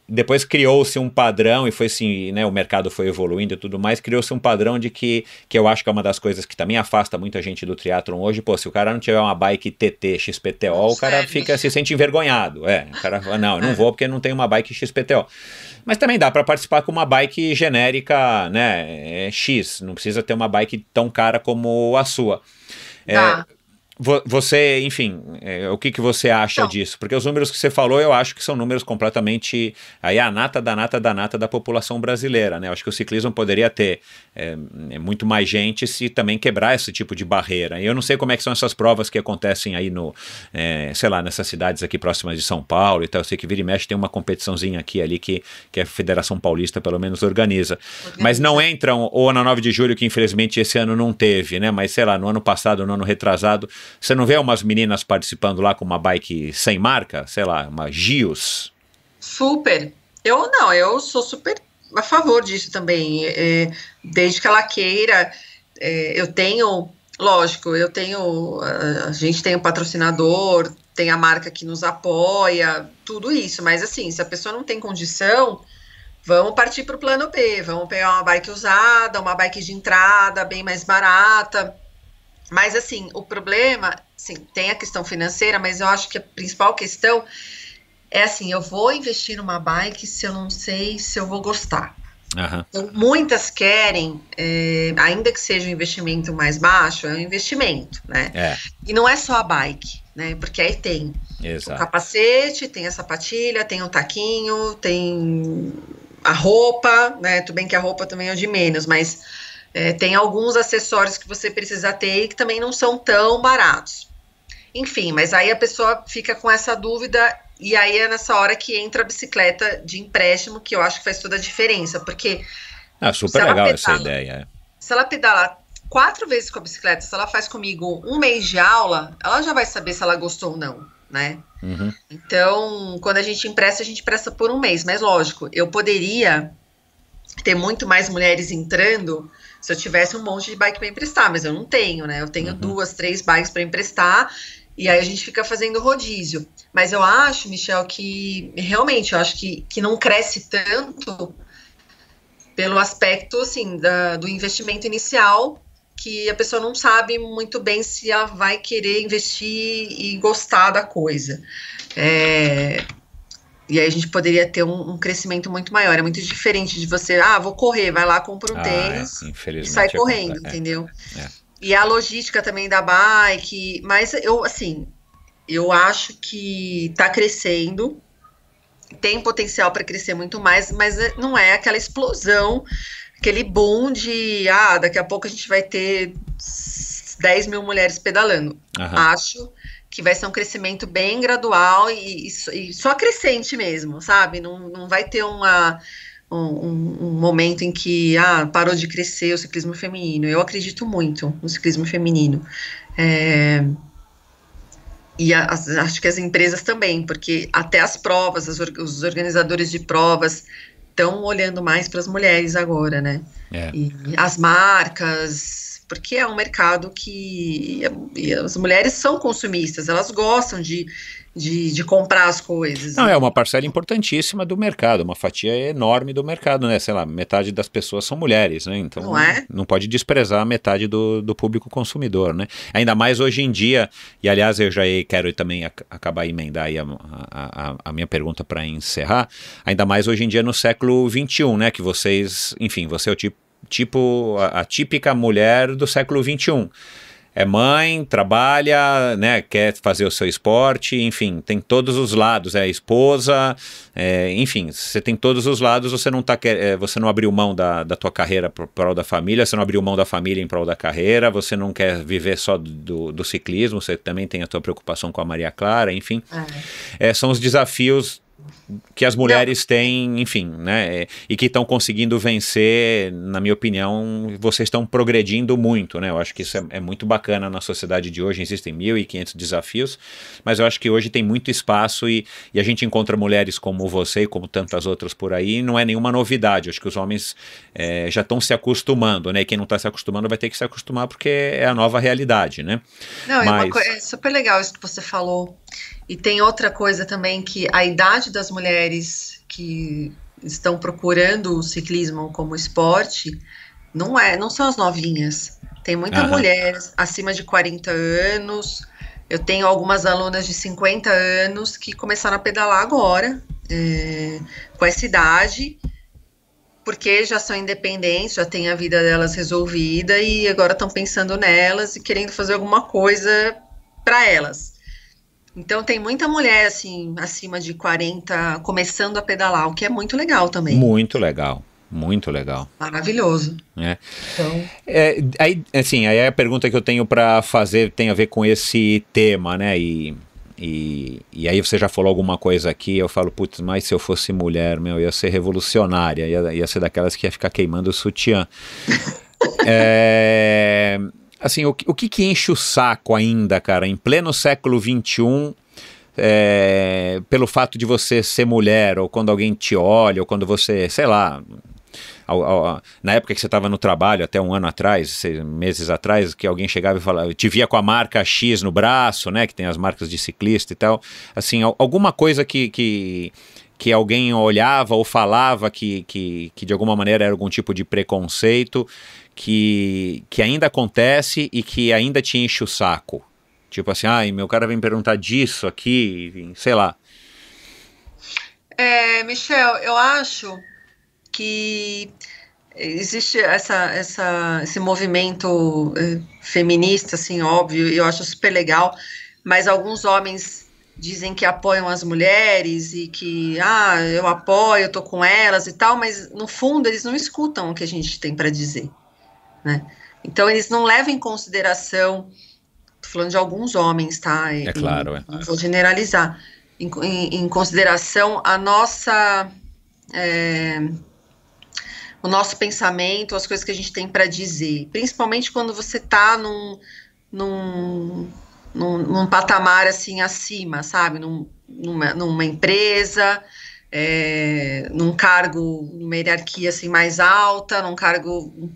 depois criou-se um padrão e foi assim, né, o mercado foi evoluindo e tudo mais, criou-se um padrão de que, que eu acho que é uma das coisas que também afasta muita gente do triatlon hoje, pô, se o cara não tiver uma bike TT, XPTO, não, o cara sério? fica, se sente envergonhado, é, o cara fala, não, eu não é. vou porque não tem uma bike XPTO, mas também dá para participar com uma bike genérica, né, é X, não precisa ter uma bike tão cara como a sua. É, você, enfim, é, o que, que você acha disso? Porque os números que você falou, eu acho que são números completamente aí a nata da nata da nata da população brasileira, né? Eu acho que o ciclismo poderia ter é, é, muito mais gente se também quebrar esse tipo de barreira. Eu não sei como é que são essas provas que acontecem aí no, é, sei lá, nessas cidades aqui próximas de São Paulo e tal. Eu sei que vira e mexe tem uma competiçãozinha aqui ali que, que a Federação Paulista pelo menos organiza. Mas não entram, ou na 9 de julho, que infelizmente esse ano não teve, né? Mas sei lá, no ano passado, no ano retrasado, você não vê umas meninas participando lá com uma bike sem marca, sei lá, uma Gios? Super. Eu não, eu sou super a favor disso também, é, é, desde que ela queira. É, eu tenho, lógico, eu tenho, a, a gente tem o um patrocinador, tem a marca que nos apoia, tudo isso, mas assim, se a pessoa não tem condição, vamos partir para o plano B, vamos pegar uma bike usada, uma bike de entrada, bem mais barata. Mas assim, o problema, sim, tem a questão financeira, mas eu acho que a principal questão é assim, eu vou investir numa bike se eu não sei se eu vou gostar. Uhum. Então, muitas querem, é, ainda que seja um investimento mais baixo, é um investimento, né? É. E não é só a bike, né? Porque aí tem Exato. o capacete, tem a sapatilha, tem o taquinho, tem a roupa, né? Tudo bem que a roupa também é de menos, mas é, tem alguns acessórios que você precisa ter e que também não são tão baratos. Enfim, mas aí a pessoa fica com essa dúvida e aí é nessa hora que entra a bicicleta de empréstimo, que eu acho que faz toda a diferença, porque. Ah, super legal pedala, essa ideia. É. Se ela pedalar quatro vezes com a bicicleta, se ela faz comigo um mês de aula, ela já vai saber se ela gostou ou não, né? Uhum. Então, quando a gente empresta, a gente empresta por um mês, mas lógico, eu poderia ter muito mais mulheres entrando se eu tivesse um monte de bike para emprestar, mas eu não tenho, né? Eu tenho uhum. duas, três bikes para emprestar e aí a gente fica fazendo rodízio. Mas eu acho, Michel, que realmente eu acho que, que não cresce tanto pelo aspecto assim, da, do investimento inicial, que a pessoa não sabe muito bem se ela vai querer investir e gostar da coisa. É, e aí a gente poderia ter um, um, crescimento muito maior. É muito diferente de você, ah, vou correr, vai lá, compra um ah, tênis é, e sai é correndo, é, entendeu? É. E a logística também da bike, mas eu, assim, eu acho que está crescendo, tem potencial para crescer muito mais, mas é, não é aquela explosão, aquele boom de ah, daqui a pouco a gente vai ter 10 mil mulheres pedalando. Uhum. Acho que vai ser um crescimento bem gradual e, e só crescente mesmo, sabe? Não, não vai ter uma. Um, um, momento em que ah, parou de crescer o ciclismo feminino. Eu acredito muito no ciclismo feminino. É, e as, acho que as empresas também, porque até as provas, as, os organizadores de provas estão olhando mais para as mulheres agora, né? É. E as marcas, porque é um mercado que as mulheres são consumistas, elas gostam de, de, de comprar as coisas. Não, é uma parcela importantíssima do mercado, uma fatia enorme do mercado, né? Sei lá, metade das pessoas são mulheres, né? Então não, é? não pode desprezar a metade do, do público consumidor, né? Ainda mais hoje em dia, e aliás eu já quero também ac acabar emendar aí a, a, a minha pergunta para encerrar, ainda mais hoje em dia no século XXI, né? Que vocês, enfim, você é o tipo tipo a, a típica mulher do século XXI. é mãe, trabalha, né, quer fazer o seu esporte, enfim, tem todos os lados, é esposa, é, enfim, você tem todos os lados, você não tá quer, é, você não abriu mão da, da tua carreira em prol da família, você não abriu mão da família em prol da carreira, você não quer viver só do, do ciclismo, você também tem a tua preocupação com a Maria Clara, enfim, ah. é, são os desafios que as mulheres Não. têm, enfim, né? É, e que estão conseguindo vencer, na minha opinião, vocês estão progredindo muito, né? Eu acho que isso é, é muito bacana na sociedade de hoje. Existem 1.500 desafios, mas eu acho que hoje tem muito espaço e, e, a gente encontra mulheres como você e como tantas outras por aí. E não é nenhuma novidade. Eu acho que os homens é, já estão se acostumando, né? E quem não está se acostumando vai ter que se acostumar porque é a nova realidade, né? Não, mas... é, uma é super legal isso que você falou e tem outra coisa também que a idade das mulheres que estão procurando o ciclismo como esporte não é, não são as novinhas. Tem muitas mulheres acima de 40 anos. Eu tenho algumas alunas de 50 anos que começaram a pedalar agora, é, com essa idade, porque já são independentes, já têm a vida delas resolvida e agora estão pensando nelas e querendo fazer alguma coisa para elas. Então tem muita mulher assim acima de 40 começando a pedalar, o que é muito legal também. Muito legal. Muito legal. Maravilhoso. É. Então... É, aí, assim, aí a pergunta que eu tenho para fazer tem a ver com esse tema, né? E, e, e, aí você já falou alguma coisa aqui, eu falo, putz, mas se eu fosse mulher, meu, eu ia ser revolucionária, ia, ia ser daquelas que ia ficar queimando o sutiã. é, assim, o, o que, que enche o saco ainda, cara, em pleno século XXI, é, pelo fato de você ser mulher, ou quando alguém te olha, ou quando você, sei lá, na época que você estava no trabalho, até um ano atrás, seis meses atrás, que alguém chegava e falava, te via com a marca X no braço, né, que tem as marcas de ciclista e tal, assim, alguma coisa que, que, que alguém olhava ou falava que, que, que de alguma maneira era algum tipo de preconceito, que, que ainda acontece e que ainda te enche o saco? Tipo assim, ai, meu cara vem perguntar disso aqui, sei lá. É, Michel, eu acho que existe essa, essa, esse movimento eh, feminista, assim, óbvio, eu acho super legal, mas alguns homens dizem que apoiam as mulheres e que, ah, eu apoio, eu tô com elas e tal, mas no fundo eles não escutam o que a gente tem para dizer. Né? Então, eles não levam em consideração, tô falando de alguns homens, tá? É e, claro, é. Vou generalizar. Em, em, em consideração a nossa. É, o nosso pensamento, as coisas que a gente tem para dizer. Principalmente quando você está num, num, num, num, patamar assim acima, sabe? Num, numa, numa empresa, é, num cargo, numa hierarquia assim mais alta, num cargo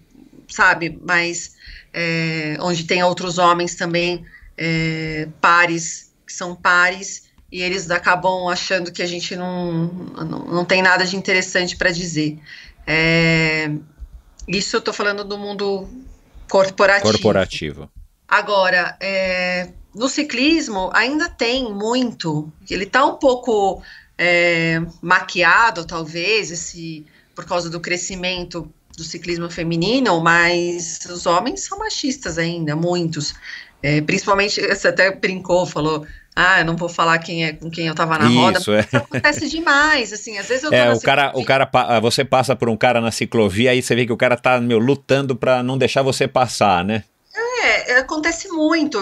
sabe, mas é, onde tem outros homens também é, pares, que são pares, e eles acabam achando que a gente não, não, não tem nada de interessante para dizer. É, isso eu estou falando do mundo corporativo. Corporativo. Agora, é, no ciclismo ainda tem muito. Ele está um pouco é, maquiado, talvez, esse por causa do crescimento do ciclismo feminino, mas os homens são machistas ainda, muitos. É, principalmente, você até brincou, falou, ah, eu não vou falar quem é com quem eu tava na Isso, roda. É. Isso acontece demais, assim, às vezes eu É, o cara, o cara, você passa por um cara na ciclovia, aí você vê que o cara tá, meu, lutando para não deixar você passar, né? É, acontece muito.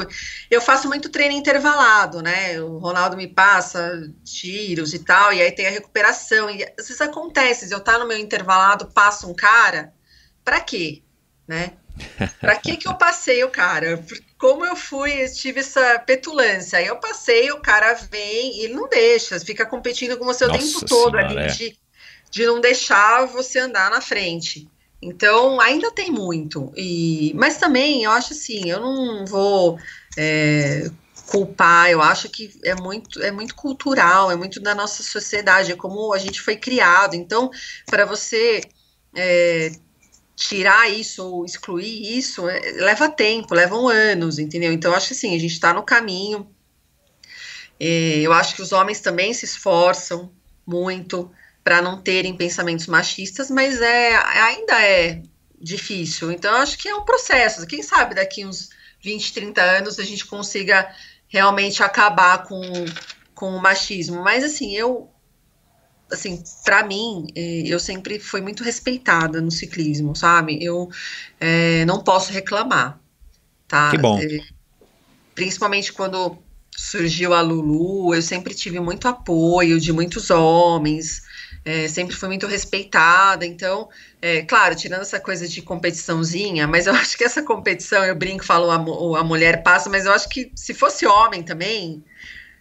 Eu faço muito treino intervalado, né? O Ronaldo me passa tiros e tal, e aí tem a recuperação. E às vezes acontece, eu tá no meu intervalado, passo um cara, para quê? Né? Para que que eu passei o cara? Como eu fui, eu tive essa petulância. Aí eu passei, o cara vem e não deixa, fica competindo com você o Nossa tempo todo senhora, ali é. de, de não deixar você andar na frente. Então, ainda tem muito. E, mas também, eu acho assim, eu não vou é, culpar, eu acho que é muito, é muito cultural, é muito da nossa sociedade, é como a gente foi criado. Então, para você é, tirar isso ou excluir isso, é, leva tempo, levam anos, entendeu? Então, eu acho assim, a gente está no caminho. É, eu acho que os homens também se esforçam muito para não terem pensamentos machistas, mas é, ainda é difícil. Então, acho que é um processo. Quem sabe daqui uns 20, 30 anos a gente consiga realmente acabar com, com o machismo. Mas, assim, eu. Assim, para mim, eh, eu sempre fui muito respeitada no ciclismo, sabe? Eu é, não posso reclamar, tá? Que bom. Eh, principalmente quando surgiu a Lulu, eu sempre tive muito apoio de muitos homens, é, sempre fui muito respeitada. Então, é, claro, tirando essa coisa de competiçãozinha, mas eu acho que essa competição, eu brinco, falo a, a mulher passa, mas eu acho que se fosse homem também,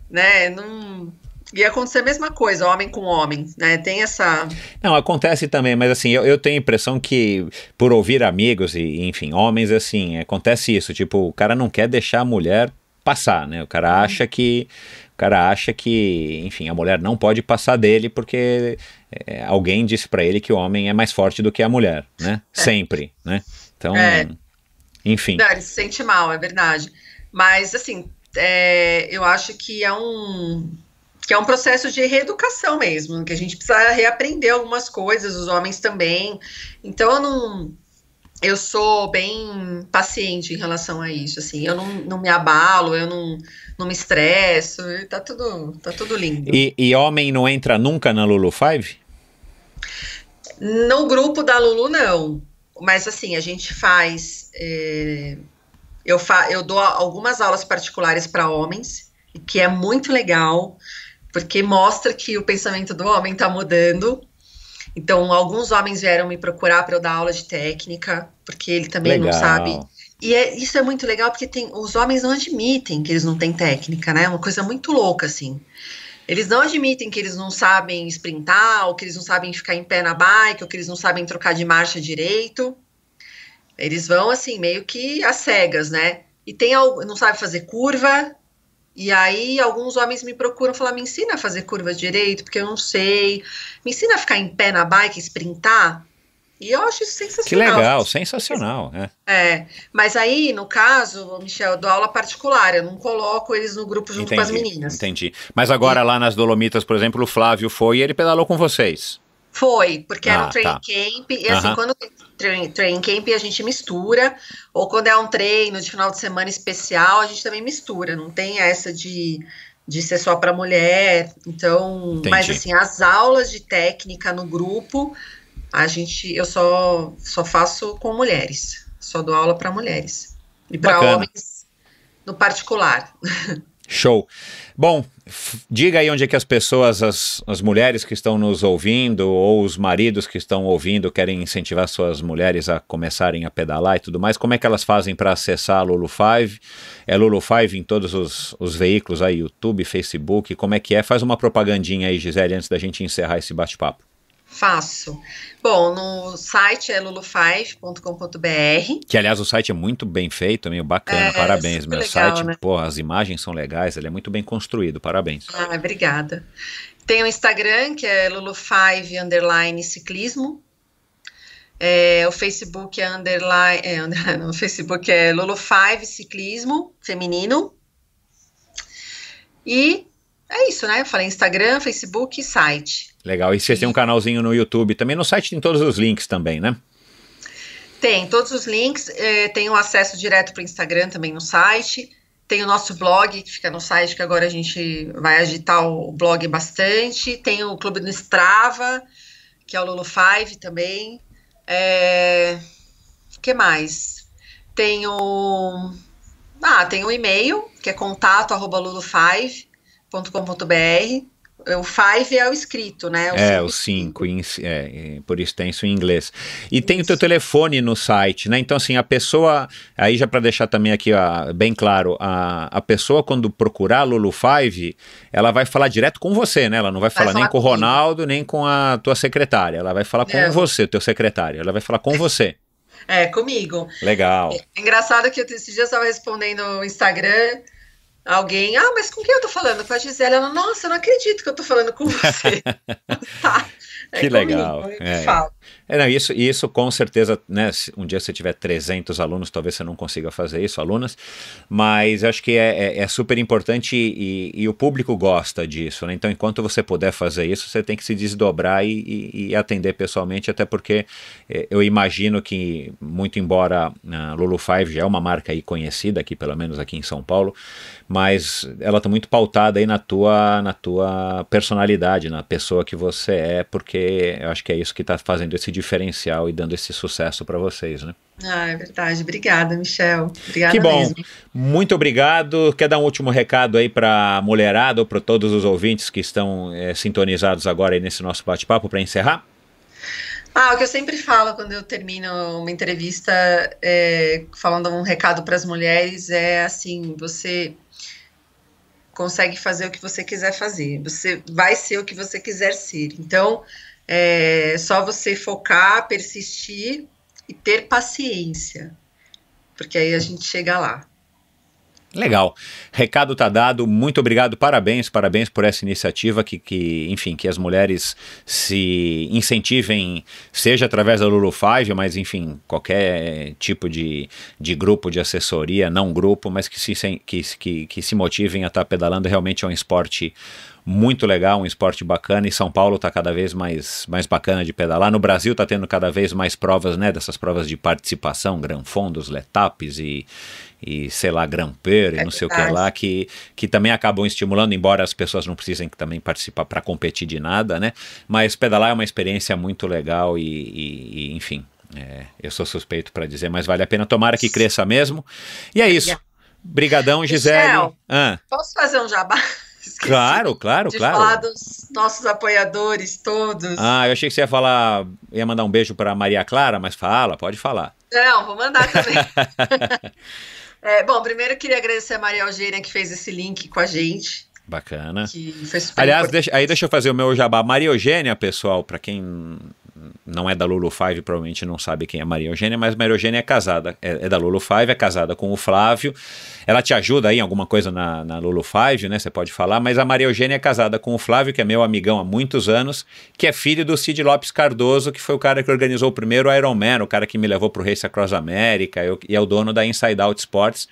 né, não ia acontecer a mesma coisa, homem com homem, né? Tem essa. Não, acontece também, mas assim, eu, eu tenho a impressão que, por ouvir amigos e, enfim, homens, assim, acontece isso. Tipo, o cara não quer deixar a mulher passar, né? O cara uhum. acha que o cara acha que, enfim, a mulher não pode passar dele porque é, alguém disse para ele que o homem é mais forte do que a mulher, né? É. Sempre, né? Então, é. enfim. Não, ele se sente mal, é verdade. Mas, assim, é, eu acho que é um que é um processo de reeducação mesmo, que a gente precisa reaprender algumas coisas, os homens também. Então, eu não eu sou bem paciente em relação a isso, assim, eu não, não me abalo, eu não, não me estresso, tá tudo, tá tudo lindo. E, e homem não entra nunca na Lulu Five? No grupo da Lulu, não. Mas assim, a gente faz. É, eu, fa eu dou algumas aulas particulares para homens, que é muito legal, porque mostra que o pensamento do homem está mudando. Então, alguns homens vieram me procurar para eu dar aula de técnica, porque ele também legal. não sabe e é, isso é muito legal porque tem, os homens não admitem que eles não têm técnica, né? É uma coisa muito louca, assim. Eles não admitem que eles não sabem sprintar, ou que eles não sabem ficar em pé na bike, ou que eles não sabem trocar de marcha direito. Eles vão, assim, meio que às cegas, né? E tem não sabe fazer curva. E aí alguns homens me procuram falar: me ensina a fazer curva direito, porque eu não sei. Me ensina a ficar em pé na bike, sprintar. E eu acho isso sensacional. Que legal, sensacional. É. é. Mas aí, no caso, Michel, eu dou aula particular, eu não coloco eles no grupo junto entendi, com as meninas. Entendi. Mas agora lá nas Dolomitas, por exemplo, o Flávio foi e ele pedalou com vocês. Foi, porque ah, era um ah, training tá. camp, e assim, quando training, training camp a gente mistura, ou quando é um treino de final de semana especial, a gente também mistura, não tem essa de de ser só para mulher. Então, Entendi. mas assim, as aulas de técnica no grupo a gente, eu só, só faço com mulheres, só dou aula para mulheres e para homens no particular. Show. Bom, diga aí onde é que as pessoas, as, as mulheres que estão nos ouvindo ou os maridos que estão ouvindo querem incentivar suas mulheres a começarem a pedalar e tudo mais, como é que elas fazem para acessar a Lulu5? É Lulu5 em todos os, os veículos aí, YouTube, Facebook, como é que é? Faz uma propagandinha aí, Gisele, antes da gente encerrar esse bate-papo. Faço. Bom, no site é lulufive.com.br. Que, aliás, o site é muito bem feito, meio bacana. É, parabéns, meu legal, site. Né? Porra, as imagens são legais, ele é muito bem construído. Parabéns. Ah, obrigada. Tem o Instagram, que é lulufive underline ciclismo. É, o Facebook é underline. É, o Facebook é lulufive ciclismo feminino. E é isso, né? Eu falei Instagram, Facebook e site. Legal. E vocês têm um canalzinho no YouTube também. No site tem todos os links também, né? Tem todos os links. Eh, é, tem o acesso direto para o Instagram também no site. Tem o nosso blog, que fica no site, que agora a gente vai agitar o blog bastante. Tem o clube no Strava, que é o Lulu Five também. É... O que mais? Tem o... Ah, tem o e-mail, que é contato arroba 5combr o five é o escrito, né? O é, o cinco, em, é, é, por extenso em inglês. E isso. tem o teu telefone no site, né? Então, assim, a pessoa, aí já para deixar também aqui ó, bem claro, a, a pessoa quando procurar Lulu Five, ela vai falar direto com você, né? Ela não vai, vai falar, falar, nem com o Ronaldo, nem com a tua secretária. Ela vai falar com é. você, teu secretário. Ela vai falar com você. É, comigo. Legal. É, é engraçado que eu, esses dias eu estava respondendo no Instagram alguém, ah, mas com quem eu tô falando? Com a Gisela. Ela, nossa, eu não acredito que eu tô falando com você. tá. É que comigo, legal. É. Falo. É, não, isso, isso com certeza, né, um dia se você tiver 300 alunos, talvez você não consiga fazer isso, alunas, mas acho que é, é, é super importante e, e, o público gosta disso, né? Então, enquanto você puder fazer isso, você tem que se desdobrar e, e, e atender pessoalmente, até porque é, eu imagino que, muito embora a ah, Lulu 5 já é uma marca aí conhecida, aqui, pelo menos aqui em São Paulo, mas ela está muito pautada aí na tua, na tua personalidade, na pessoa que você é, porque eu acho que é isso que está fazendo dando esse diferencial e dando esse sucesso para vocês, né? Ah, é verdade. Obrigada, Michel. Obrigada que bom. Mesmo. Muito obrigado. Quer dar um último recado aí para a mulherada ou para todos os ouvintes que estão é, sintonizados agora aí nesse nosso bate-papo para encerrar? Ah, o que eu sempre falo quando eu termino uma entrevista é, falando um recado para as mulheres é assim: você consegue fazer o que você quiser fazer, você vai ser o que você quiser ser. Então, é só você focar, persistir e ter paciência, porque aí a gente chega lá. Legal. Recado tá dado. Muito obrigado. Parabéns, parabéns por essa iniciativa que, que enfim, que as mulheres se incentivem, seja através da Lulu Five, mas enfim, qualquer tipo de, de grupo de assessoria, não grupo, mas que se, que, que, que se motivem a estar tá pedalando. Realmente é um esporte muito legal, um esporte bacana. E São Paulo está cada vez mais, mais bacana de pedalar. No Brasil está tendo cada vez mais provas, né? Dessas provas de participação, Granfondos, Letapes e, e sei lá, Gramper e é não sei verdade. o que lá, que, que também acabam estimulando, embora as pessoas não precisem também participar para competir de nada, né? Mas pedalar é uma experiência muito legal e, e, e enfim. É, eu sou suspeito para dizer, mas vale a pena. Tomara que cresça mesmo. E é isso. brigadão Gisele. Michel, ah. Posso fazer um jabá? esqueci. Claro, claro, de claro. falar dos nossos apoiadores todos. Ah, eu achei que você ia falar, ia mandar um beijo para Maria Clara, mas fala, pode falar. Não, vou mandar também. é, bom, primeiro queria agradecer a Maria Eugênia que fez esse link com a gente. Bacana. Aliás, importante. deixa, aí deixa eu fazer o meu jabá. Maria Eugênia, pessoal, para quem não é da Lulu Five, provavelmente não sabe quem é Maria Eugênia, mas Maria Eugênia é casada, é, é da Lulu Five, é casada com o Flávio. Ela te ajuda aí em alguma coisa na, na Lulu Five, né? Você pode falar, mas a Maria Eugênia é casada com o Flávio, que é meu amigão há muitos anos, que é filho do Cid Lopes Cardoso, que foi o cara que organizou o primeiro Ironman, o cara que me levou pro Race Across America, eu, e é o dono da Inside Out Sports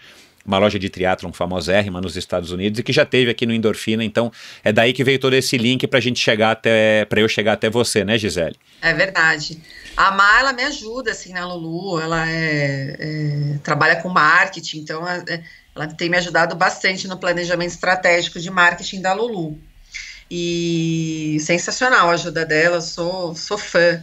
uma loja de triatlon famosérrima nos Estados Unidos e que já teve aqui no Endorfina, então é daí que veio todo esse link para a gente chegar até, para eu chegar até você, né, Gisele? É verdade. A Mar, ela me ajuda, assim, na né, Lulu, ela é, é, trabalha com marketing, então ela, é, é, ela tem me ajudado bastante no planejamento estratégico de marketing da Lulu. E sensacional a ajuda dela, sou, sou fã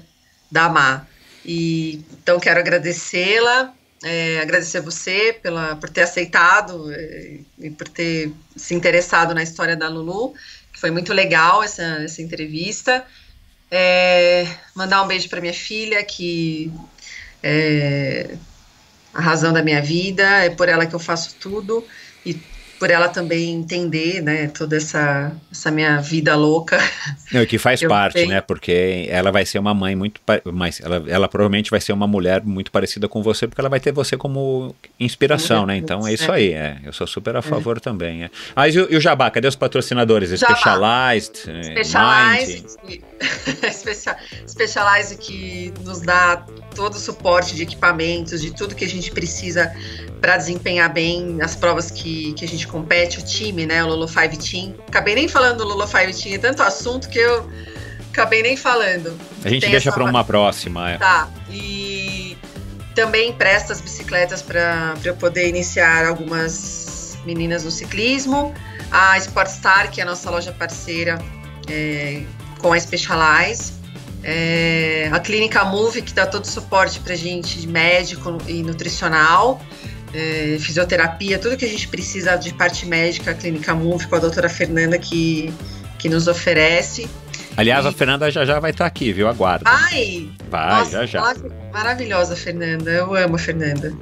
da Mar. E, então quero agradecê-la é, agradecer a você pela, por ter aceitado é, e por ter se interessado na história da Lulu, que foi muito legal essa, essa entrevista. É, mandar um beijo para minha filha, que é a razão da minha vida, é por ela que eu faço tudo e por ela também entender, né, toda essa, essa minha vida louca. Não, que faz parte, tenho. né, porque ela vai ser uma mãe muito, mas ela, ela provavelmente vai ser uma mulher muito parecida com você, porque ela vai ter você como inspiração, né, então é isso é. aí, é, eu sou super a é. favor é. também, é. Mas ah, e, e, o Jabá, cadê os patrocinadores? Jabá. Specialized, eh, Specialized, Specialized que nos dá todo o suporte de equipamentos, de tudo que a gente precisa para desempenhar bem as provas que, que a gente compete o time, né? O Lolo Five Team. Acabei nem falando do Lolo Five Team, é tanto assunto que eu acabei nem falando. A gente Tem deixa para uma próxima, é. Tá. E também empresta as bicicletas para eu poder iniciar algumas meninas no ciclismo. A Sportstar, que é a nossa loja parceira é, com a Specialize. É, a Clínica Move, que dá todo o suporte para gente médico e nutricional é, fisioterapia, tudo que a gente precisa de parte médica, a Clínica MUF, com a doutora Fernanda que, que nos oferece. Aliás, e... a Fernanda já já vai estar tá aqui, viu? Aguarda. Vai! Vai, nossa, já já. Nossa, maravilhosa, Fernanda. Eu amo a Fernanda.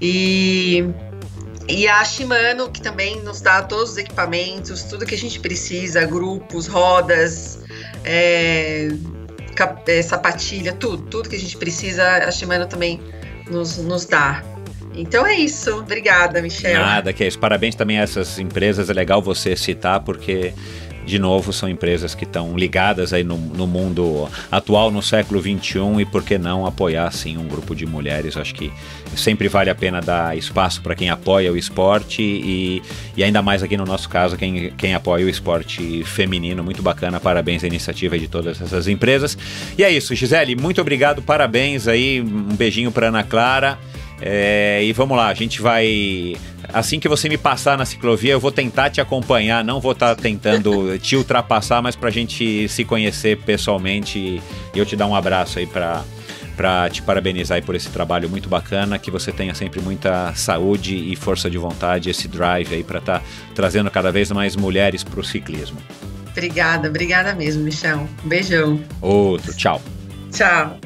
E, e a Shimano, que também nos dá todos os equipamentos, tudo que a gente precisa, grupos, rodas, é, é sapatilha, tudo. Tudo que a gente precisa, a Shimano também nos, nos dá. Então é isso. Obrigada, Michelle. Nada, que é isso. Parabéns também a essas empresas. É legal você citar, porque de novo, são empresas que estão ligadas aí no, no, mundo atual, no século XXI, e por que não apoiar, sim, um grupo de mulheres? Acho que sempre vale a pena dar espaço para quem apoia o esporte e, e ainda mais aqui no nosso caso, quem, quem apoia o esporte feminino. Muito bacana, parabéns à iniciativa de todas essas empresas. E é isso, Gisele, muito obrigado, parabéns aí, um beijinho para Ana Clara é, e vamos lá, a gente vai. Assim que você me passar na ciclovia, eu vou tentar te acompanhar, não vou estar tá tentando te ultrapassar, mas para a gente se conhecer pessoalmente e eu te dar um abraço aí para para te parabenizar por esse trabalho muito bacana, que você tenha sempre muita saúde e força de vontade, esse drive aí para estar tá trazendo cada vez mais mulheres para o ciclismo. Obrigada, obrigada mesmo, Michel. Um beijão. Outro, tchau. Tchau.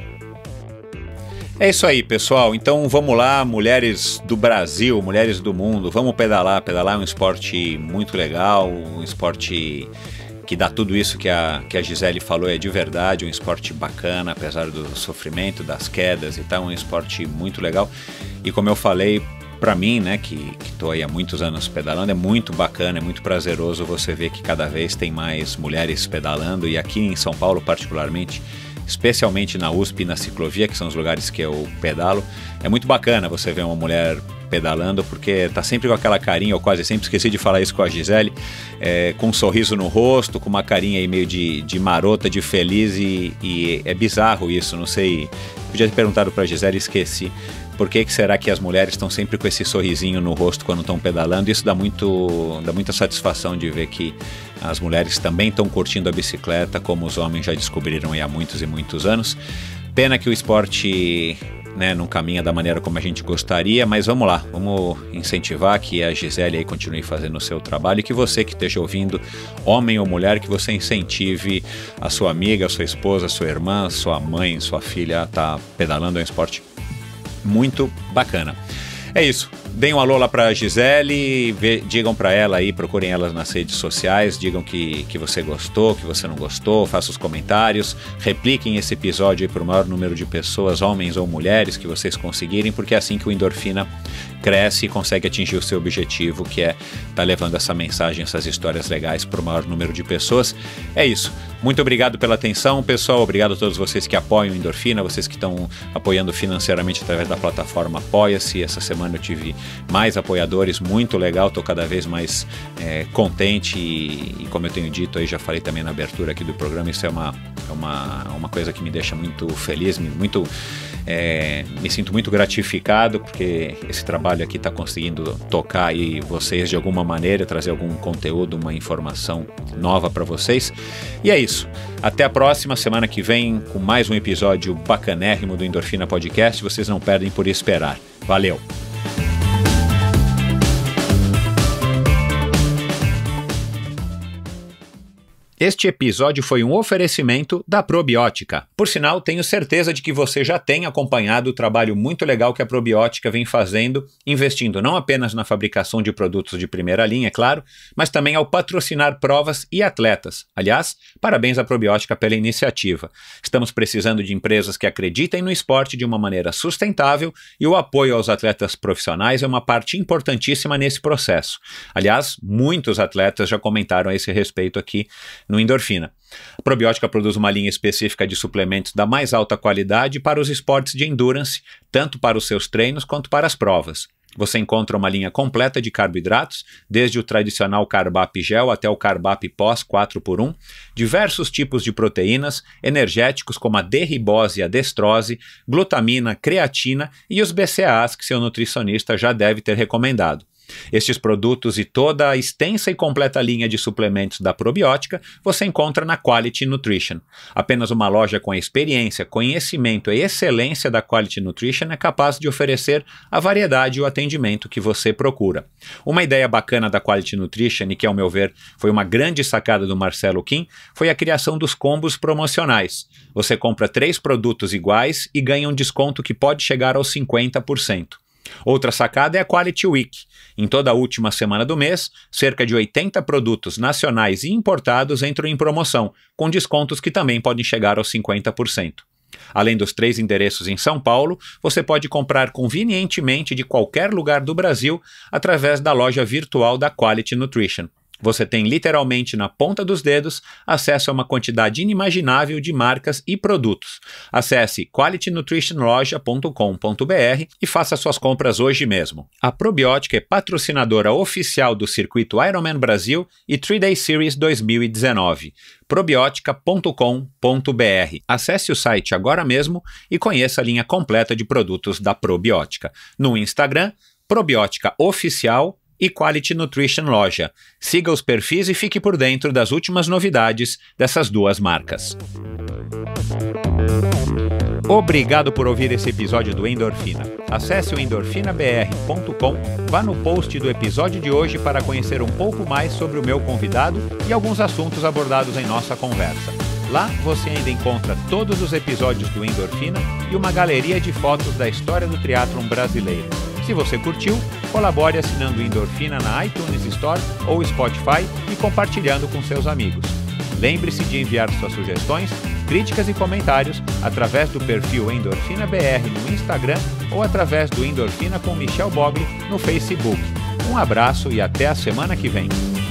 É isso aí, pessoal. Então vamos lá, mulheres do Brasil, mulheres do mundo, vamos pedalar. Pedalar é um esporte muito legal, um esporte que dá tudo isso que a, que a Gisele falou, é de verdade, um esporte bacana, apesar do sofrimento, das quedas e tal, um esporte muito legal. E como eu falei, para mim, né, que, estou aí há muitos anos pedalando, é muito bacana, é muito prazeroso você ver que cada vez tem mais mulheres pedalando e aqui em São Paulo, particularmente, especialmente na USP e na ciclovia, que são os lugares que eu pedalo. É muito bacana você ver uma mulher pedalando, porque tá sempre com aquela carinha, eu quase sempre esqueci de falar isso com a Gisele, é, com um sorriso no rosto, com uma carinha aí meio de, de marota, de feliz, e, e é bizarro isso, não sei. Podia ter perguntado a Gisele e esqueci. Por que, que será que as mulheres estão sempre com esse sorrisinho no rosto quando estão pedalando? Isso dá, muito, dá muita satisfação de ver que as mulheres também estão curtindo a bicicleta, como os homens já descobriram há muitos e muitos anos. Pena que o esporte né, não caminha da maneira como a gente gostaria, mas vamos lá, vamos incentivar que a Gisele aí continue fazendo o seu trabalho e que você que esteja ouvindo, homem ou mulher, que você incentive a sua amiga, a sua esposa, a sua irmã, a sua mãe, a sua filha a tá pedalando, é um esporte muito bacana. É isso deem um alô lá pra Gisele, vê, digam pra ela aí, procurem elas nas redes sociais, digam que, que você gostou, que você não gostou, façam os comentários, repliquem esse episódio aí pro maior número de pessoas, homens ou mulheres, que vocês conseguirem, porque é assim que o Endorfina cresce e consegue atingir o seu objetivo, que é tá levando essa mensagem, essas histórias legais pro maior número de pessoas. É isso. Muito obrigado pela atenção, pessoal. Obrigado a todos vocês que apoiam o Endorfina, vocês que estão apoiando financeiramente através da plataforma Apoia-se. Essa semana eu tive mais apoiadores, muito legal, estou cada vez mais é, contente e, e, como eu tenho dito aí, já falei também na abertura aqui do programa, isso é uma, é uma, uma coisa que me deixa muito feliz, muito, é, me sinto muito gratificado porque esse trabalho aqui está conseguindo tocar aí vocês de alguma maneira, trazer algum conteúdo, uma informação nova para vocês. E é isso. Até a próxima semana que vem com mais um episódio bacanérrimo do Endorfina Podcast. Vocês não perdem por esperar. Valeu! Este episódio foi um oferecimento da Probiótica. Por sinal, tenho certeza de que você já tem acompanhado o trabalho muito legal que a Probiótica vem fazendo, investindo não apenas na fabricação de produtos de primeira linha, é claro, mas também ao patrocinar provas e atletas. Aliás, parabéns à Probiótica pela iniciativa. Estamos precisando de empresas que acreditem no esporte de uma maneira sustentável e o apoio aos atletas profissionais é uma parte importantíssima nesse processo. Aliás, muitos atletas já comentaram a esse respeito aqui no endorfina. A probiótica produz uma linha específica de suplementos da mais alta qualidade para os esportes de endurance, tanto para os seus treinos quanto para as provas. Você encontra uma linha completa de carboidratos, desde o tradicional carbap gel até o carbap pós 4x1, diversos tipos de proteínas, energéticos como a derribose e a destrose, glutamina, creatina e os BCAAs que seu nutricionista já deve ter recomendado. Estes produtos e toda a extensa e completa linha de suplementos da probiótica você encontra na Quality Nutrition. Apenas uma loja com experiência, conhecimento e excelência da Quality Nutrition é capaz de oferecer a variedade e o atendimento que você procura. Uma ideia bacana da Quality Nutrition, e que, ao meu ver, foi uma grande sacada do Marcelo Kim, foi a criação dos combos promocionais. Você compra três produtos iguais e ganha um desconto que pode chegar aos 50%. Outra sacada é a Quality Week em toda a última semana do mês, cerca de 80 produtos nacionais e importados entram em promoção, com descontos que também podem chegar aos 50%. Além dos três endereços em São Paulo, você pode comprar convenientemente de qualquer lugar do Brasil através da loja virtual da Quality Nutrition. Você tem literalmente na ponta dos dedos acesso a uma quantidade inimaginável de marcas e produtos. Acesse qualitynutritionloja.com.br e faça suas compras hoje mesmo. A Probiótica é patrocinadora oficial do circuito Ironman Brasil e 3-Day Series 2019. Probiótica.com.br. Acesse o site agora mesmo e conheça a linha completa de produtos da Probiótica. No Instagram, Probiótica Oficial e Quality Nutrition Loja. Siga os perfis e fique por dentro das últimas novidades dessas duas marcas. Obrigado por ouvir esse episódio do Endorfina. Acesse o endorfinabr.com, vá no post do episódio de hoje para conhecer um pouco mais sobre o meu convidado e alguns assuntos abordados em nossa conversa. Lá você ainda encontra todos os episódios do Endorfina e uma galeria de fotos da história do triatlon brasileiro. Se você curtiu, colabore assinando Endorfina na iTunes Store ou Spotify e compartilhando com seus amigos. Lembre-se de enviar suas sugestões, críticas e comentários através do perfil Endorfina BR no Instagram ou através do Endorfina com Michel Bogli no Facebook. Um abraço e até a semana que vem.